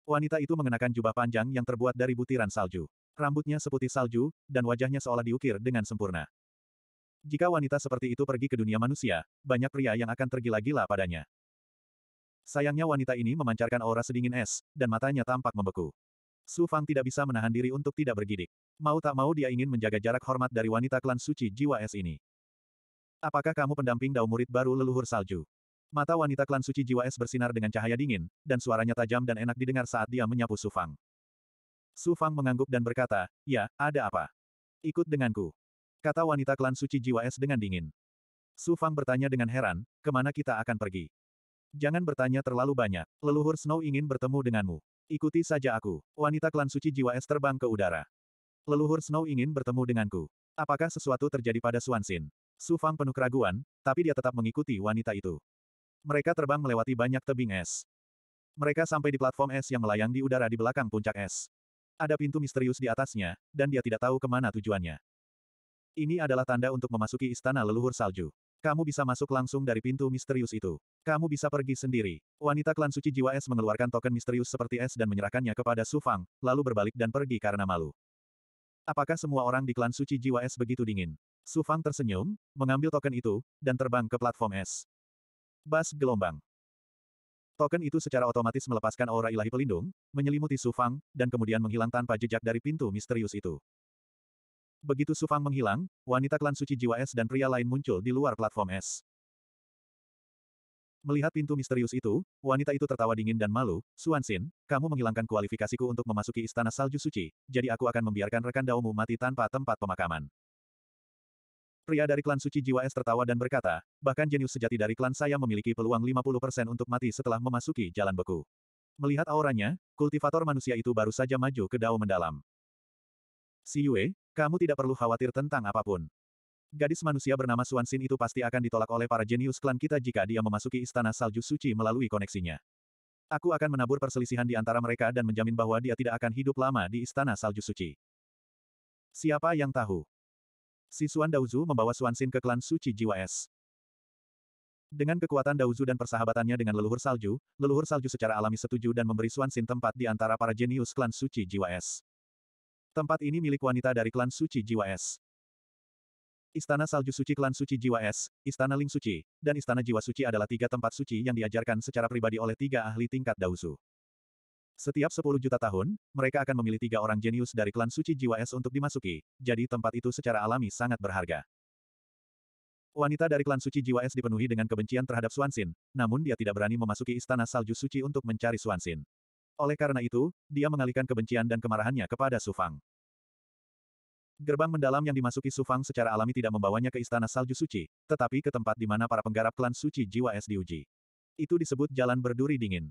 Wanita itu mengenakan jubah panjang yang terbuat dari butiran salju. Rambutnya seputih salju, dan wajahnya seolah diukir dengan sempurna. Jika wanita seperti itu pergi ke dunia manusia, banyak pria yang akan tergila-gila padanya. Sayangnya wanita ini memancarkan aura sedingin es, dan matanya tampak membeku. Su Fang tidak bisa menahan diri untuk tidak bergidik. Mau tak mau dia ingin menjaga jarak hormat dari wanita klan suci jiwa es ini. Apakah kamu pendamping dao murid baru leluhur salju? Mata wanita klan suci jiwa es bersinar dengan cahaya dingin, dan suaranya tajam dan enak didengar saat dia menyapu Sufang. Sufang mengangguk dan berkata, ya, ada apa? Ikut denganku. Kata wanita klan suci jiwa es dengan dingin. Sufang bertanya dengan heran, kemana kita akan pergi? Jangan bertanya terlalu banyak, leluhur Snow ingin bertemu denganmu. Ikuti saja aku, wanita klan suci jiwa es terbang ke udara. Leluhur Snow ingin bertemu denganku. Apakah sesuatu terjadi pada Suansin? Su Fang penuh keraguan, tapi dia tetap mengikuti wanita itu. Mereka terbang melewati banyak tebing es. Mereka sampai di platform es yang melayang di udara di belakang puncak es. Ada pintu misterius di atasnya, dan dia tidak tahu kemana tujuannya. Ini adalah tanda untuk memasuki istana leluhur salju. Kamu bisa masuk langsung dari pintu misterius itu. Kamu bisa pergi sendiri. Wanita klan suci jiwa es mengeluarkan token misterius seperti es dan menyerahkannya kepada Su Fang, lalu berbalik dan pergi karena malu. Apakah semua orang di klan suci jiwa es begitu dingin? Su Fang tersenyum, mengambil token itu, dan terbang ke platform es. Bas gelombang. Token itu secara otomatis melepaskan aura ilahi pelindung, menyelimuti Su Fang, dan kemudian menghilang tanpa jejak dari pintu misterius itu. Begitu Su Fang menghilang, wanita klan suci jiwa es dan pria lain muncul di luar platform es. Melihat pintu misterius itu, wanita itu tertawa dingin dan malu, Suan Xin, kamu menghilangkan kualifikasiku untuk memasuki istana salju suci, jadi aku akan membiarkan rekan daumu mati tanpa tempat pemakaman. Pria dari klan suci jiwa es tertawa dan berkata, bahkan jenius sejati dari klan saya memiliki peluang 50% untuk mati setelah memasuki jalan beku. Melihat auranya, kultivator manusia itu baru saja maju ke dao mendalam. Si Yue, kamu tidak perlu khawatir tentang apapun. Gadis manusia bernama Suan Xin itu pasti akan ditolak oleh para jenius klan kita jika dia memasuki istana salju suci melalui koneksinya. Aku akan menabur perselisihan di antara mereka dan menjamin bahwa dia tidak akan hidup lama di istana salju suci. Siapa yang tahu? Si Suan Daozu membawa Suan Xin ke klan suci jiwa es. Dengan kekuatan Daozu dan persahabatannya dengan leluhur salju, leluhur salju secara alami setuju dan memberi Suan Xin tempat di antara para jenius klan suci jiwa es. Tempat ini milik wanita dari klan suci jiwa es. Istana Salju Suci Klan Suci Jiwa Es, Istana Ling Suci, dan Istana Jiwa Suci adalah tiga tempat suci yang diajarkan secara pribadi oleh tiga ahli tingkat Daozu. Setiap 10 juta tahun, mereka akan memilih tiga orang jenius dari klan suci jiwa es untuk dimasuki, jadi tempat itu secara alami sangat berharga. Wanita dari klan suci jiwa es dipenuhi dengan kebencian terhadap Suansin, namun dia tidak berani memasuki istana salju suci untuk mencari Suansin. Oleh karena itu, dia mengalihkan kebencian dan kemarahannya kepada Sufang. Gerbang mendalam yang dimasuki Sufang secara alami tidak membawanya ke istana salju suci, tetapi ke tempat di mana para penggarap klan suci jiwa es diuji. Itu disebut jalan berduri dingin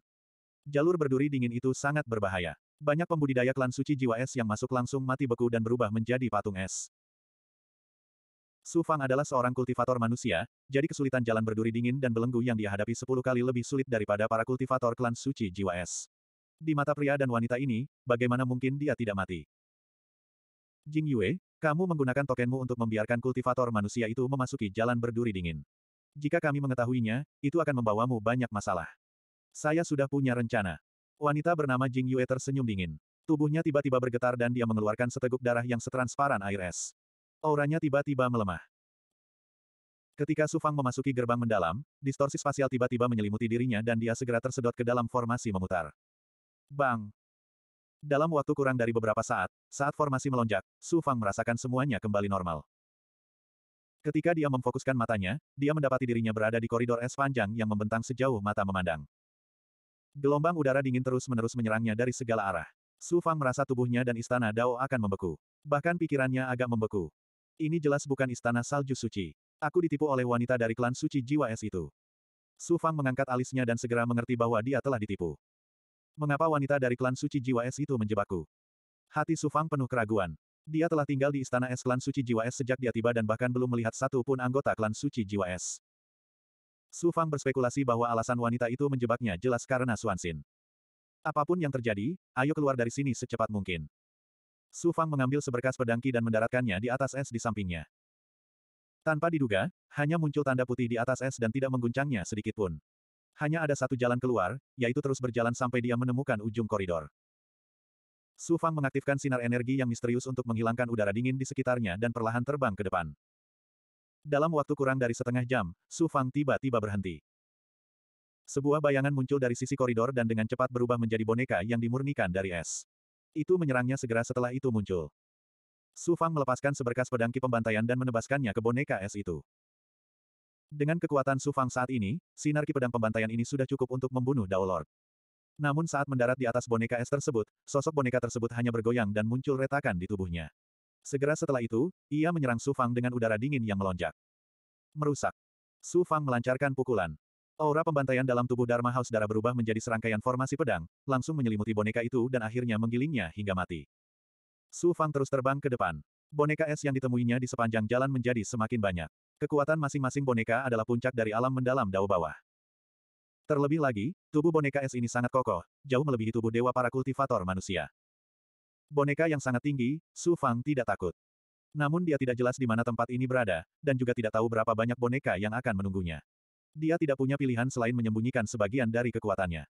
jalur berduri dingin itu sangat berbahaya. Banyak pembudidaya klan suci jiwa es yang masuk langsung mati beku dan berubah menjadi patung es. Su Fang adalah seorang kultivator manusia, jadi kesulitan jalan berduri dingin dan belenggu yang dia hadapi sepuluh kali lebih sulit daripada para kultivator klan suci jiwa es. Di mata pria dan wanita ini, bagaimana mungkin dia tidak mati? Jing Yue, kamu menggunakan tokenmu untuk membiarkan kultivator manusia itu memasuki jalan berduri dingin. Jika kami mengetahuinya, itu akan membawamu banyak masalah. Saya sudah punya rencana. Wanita bernama Jing Yue tersenyum dingin. Tubuhnya tiba-tiba bergetar dan dia mengeluarkan seteguk darah yang setransparan air es. Auranya tiba-tiba melemah. Ketika Sufang memasuki gerbang mendalam, distorsi spasial tiba-tiba menyelimuti dirinya dan dia segera tersedot ke dalam formasi memutar. Bang! Dalam waktu kurang dari beberapa saat, saat formasi melonjak, Sufang merasakan semuanya kembali normal. Ketika dia memfokuskan matanya, dia mendapati dirinya berada di koridor es panjang yang membentang sejauh mata memandang. Gelombang udara dingin terus-menerus menyerangnya dari segala arah. Su Fang merasa tubuhnya dan istana Dao akan membeku. Bahkan pikirannya agak membeku. Ini jelas bukan istana salju suci. Aku ditipu oleh wanita dari klan suci jiwa es itu. Su Fang mengangkat alisnya dan segera mengerti bahwa dia telah ditipu. Mengapa wanita dari klan suci jiwa es itu menjebakku? Hati Su Fang penuh keraguan. Dia telah tinggal di istana es klan suci jiwa es sejak dia tiba dan bahkan belum melihat satu pun anggota klan suci jiwa es. Su Fang berspekulasi bahwa alasan wanita itu menjebaknya jelas karena Xin. Apapun yang terjadi, ayo keluar dari sini secepat mungkin. Su Fang mengambil seberkas pedangki dan mendaratkannya di atas es di sampingnya. Tanpa diduga, hanya muncul tanda putih di atas es dan tidak mengguncangnya sedikit pun. Hanya ada satu jalan keluar, yaitu terus berjalan sampai dia menemukan ujung koridor. Su Fang mengaktifkan sinar energi yang misterius untuk menghilangkan udara dingin di sekitarnya dan perlahan terbang ke depan. Dalam waktu kurang dari setengah jam, Su Fang tiba-tiba berhenti. Sebuah bayangan muncul dari sisi koridor dan dengan cepat berubah menjadi boneka yang dimurnikan dari es. Itu menyerangnya segera setelah itu muncul. Su Fang melepaskan seberkas pedang ki pembantaian dan menebaskannya ke boneka es itu. Dengan kekuatan Su Fang saat ini, sinar ki pedang pembantaian ini sudah cukup untuk membunuh Dao Lord. Namun saat mendarat di atas boneka es tersebut, sosok boneka tersebut hanya bergoyang dan muncul retakan di tubuhnya. Segera setelah itu, ia menyerang Su Fang dengan udara dingin yang melonjak. Merusak. Su Fang melancarkan pukulan. Aura pembantaian dalam tubuh Dharma House darah berubah menjadi serangkaian formasi pedang, langsung menyelimuti boneka itu dan akhirnya menggilingnya hingga mati. Su Fang terus terbang ke depan. Boneka es yang ditemuinya di sepanjang jalan menjadi semakin banyak. Kekuatan masing-masing boneka adalah puncak dari alam mendalam dao bawah. Terlebih lagi, tubuh boneka es ini sangat kokoh, jauh melebihi tubuh dewa para kultivator manusia. Boneka yang sangat tinggi, Su Fang tidak takut. Namun dia tidak jelas di mana tempat ini berada, dan juga tidak tahu berapa banyak boneka yang akan menunggunya. Dia tidak punya pilihan selain menyembunyikan sebagian dari kekuatannya.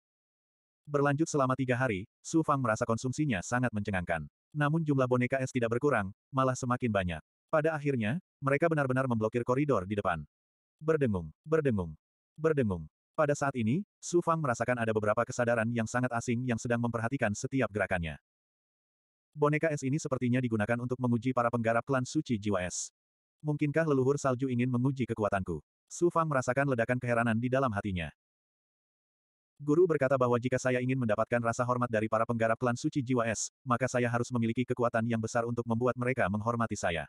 Berlanjut selama tiga hari, Su Fang merasa konsumsinya sangat mencengangkan. Namun jumlah boneka es tidak berkurang, malah semakin banyak. Pada akhirnya, mereka benar-benar memblokir koridor di depan. Berdengung, berdengung, berdengung. Pada saat ini, Su Fang merasakan ada beberapa kesadaran yang sangat asing yang sedang memperhatikan setiap gerakannya. Boneka es ini sepertinya digunakan untuk menguji para penggarap klan suci jiwa es. Mungkinkah leluhur salju ingin menguji kekuatanku? Su Fang merasakan ledakan keheranan di dalam hatinya. Guru berkata bahwa jika saya ingin mendapatkan rasa hormat dari para penggarap klan suci jiwa es, maka saya harus memiliki kekuatan yang besar untuk membuat mereka menghormati saya.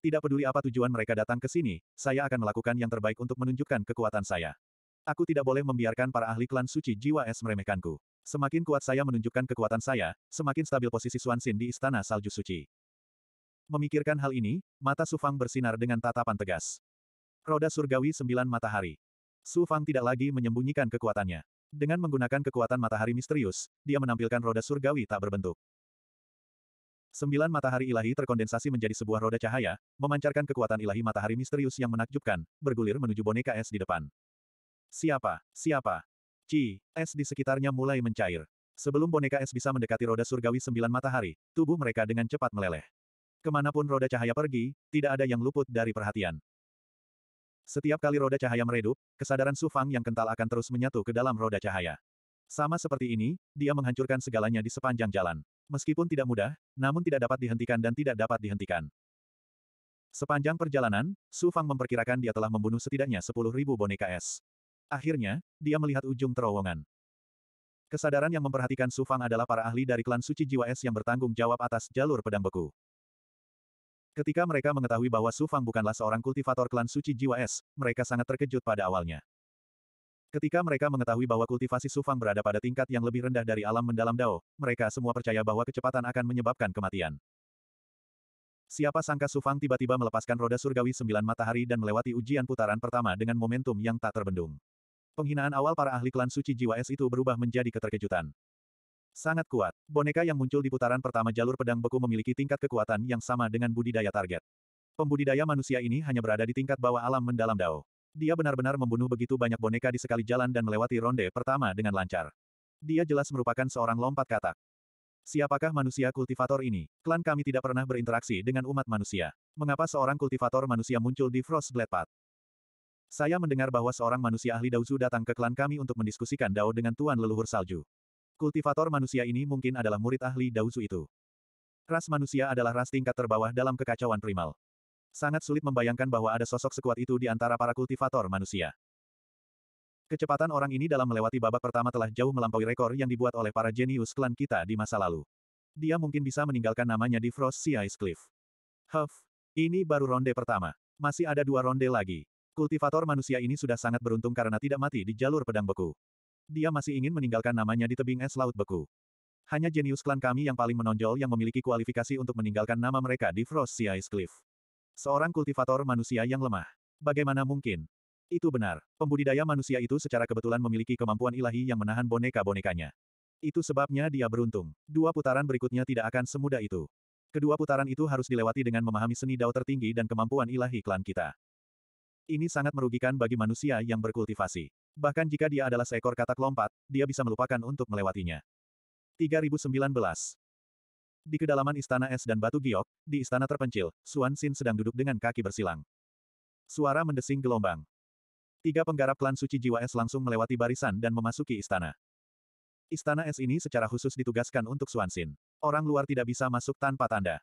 Tidak peduli apa tujuan mereka datang ke sini, saya akan melakukan yang terbaik untuk menunjukkan kekuatan saya. Aku tidak boleh membiarkan para ahli klan suci jiwa es meremehkanku. Semakin kuat saya menunjukkan kekuatan saya, semakin stabil posisi Suan Xin di Istana Salju Suci. Memikirkan hal ini, mata Su Fang bersinar dengan tatapan tegas. Roda surgawi sembilan matahari. Su Fang tidak lagi menyembunyikan kekuatannya. Dengan menggunakan kekuatan matahari misterius, dia menampilkan roda surgawi tak berbentuk. Sembilan matahari ilahi terkondensasi menjadi sebuah roda cahaya, memancarkan kekuatan ilahi matahari misterius yang menakjubkan, bergulir menuju boneka es di depan. Siapa? Siapa? Ci, es di sekitarnya mulai mencair. Sebelum boneka es bisa mendekati roda surgawi sembilan matahari, tubuh mereka dengan cepat meleleh. Kemanapun roda cahaya pergi, tidak ada yang luput dari perhatian. Setiap kali roda cahaya meredup, kesadaran Sufang yang kental akan terus menyatu ke dalam roda cahaya. Sama seperti ini, dia menghancurkan segalanya di sepanjang jalan. Meskipun tidak mudah, namun tidak dapat dihentikan dan tidak dapat dihentikan. Sepanjang perjalanan, Sufang memperkirakan dia telah membunuh setidaknya 10.000 boneka es. Akhirnya, dia melihat ujung terowongan. Kesadaran yang memperhatikan Su Fang adalah para ahli dari klan suci jiwa es yang bertanggung jawab atas jalur pedang beku. Ketika mereka mengetahui bahwa Su Fang bukanlah seorang kultivator klan suci jiwa es, mereka sangat terkejut pada awalnya. Ketika mereka mengetahui bahwa kultivasi Sufang berada pada tingkat yang lebih rendah dari alam mendalam Dao, mereka semua percaya bahwa kecepatan akan menyebabkan kematian. Siapa sangka Sufang tiba-tiba melepaskan roda surgawi sembilan matahari dan melewati ujian putaran pertama dengan momentum yang tak terbendung. Penghinaan awal para ahli klan suci jiwa es itu berubah menjadi keterkejutan. Sangat kuat, boneka yang muncul di putaran pertama jalur pedang beku memiliki tingkat kekuatan yang sama dengan budidaya target. Pembudidaya manusia ini hanya berada di tingkat bawah alam mendalam dao. Dia benar-benar membunuh begitu banyak boneka di sekali jalan dan melewati ronde pertama dengan lancar. Dia jelas merupakan seorang lompat katak. Siapakah manusia kultivator ini? Klan kami tidak pernah berinteraksi dengan umat manusia. Mengapa seorang kultivator manusia muncul di Frostblade Path? Saya mendengar bahwa seorang manusia ahli Daozu datang ke klan kami untuk mendiskusikan Dao dengan Tuan Leluhur Salju. Kultivator manusia ini mungkin adalah murid ahli Daozu itu. Ras manusia adalah ras tingkat terbawah dalam kekacauan primal. Sangat sulit membayangkan bahwa ada sosok sekuat itu di antara para kultivator manusia. Kecepatan orang ini dalam melewati babak pertama telah jauh melampaui rekor yang dibuat oleh para jenius klan kita di masa lalu. Dia mungkin bisa meninggalkan namanya di Frost Sea Ice Cliff. Huff, ini baru ronde pertama. Masih ada dua ronde lagi. Kultivator manusia ini sudah sangat beruntung karena tidak mati di jalur pedang beku. Dia masih ingin meninggalkan namanya di tebing es laut beku. Hanya jenius klan kami yang paling menonjol yang memiliki kualifikasi untuk meninggalkan nama mereka di Frost Sea Ice Cliff. Seorang kultivator manusia yang lemah. Bagaimana mungkin? Itu benar. Pembudidaya manusia itu secara kebetulan memiliki kemampuan ilahi yang menahan boneka-bonekanya. Itu sebabnya dia beruntung. Dua putaran berikutnya tidak akan semudah itu. Kedua putaran itu harus dilewati dengan memahami seni dao tertinggi dan kemampuan ilahi klan kita. Ini sangat merugikan bagi manusia yang berkultivasi. Bahkan jika dia adalah seekor katak lompat, dia bisa melupakan untuk melewatinya. 3019 Di kedalaman Istana Es dan Batu Giok, di istana terpencil, Suan Xin sedang duduk dengan kaki bersilang. Suara mendesing gelombang. Tiga penggarap klan suci jiwa es langsung melewati barisan dan memasuki istana. Istana es ini secara khusus ditugaskan untuk Suan Xin. Orang luar tidak bisa masuk tanpa tanda.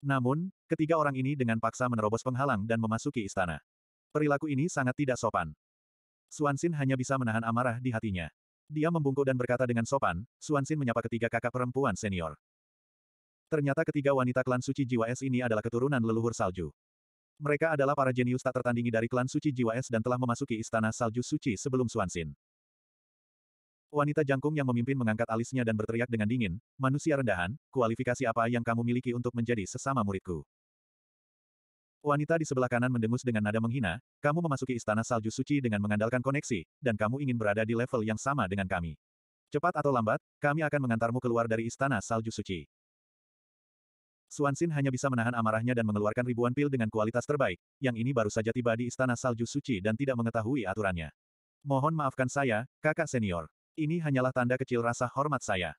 Namun, ketiga orang ini dengan paksa menerobos penghalang dan memasuki istana. Perilaku ini sangat tidak sopan. Suansin hanya bisa menahan amarah di hatinya. Dia membungkuk dan berkata dengan sopan, Suansin menyapa ketiga kakak perempuan senior. Ternyata ketiga wanita klan suci jiwa es ini adalah keturunan leluhur salju. Mereka adalah para jenius tak tertandingi dari klan suci jiwa es dan telah memasuki istana salju suci sebelum Suansin. Wanita jangkung yang memimpin mengangkat alisnya dan berteriak dengan dingin, manusia rendahan, kualifikasi apa yang kamu miliki untuk menjadi sesama muridku? Wanita di sebelah kanan mendengus dengan nada menghina, kamu memasuki istana salju suci dengan mengandalkan koneksi, dan kamu ingin berada di level yang sama dengan kami. Cepat atau lambat, kami akan mengantarmu keluar dari istana salju suci. Suansin hanya bisa menahan amarahnya dan mengeluarkan ribuan pil dengan kualitas terbaik, yang ini baru saja tiba di istana salju suci dan tidak mengetahui aturannya. Mohon maafkan saya, kakak senior. Ini hanyalah tanda kecil rasa hormat saya.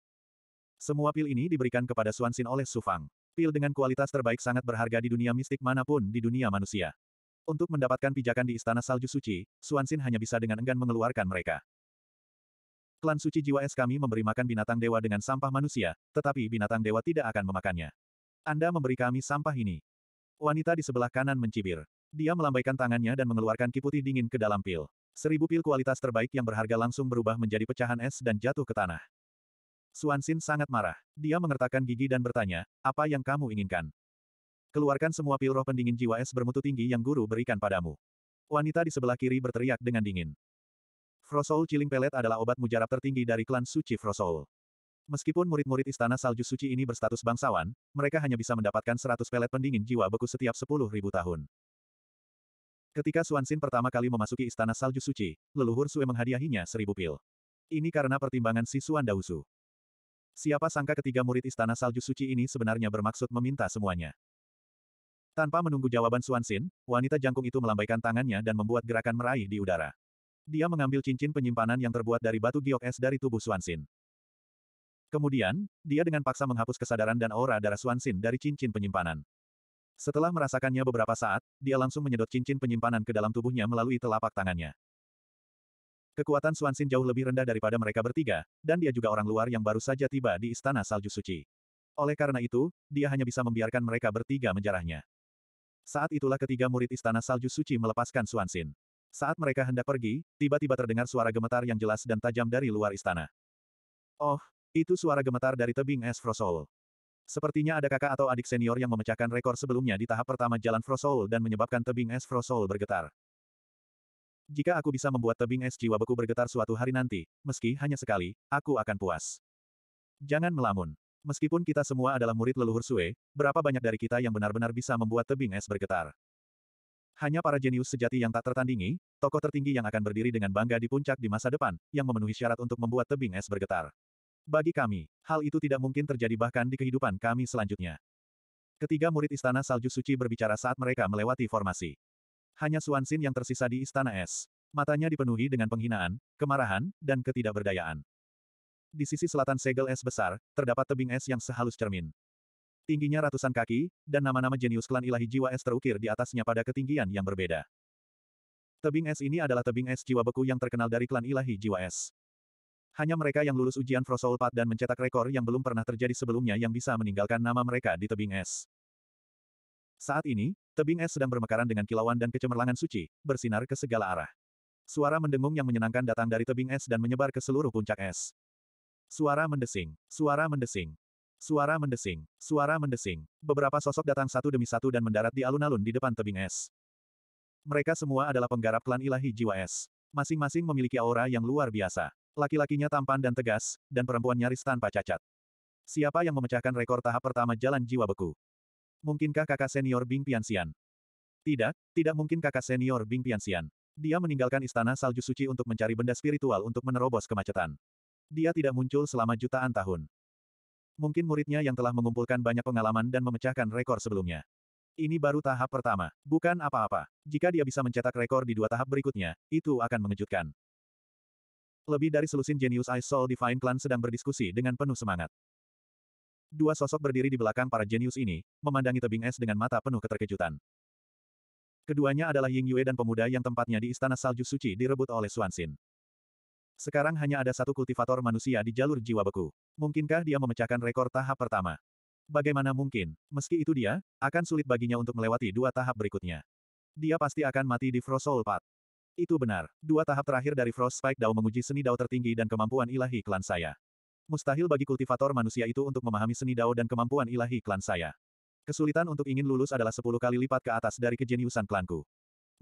Semua pil ini diberikan kepada Suansin oleh Sufang. Pil dengan kualitas terbaik sangat berharga di dunia mistik manapun di dunia manusia. Untuk mendapatkan pijakan di Istana Salju Suci, Suansin hanya bisa dengan enggan mengeluarkan mereka. Klan suci jiwa es kami memberi makan binatang dewa dengan sampah manusia, tetapi binatang dewa tidak akan memakannya. Anda memberi kami sampah ini. Wanita di sebelah kanan mencibir. Dia melambaikan tangannya dan mengeluarkan kiputi dingin ke dalam pil. Seribu pil kualitas terbaik yang berharga langsung berubah menjadi pecahan es dan jatuh ke tanah. Suansin sangat marah. Dia mengertakkan gigi dan bertanya, apa yang kamu inginkan? Keluarkan semua pil roh pendingin jiwa es bermutu tinggi yang guru berikan padamu. Wanita di sebelah kiri berteriak dengan dingin. Frosol chilling Pelet adalah obat mujarab tertinggi dari klan suci Frosol. Meskipun murid-murid Istana Salju Suci ini berstatus bangsawan, mereka hanya bisa mendapatkan 100 pelet pendingin jiwa beku setiap 10.000 tahun. Ketika Suansin pertama kali memasuki Istana Salju Suci, leluhur Sue menghadiahinya seribu pil. Ini karena pertimbangan si Suan Dausu. Siapa sangka ketiga murid istana salju suci ini sebenarnya bermaksud meminta semuanya. Tanpa menunggu jawaban Suan Suansin, wanita jangkung itu melambaikan tangannya dan membuat gerakan meraih di udara. Dia mengambil cincin penyimpanan yang terbuat dari batu giok es dari tubuh Suan Suansin. Kemudian, dia dengan paksa menghapus kesadaran dan aura darah Suan Suansin dari cincin penyimpanan. Setelah merasakannya beberapa saat, dia langsung menyedot cincin penyimpanan ke dalam tubuhnya melalui telapak tangannya. Kekuatan Suansin jauh lebih rendah daripada mereka bertiga, dan dia juga orang luar yang baru saja tiba di Istana Salju Suci. Oleh karena itu, dia hanya bisa membiarkan mereka bertiga menjarahnya. Saat itulah ketiga murid Istana Salju Suci melepaskan Suansin. Saat mereka hendak pergi, tiba-tiba terdengar suara gemetar yang jelas dan tajam dari luar istana. Oh, itu suara gemetar dari tebing es Frosol. Sepertinya ada kakak atau adik senior yang memecahkan rekor sebelumnya di tahap pertama jalan Frosol dan menyebabkan tebing es Frosol bergetar. Jika aku bisa membuat tebing es jiwa beku bergetar suatu hari nanti, meski hanya sekali, aku akan puas. Jangan melamun. Meskipun kita semua adalah murid leluhur Sue, berapa banyak dari kita yang benar-benar bisa membuat tebing es bergetar? Hanya para jenius sejati yang tak tertandingi, tokoh tertinggi yang akan berdiri dengan bangga di puncak di masa depan, yang memenuhi syarat untuk membuat tebing es bergetar. Bagi kami, hal itu tidak mungkin terjadi bahkan di kehidupan kami selanjutnya. Ketiga murid Istana Salju Suci berbicara saat mereka melewati formasi. Hanya Suansin yang tersisa di Istana Es. Matanya dipenuhi dengan penghinaan, kemarahan, dan ketidakberdayaan. Di sisi selatan segel es besar, terdapat tebing es yang sehalus cermin. Tingginya ratusan kaki, dan nama-nama jenius klan ilahi jiwa es terukir di atasnya pada ketinggian yang berbeda. Tebing es ini adalah tebing es jiwa beku yang terkenal dari klan ilahi jiwa es. Hanya mereka yang lulus ujian Frosolpat dan mencetak rekor yang belum pernah terjadi sebelumnya yang bisa meninggalkan nama mereka di tebing es. Saat ini, tebing es sedang bermekaran dengan kilauan dan kecemerlangan suci, bersinar ke segala arah. Suara mendengung yang menyenangkan datang dari tebing es dan menyebar ke seluruh puncak es. Suara mendesing, suara mendesing, suara mendesing, suara mendesing. Beberapa sosok datang satu demi satu dan mendarat di alun-alun di depan tebing es. Mereka semua adalah penggarap klan ilahi jiwa es. Masing-masing memiliki aura yang luar biasa. Laki-lakinya tampan dan tegas, dan perempuan nyaris tanpa cacat. Siapa yang memecahkan rekor tahap pertama jalan jiwa beku? Mungkinkah kakak senior Bing Piansian? Tidak, tidak mungkin kakak senior Bing Piansian. Dia meninggalkan istana salju suci untuk mencari benda spiritual untuk menerobos kemacetan. Dia tidak muncul selama jutaan tahun. Mungkin muridnya yang telah mengumpulkan banyak pengalaman dan memecahkan rekor sebelumnya. Ini baru tahap pertama, bukan apa-apa. Jika dia bisa mencetak rekor di dua tahap berikutnya, itu akan mengejutkan. Lebih dari selusin jenius Ice Soul Divine Clan sedang berdiskusi dengan penuh semangat. Dua sosok berdiri di belakang para jenius ini, memandangi tebing es dengan mata penuh keterkejutan. Keduanya adalah Ying Yue dan pemuda yang tempatnya di Istana Salju Suci direbut oleh Suansin. Sekarang hanya ada satu kultivator manusia di jalur jiwa beku. Mungkinkah dia memecahkan rekor tahap pertama? Bagaimana mungkin, meski itu dia, akan sulit baginya untuk melewati dua tahap berikutnya. Dia pasti akan mati di Frost Soul Path. Itu benar, dua tahap terakhir dari Frost Spike Dao menguji seni Dao tertinggi dan kemampuan ilahi klan saya. Mustahil bagi kultivator manusia itu untuk memahami seni Dao dan kemampuan ilahi klan saya. Kesulitan untuk ingin lulus adalah 10 kali lipat ke atas dari kejeniusan klanku.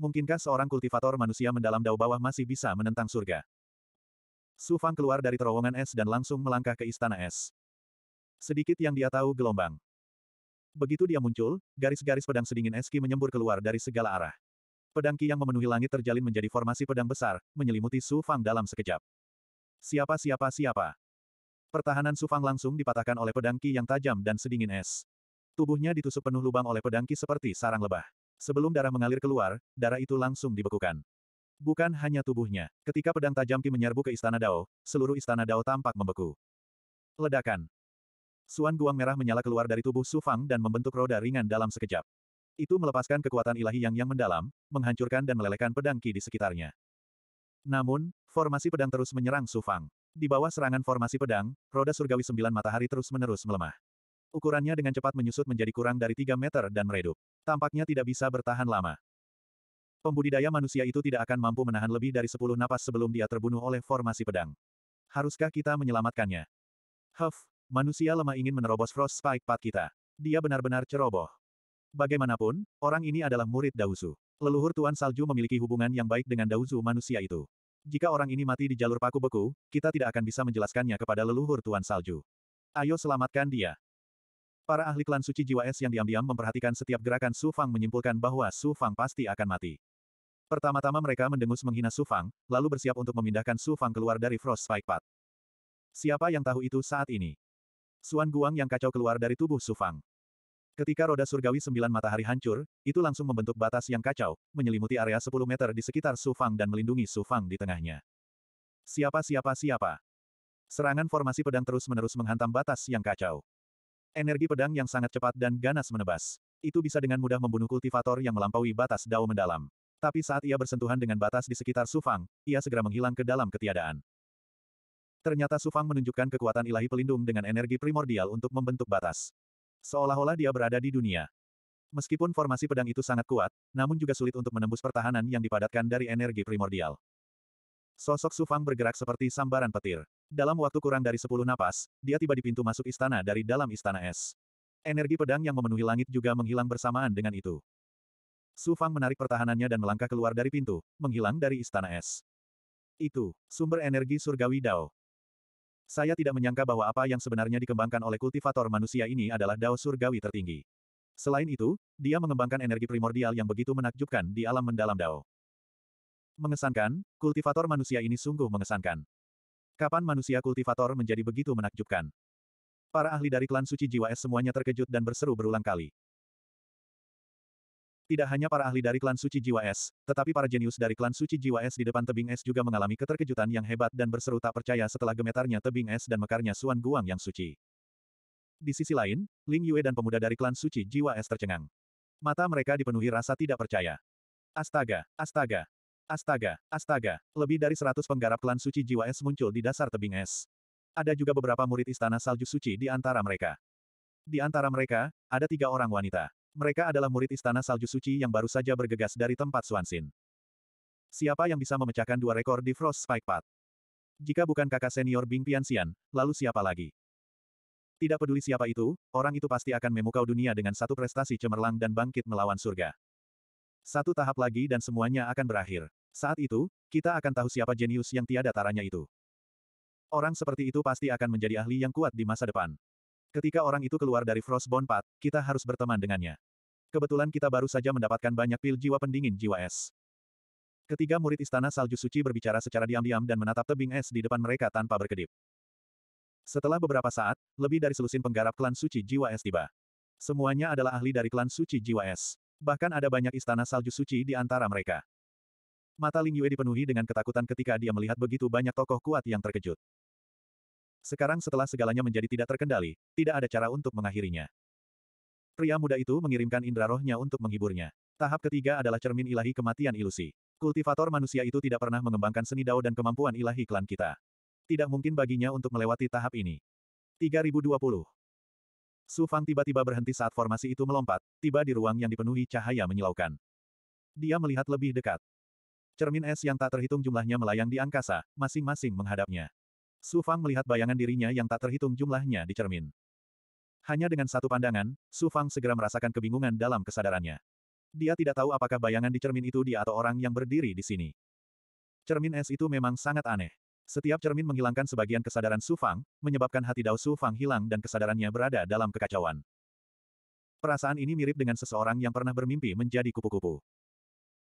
Mungkinkah seorang kultivator manusia mendalam Dao bawah masih bisa menentang surga? Su Fang keluar dari terowongan es dan langsung melangkah ke istana es. Sedikit yang dia tahu gelombang. Begitu dia muncul, garis-garis pedang sedingin eski menyembur keluar dari segala arah. Pedang Qi yang memenuhi langit terjalin menjadi formasi pedang besar, menyelimuti Su Fang dalam sekejap. Siapa siapa siapa? Pertahanan Sufang langsung dipatahkan oleh pedangki yang tajam dan sedingin es. Tubuhnya ditusuk penuh lubang oleh pedangki seperti sarang lebah. Sebelum darah mengalir keluar, darah itu langsung dibekukan. Bukan hanya tubuhnya. Ketika pedang tajam Ki menyerbu ke istana Dao, seluruh istana Dao tampak membeku. Ledakan. Suan guang merah menyala keluar dari tubuh Sufang dan membentuk roda ringan dalam sekejap. Itu melepaskan kekuatan ilahi yang yang mendalam, menghancurkan dan melelehkan pedang Ki di sekitarnya. Namun, formasi pedang terus menyerang Sufang. Di bawah serangan formasi pedang, roda surgawi sembilan matahari terus-menerus melemah. Ukurannya dengan cepat menyusut menjadi kurang dari tiga meter dan meredup. Tampaknya tidak bisa bertahan lama. Pembudidaya manusia itu tidak akan mampu menahan lebih dari sepuluh napas sebelum dia terbunuh oleh formasi pedang. Haruskah kita menyelamatkannya? Huff, manusia lemah ingin menerobos Frost Spike Path kita. Dia benar-benar ceroboh. Bagaimanapun, orang ini adalah murid Dausu. Leluhur Tuan Salju memiliki hubungan yang baik dengan Dausu manusia itu. Jika orang ini mati di jalur paku beku, kita tidak akan bisa menjelaskannya kepada leluhur Tuan Salju. Ayo selamatkan dia. Para ahli klan suci jiwa es yang diam-diam memperhatikan setiap gerakan Su Fang menyimpulkan bahwa Su Fang pasti akan mati. Pertama-tama mereka mendengus menghina Su Fang, lalu bersiap untuk memindahkan Su Fang keluar dari Frost Spike Path. Siapa yang tahu itu saat ini? Suan Guang yang kacau keluar dari tubuh Su Fang. Ketika roda surgawi sembilan matahari hancur, itu langsung membentuk batas yang kacau, menyelimuti area 10 meter di sekitar Su Fang dan melindungi Su Fang di tengahnya. Siapa siapa siapa? Serangan formasi pedang terus-menerus menghantam batas yang kacau. Energi pedang yang sangat cepat dan ganas menebas. Itu bisa dengan mudah membunuh kultivator yang melampaui batas dao mendalam. Tapi saat ia bersentuhan dengan batas di sekitar Su Fang, ia segera menghilang ke dalam ketiadaan. Ternyata Su Fang menunjukkan kekuatan ilahi pelindung dengan energi primordial untuk membentuk batas. Seolah-olah dia berada di dunia. Meskipun formasi pedang itu sangat kuat, namun juga sulit untuk menembus pertahanan yang dipadatkan dari energi primordial. Sosok Sufang bergerak seperti sambaran petir. Dalam waktu kurang dari 10 napas, dia tiba di pintu masuk istana dari dalam istana es. Energi pedang yang memenuhi langit juga menghilang bersamaan dengan itu. Sufang menarik pertahanannya dan melangkah keluar dari pintu, menghilang dari istana es. Itu, sumber energi surgawi Dao. Saya tidak menyangka bahwa apa yang sebenarnya dikembangkan oleh kultivator manusia ini adalah dao surgawi tertinggi. Selain itu, dia mengembangkan energi primordial yang begitu menakjubkan di alam mendalam dao. Mengesankan, kultivator manusia ini sungguh mengesankan. Kapan manusia kultivator menjadi begitu menakjubkan? Para ahli dari klan suci jiwa es semuanya terkejut dan berseru berulang kali. Tidak hanya para ahli dari klan suci jiwa es, tetapi para jenius dari klan suci jiwa es di depan tebing es juga mengalami keterkejutan yang hebat dan berseru tak percaya setelah gemetarnya tebing es dan mekarnya Suan Guang yang suci. Di sisi lain, Ling Yue dan pemuda dari klan suci jiwa es tercengang. Mata mereka dipenuhi rasa tidak percaya. Astaga, astaga, astaga, astaga, lebih dari seratus penggarap klan suci jiwa es muncul di dasar tebing es. Ada juga beberapa murid istana salju suci di antara mereka. Di antara mereka, ada tiga orang wanita. Mereka adalah murid Istana Salju Suci yang baru saja bergegas dari tempat Swansin. Siapa yang bisa memecahkan dua rekor di Frost Spike Path? Jika bukan kakak senior Bing Piansian, lalu siapa lagi? Tidak peduli siapa itu, orang itu pasti akan memukau dunia dengan satu prestasi cemerlang dan bangkit melawan surga. Satu tahap lagi dan semuanya akan berakhir. Saat itu, kita akan tahu siapa jenius yang tiada taranya itu. Orang seperti itu pasti akan menjadi ahli yang kuat di masa depan. Ketika orang itu keluar dari Frostbone Path, kita harus berteman dengannya. Kebetulan kita baru saja mendapatkan banyak pil jiwa pendingin jiwa es. Ketiga murid istana salju suci berbicara secara diam-diam dan menatap tebing es di depan mereka tanpa berkedip. Setelah beberapa saat, lebih dari selusin penggarap klan suci jiwa es tiba. Semuanya adalah ahli dari klan suci jiwa es. Bahkan ada banyak istana salju suci di antara mereka. Mata Ling Yue dipenuhi dengan ketakutan ketika dia melihat begitu banyak tokoh kuat yang terkejut. Sekarang setelah segalanya menjadi tidak terkendali, tidak ada cara untuk mengakhirinya. Pria muda itu mengirimkan indera rohnya untuk menghiburnya. Tahap ketiga adalah cermin ilahi kematian ilusi. Kultivator manusia itu tidak pernah mengembangkan seni dao dan kemampuan ilahi klan kita. Tidak mungkin baginya untuk melewati tahap ini. 3020 Su Fang tiba-tiba berhenti saat formasi itu melompat, tiba di ruang yang dipenuhi cahaya menyilaukan. Dia melihat lebih dekat. Cermin es yang tak terhitung jumlahnya melayang di angkasa, masing-masing menghadapnya. Su Fang melihat bayangan dirinya yang tak terhitung jumlahnya di cermin. Hanya dengan satu pandangan, Su Fang segera merasakan kebingungan dalam kesadarannya. Dia tidak tahu apakah bayangan di cermin itu dia atau orang yang berdiri di sini. Cermin es itu memang sangat aneh. Setiap cermin menghilangkan sebagian kesadaran Su Fang, menyebabkan hati Dao Su Fang hilang dan kesadarannya berada dalam kekacauan. Perasaan ini mirip dengan seseorang yang pernah bermimpi menjadi kupu-kupu.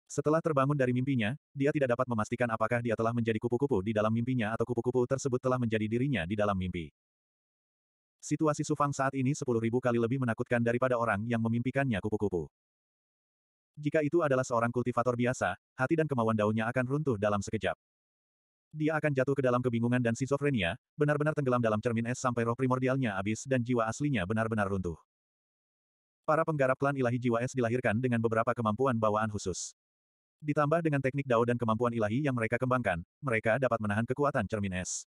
Setelah terbangun dari mimpinya, dia tidak dapat memastikan apakah dia telah menjadi kupu-kupu di dalam mimpinya atau kupu-kupu tersebut telah menjadi dirinya di dalam mimpi. Situasi Sufang saat ini sepuluh ribu kali lebih menakutkan daripada orang yang memimpikannya kupu-kupu. Jika itu adalah seorang kultivator biasa, hati dan kemauan daunnya akan runtuh dalam sekejap dia akan jatuh ke dalam kebingungan dan schizofrenia, benar-benar tenggelam dalam cermin es sampai roh primordialnya habis dan jiwa aslinya benar-benar runtuh. Para penggarap klan ilahi jiwa es dilahirkan dengan beberapa kemampuan bawaan khusus. Ditambah dengan teknik dao dan kemampuan ilahi yang mereka kembangkan, mereka dapat menahan kekuatan cermin es.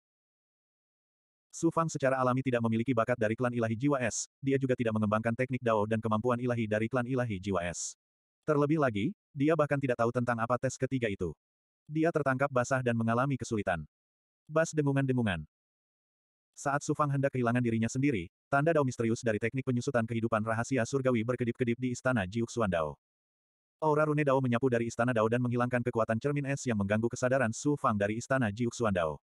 Su Fang secara alami tidak memiliki bakat dari klan ilahi jiwa es, dia juga tidak mengembangkan teknik dao dan kemampuan ilahi dari klan ilahi jiwa es. Terlebih lagi, dia bahkan tidak tahu tentang apa tes ketiga itu. Dia tertangkap basah dan mengalami kesulitan. Bas dengungan-dengungan. Saat Sufang hendak kehilangan dirinya sendiri, tanda dao misterius dari teknik penyusutan kehidupan rahasia surgawi berkedip-kedip di istana Jiuk Suandao. Aura Rune Dao menyapu dari istana Dao dan menghilangkan kekuatan cermin es yang mengganggu kesadaran Su Fang dari istana Jiuxuan Dao.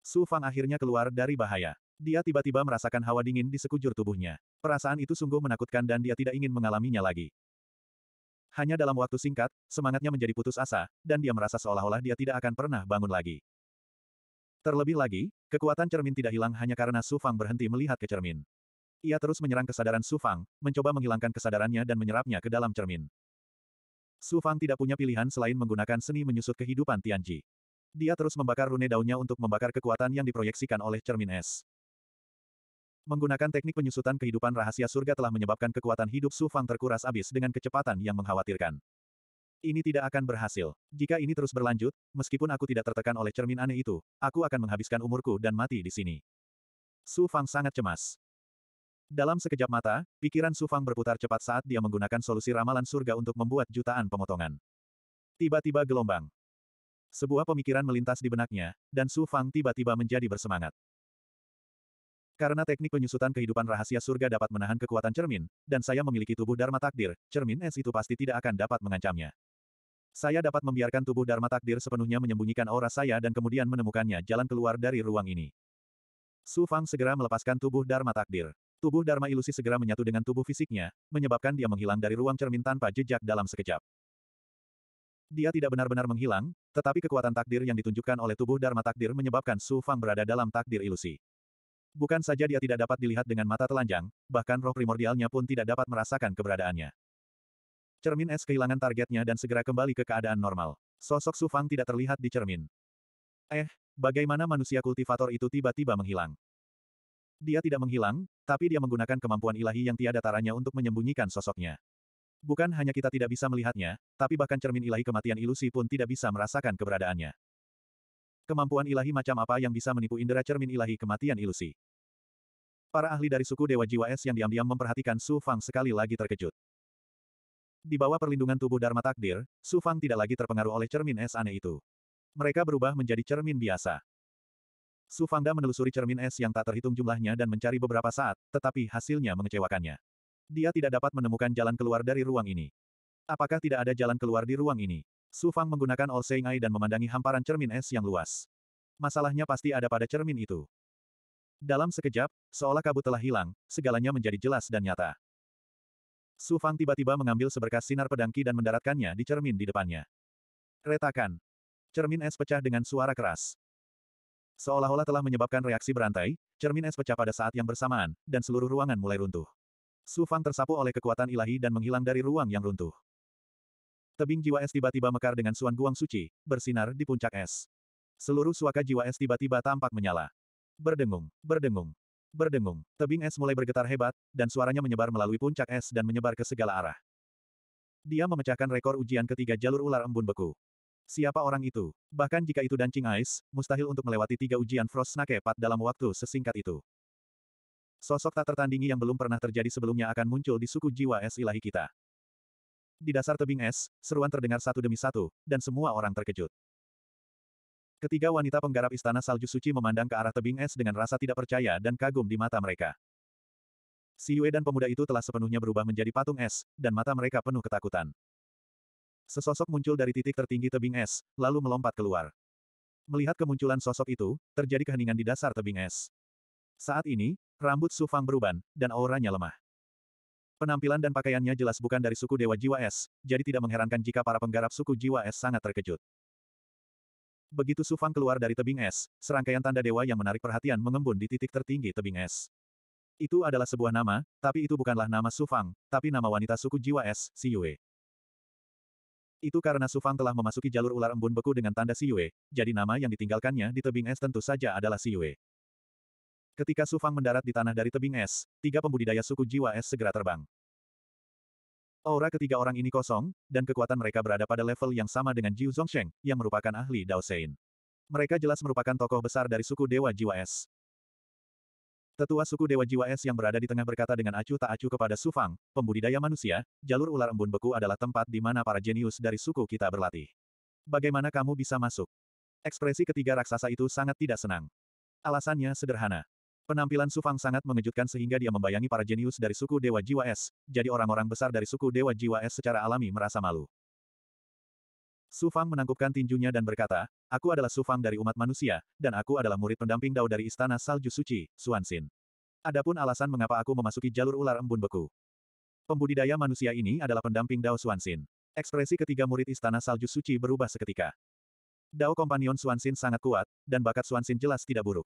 Su Fang akhirnya keluar dari bahaya. Dia tiba-tiba merasakan hawa dingin di sekujur tubuhnya. Perasaan itu sungguh menakutkan dan dia tidak ingin mengalaminya lagi. Hanya dalam waktu singkat, semangatnya menjadi putus asa, dan dia merasa seolah-olah dia tidak akan pernah bangun lagi. Terlebih lagi, kekuatan cermin tidak hilang hanya karena Su Fang berhenti melihat ke cermin. Ia terus menyerang kesadaran Su Fang, mencoba menghilangkan kesadarannya dan menyerapnya ke dalam cermin. Su Fang tidak punya pilihan selain menggunakan seni menyusut kehidupan Tianji. Dia terus membakar rune daunnya untuk membakar kekuatan yang diproyeksikan oleh cermin es. Menggunakan teknik penyusutan kehidupan rahasia surga telah menyebabkan kekuatan hidup Su Fang terkuras abis dengan kecepatan yang mengkhawatirkan. Ini tidak akan berhasil. Jika ini terus berlanjut, meskipun aku tidak tertekan oleh cermin aneh itu, aku akan menghabiskan umurku dan mati di sini. Su Fang sangat cemas. Dalam sekejap mata, pikiran Sufang berputar cepat saat dia menggunakan solusi ramalan surga untuk membuat jutaan pemotongan. Tiba-tiba gelombang. Sebuah pemikiran melintas di benaknya, dan Sufang tiba-tiba menjadi bersemangat. Karena teknik penyusutan kehidupan rahasia surga dapat menahan kekuatan cermin, dan saya memiliki tubuh Dharma Takdir, cermin es itu pasti tidak akan dapat mengancamnya. Saya dapat membiarkan tubuh Dharma Takdir sepenuhnya menyembunyikan aura saya dan kemudian menemukannya jalan keluar dari ruang ini. Su Fang segera melepaskan tubuh Dharma Takdir. Tubuh Dharma ilusi segera menyatu dengan tubuh fisiknya, menyebabkan dia menghilang dari ruang cermin tanpa jejak dalam sekejap. Dia tidak benar-benar menghilang, tetapi kekuatan takdir yang ditunjukkan oleh tubuh Dharma takdir menyebabkan Su Fang berada dalam takdir ilusi. Bukan saja dia tidak dapat dilihat dengan mata telanjang, bahkan roh primordialnya pun tidak dapat merasakan keberadaannya. Cermin es kehilangan targetnya dan segera kembali ke keadaan normal. Sosok Su Fang tidak terlihat di cermin. Eh, bagaimana manusia kultivator itu tiba-tiba menghilang? Dia tidak menghilang, tapi dia menggunakan kemampuan ilahi yang tiada taranya untuk menyembunyikan sosoknya. Bukan hanya kita tidak bisa melihatnya, tapi bahkan cermin ilahi kematian ilusi pun tidak bisa merasakan keberadaannya. Kemampuan ilahi macam apa yang bisa menipu indera cermin ilahi kematian ilusi? Para ahli dari suku Dewa Jiwa Es yang diam-diam memperhatikan Su Fang sekali lagi terkejut. Di bawah perlindungan tubuh Dharma Takdir, Su Fang tidak lagi terpengaruh oleh cermin es aneh itu. Mereka berubah menjadi cermin biasa. Su Fangda menelusuri cermin es yang tak terhitung jumlahnya dan mencari beberapa saat, tetapi hasilnya mengecewakannya. Dia tidak dapat menemukan jalan keluar dari ruang ini. Apakah tidak ada jalan keluar di ruang ini? Su Fang menggunakan All Seeing Eye dan memandangi hamparan cermin es yang luas. Masalahnya pasti ada pada cermin itu. Dalam sekejap, seolah kabut telah hilang, segalanya menjadi jelas dan nyata. Su Fang tiba-tiba mengambil seberkas sinar pedangki dan mendaratkannya di cermin di depannya. Retakan. Cermin es pecah dengan suara keras. Seolah-olah telah menyebabkan reaksi berantai, cermin es pecah pada saat yang bersamaan, dan seluruh ruangan mulai runtuh. Su Fang tersapu oleh kekuatan ilahi dan menghilang dari ruang yang runtuh. Tebing jiwa es tiba-tiba mekar dengan suan guang suci, bersinar di puncak es. Seluruh suaka jiwa es tiba-tiba tampak menyala. Berdengung, berdengung, berdengung. Tebing es mulai bergetar hebat, dan suaranya menyebar melalui puncak es dan menyebar ke segala arah. Dia memecahkan rekor ujian ketiga jalur ular embun beku. Siapa orang itu? Bahkan jika itu dancing ice, mustahil untuk melewati tiga ujian Frost Snake Path dalam waktu sesingkat itu. Sosok tak tertandingi yang belum pernah terjadi sebelumnya akan muncul di suku jiwa es ilahi kita. Di dasar tebing es, seruan terdengar satu demi satu, dan semua orang terkejut. Ketiga wanita penggarap istana salju suci memandang ke arah tebing es dengan rasa tidak percaya dan kagum di mata mereka. Si Yue dan pemuda itu telah sepenuhnya berubah menjadi patung es, dan mata mereka penuh ketakutan. Sesosok muncul dari titik tertinggi tebing es, lalu melompat keluar. Melihat kemunculan sosok itu, terjadi keheningan di dasar tebing es. Saat ini, rambut Sufang beruban, dan auranya lemah. Penampilan dan pakaiannya jelas bukan dari suku Dewa Jiwa Es, jadi tidak mengherankan jika para penggarap suku Jiwa Es sangat terkejut. Begitu Sufang keluar dari tebing es, serangkaian tanda dewa yang menarik perhatian mengembun di titik tertinggi tebing es. Itu adalah sebuah nama, tapi itu bukanlah nama Sufang, tapi nama wanita suku Jiwa Es, Si Yue. Itu karena Sufang telah memasuki jalur ular embun beku dengan tanda Siyue, jadi nama yang ditinggalkannya di tebing es tentu saja adalah Siyue. Ketika Sufang mendarat di tanah dari tebing es, tiga pembudidaya suku jiwa es segera terbang. Aura ketiga orang ini kosong, dan kekuatan mereka berada pada level yang sama dengan Jiu Zhongsheng, yang merupakan ahli Dao Sein. Mereka jelas merupakan tokoh besar dari suku Dewa Jiwa Es. Tetua suku Dewa Jiwa Es yang berada di tengah berkata dengan acuh tak acuh kepada Su Fang, pembudidaya manusia, jalur ular embun beku adalah tempat di mana para jenius dari suku kita berlatih. Bagaimana kamu bisa masuk? Ekspresi ketiga raksasa itu sangat tidak senang. Alasannya sederhana. Penampilan Su Fang sangat mengejutkan sehingga dia membayangi para jenius dari suku Dewa Jiwa Es, jadi orang-orang besar dari suku Dewa Jiwa Es secara alami merasa malu. Su Fang menangkupkan tinjunya dan berkata, Aku adalah Su Fang dari umat manusia, dan aku adalah murid pendamping dao dari Istana Salju Suci, Suansin. Adapun alasan mengapa aku memasuki jalur ular embun beku. Pembudidaya manusia ini adalah pendamping dao Suansin. Ekspresi ketiga murid Istana Salju Suci berubah seketika. Dao Kompanion Suansin sangat kuat, dan bakat Suansin jelas tidak buruk.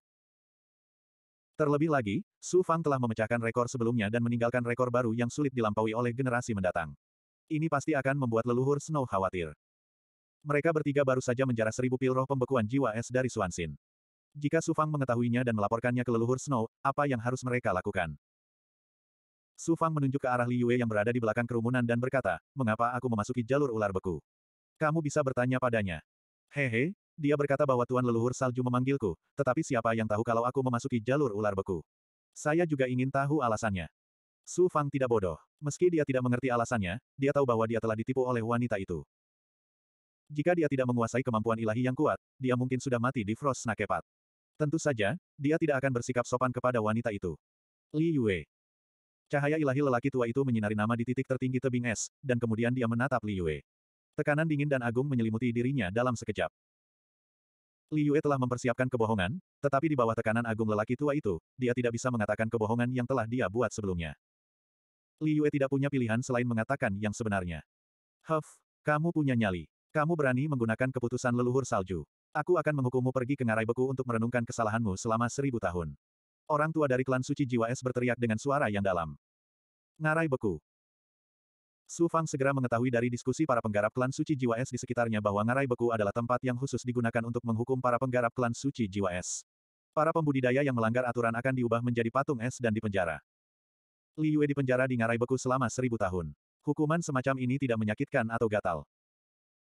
Terlebih lagi, Su Fang telah memecahkan rekor sebelumnya dan meninggalkan rekor baru yang sulit dilampaui oleh generasi mendatang. Ini pasti akan membuat leluhur Snow khawatir. Mereka bertiga baru saja menjarah seribu pil roh pembekuan jiwa es dari Suansin. Jika Sufang mengetahuinya dan melaporkannya ke leluhur Snow, apa yang harus mereka lakukan? Sufang menunjuk ke arah Li Yue yang berada di belakang kerumunan dan berkata, mengapa aku memasuki jalur ular beku? Kamu bisa bertanya padanya. Hehe, dia berkata bahwa Tuan Leluhur Salju memanggilku, tetapi siapa yang tahu kalau aku memasuki jalur ular beku? Saya juga ingin tahu alasannya. Su Fang tidak bodoh. Meski dia tidak mengerti alasannya, dia tahu bahwa dia telah ditipu oleh wanita itu. Jika dia tidak menguasai kemampuan ilahi yang kuat, dia mungkin sudah mati di Frost Snakepat. Tentu saja, dia tidak akan bersikap sopan kepada wanita itu. Li Yue. Cahaya ilahi lelaki tua itu menyinari nama di titik tertinggi tebing es, dan kemudian dia menatap Li Yue. Tekanan dingin dan agung menyelimuti dirinya dalam sekejap. Li Yue telah mempersiapkan kebohongan, tetapi di bawah tekanan agung lelaki tua itu, dia tidak bisa mengatakan kebohongan yang telah dia buat sebelumnya. Li Yue tidak punya pilihan selain mengatakan yang sebenarnya. Huff, kamu punya nyali. Kamu berani menggunakan keputusan leluhur salju. Aku akan menghukummu pergi ke ngarai beku untuk merenungkan kesalahanmu selama seribu tahun. Orang tua dari klan suci jiwa es berteriak dengan suara yang dalam. Ngarai beku. Su Fang segera mengetahui dari diskusi para penggarap klan suci jiwa es di sekitarnya bahwa ngarai beku adalah tempat yang khusus digunakan untuk menghukum para penggarap klan suci jiwa es. Para pembudidaya yang melanggar aturan akan diubah menjadi patung es dan dipenjara. Li Yue dipenjara di ngarai beku selama seribu tahun. Hukuman semacam ini tidak menyakitkan atau gatal.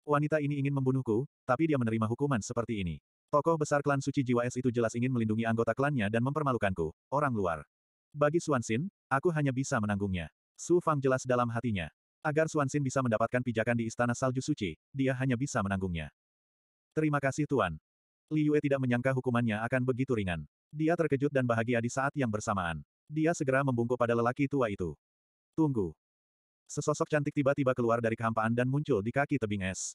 Wanita ini ingin membunuhku, tapi dia menerima hukuman seperti ini. Tokoh besar klan suci jiwa es itu jelas ingin melindungi anggota klannya dan mempermalukanku, orang luar. Bagi Suansin, aku hanya bisa menanggungnya. Su Fang jelas dalam hatinya. Agar Suansin bisa mendapatkan pijakan di Istana Salju Suci, dia hanya bisa menanggungnya. Terima kasih Tuan. Li Yue tidak menyangka hukumannya akan begitu ringan. Dia terkejut dan bahagia di saat yang bersamaan. Dia segera membungkuk pada lelaki tua itu. Tunggu. Sesosok cantik tiba-tiba keluar dari kehampaan dan muncul di kaki tebing es.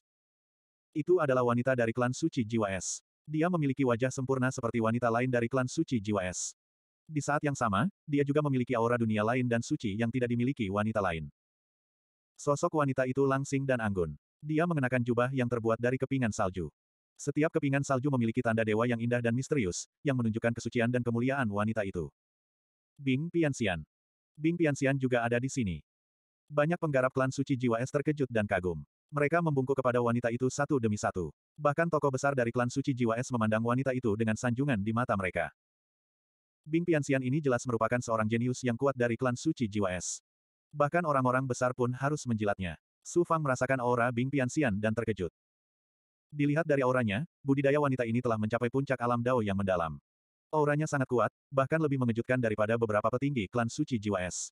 Itu adalah wanita dari klan suci jiwa es. Dia memiliki wajah sempurna seperti wanita lain dari klan suci jiwa es. Di saat yang sama, dia juga memiliki aura dunia lain dan suci yang tidak dimiliki wanita lain. Sosok wanita itu langsing dan anggun. Dia mengenakan jubah yang terbuat dari kepingan salju. Setiap kepingan salju memiliki tanda dewa yang indah dan misterius, yang menunjukkan kesucian dan kemuliaan wanita itu. Bing Piansian, Bing Piansian juga ada di sini. Banyak penggarap klan suci jiwa es terkejut dan kagum. Mereka membungkuk kepada wanita itu satu demi satu. Bahkan tokoh besar dari klan suci jiwa es memandang wanita itu dengan sanjungan di mata mereka. Bing Piansian ini jelas merupakan seorang jenius yang kuat dari klan suci jiwa es. Bahkan orang-orang besar pun harus menjilatnya. Su Fang merasakan aura Bing Piansian dan terkejut. Dilihat dari auranya, budidaya wanita ini telah mencapai puncak alam dao yang mendalam. Auranya sangat kuat, bahkan lebih mengejutkan daripada beberapa petinggi klan suci jiwa es.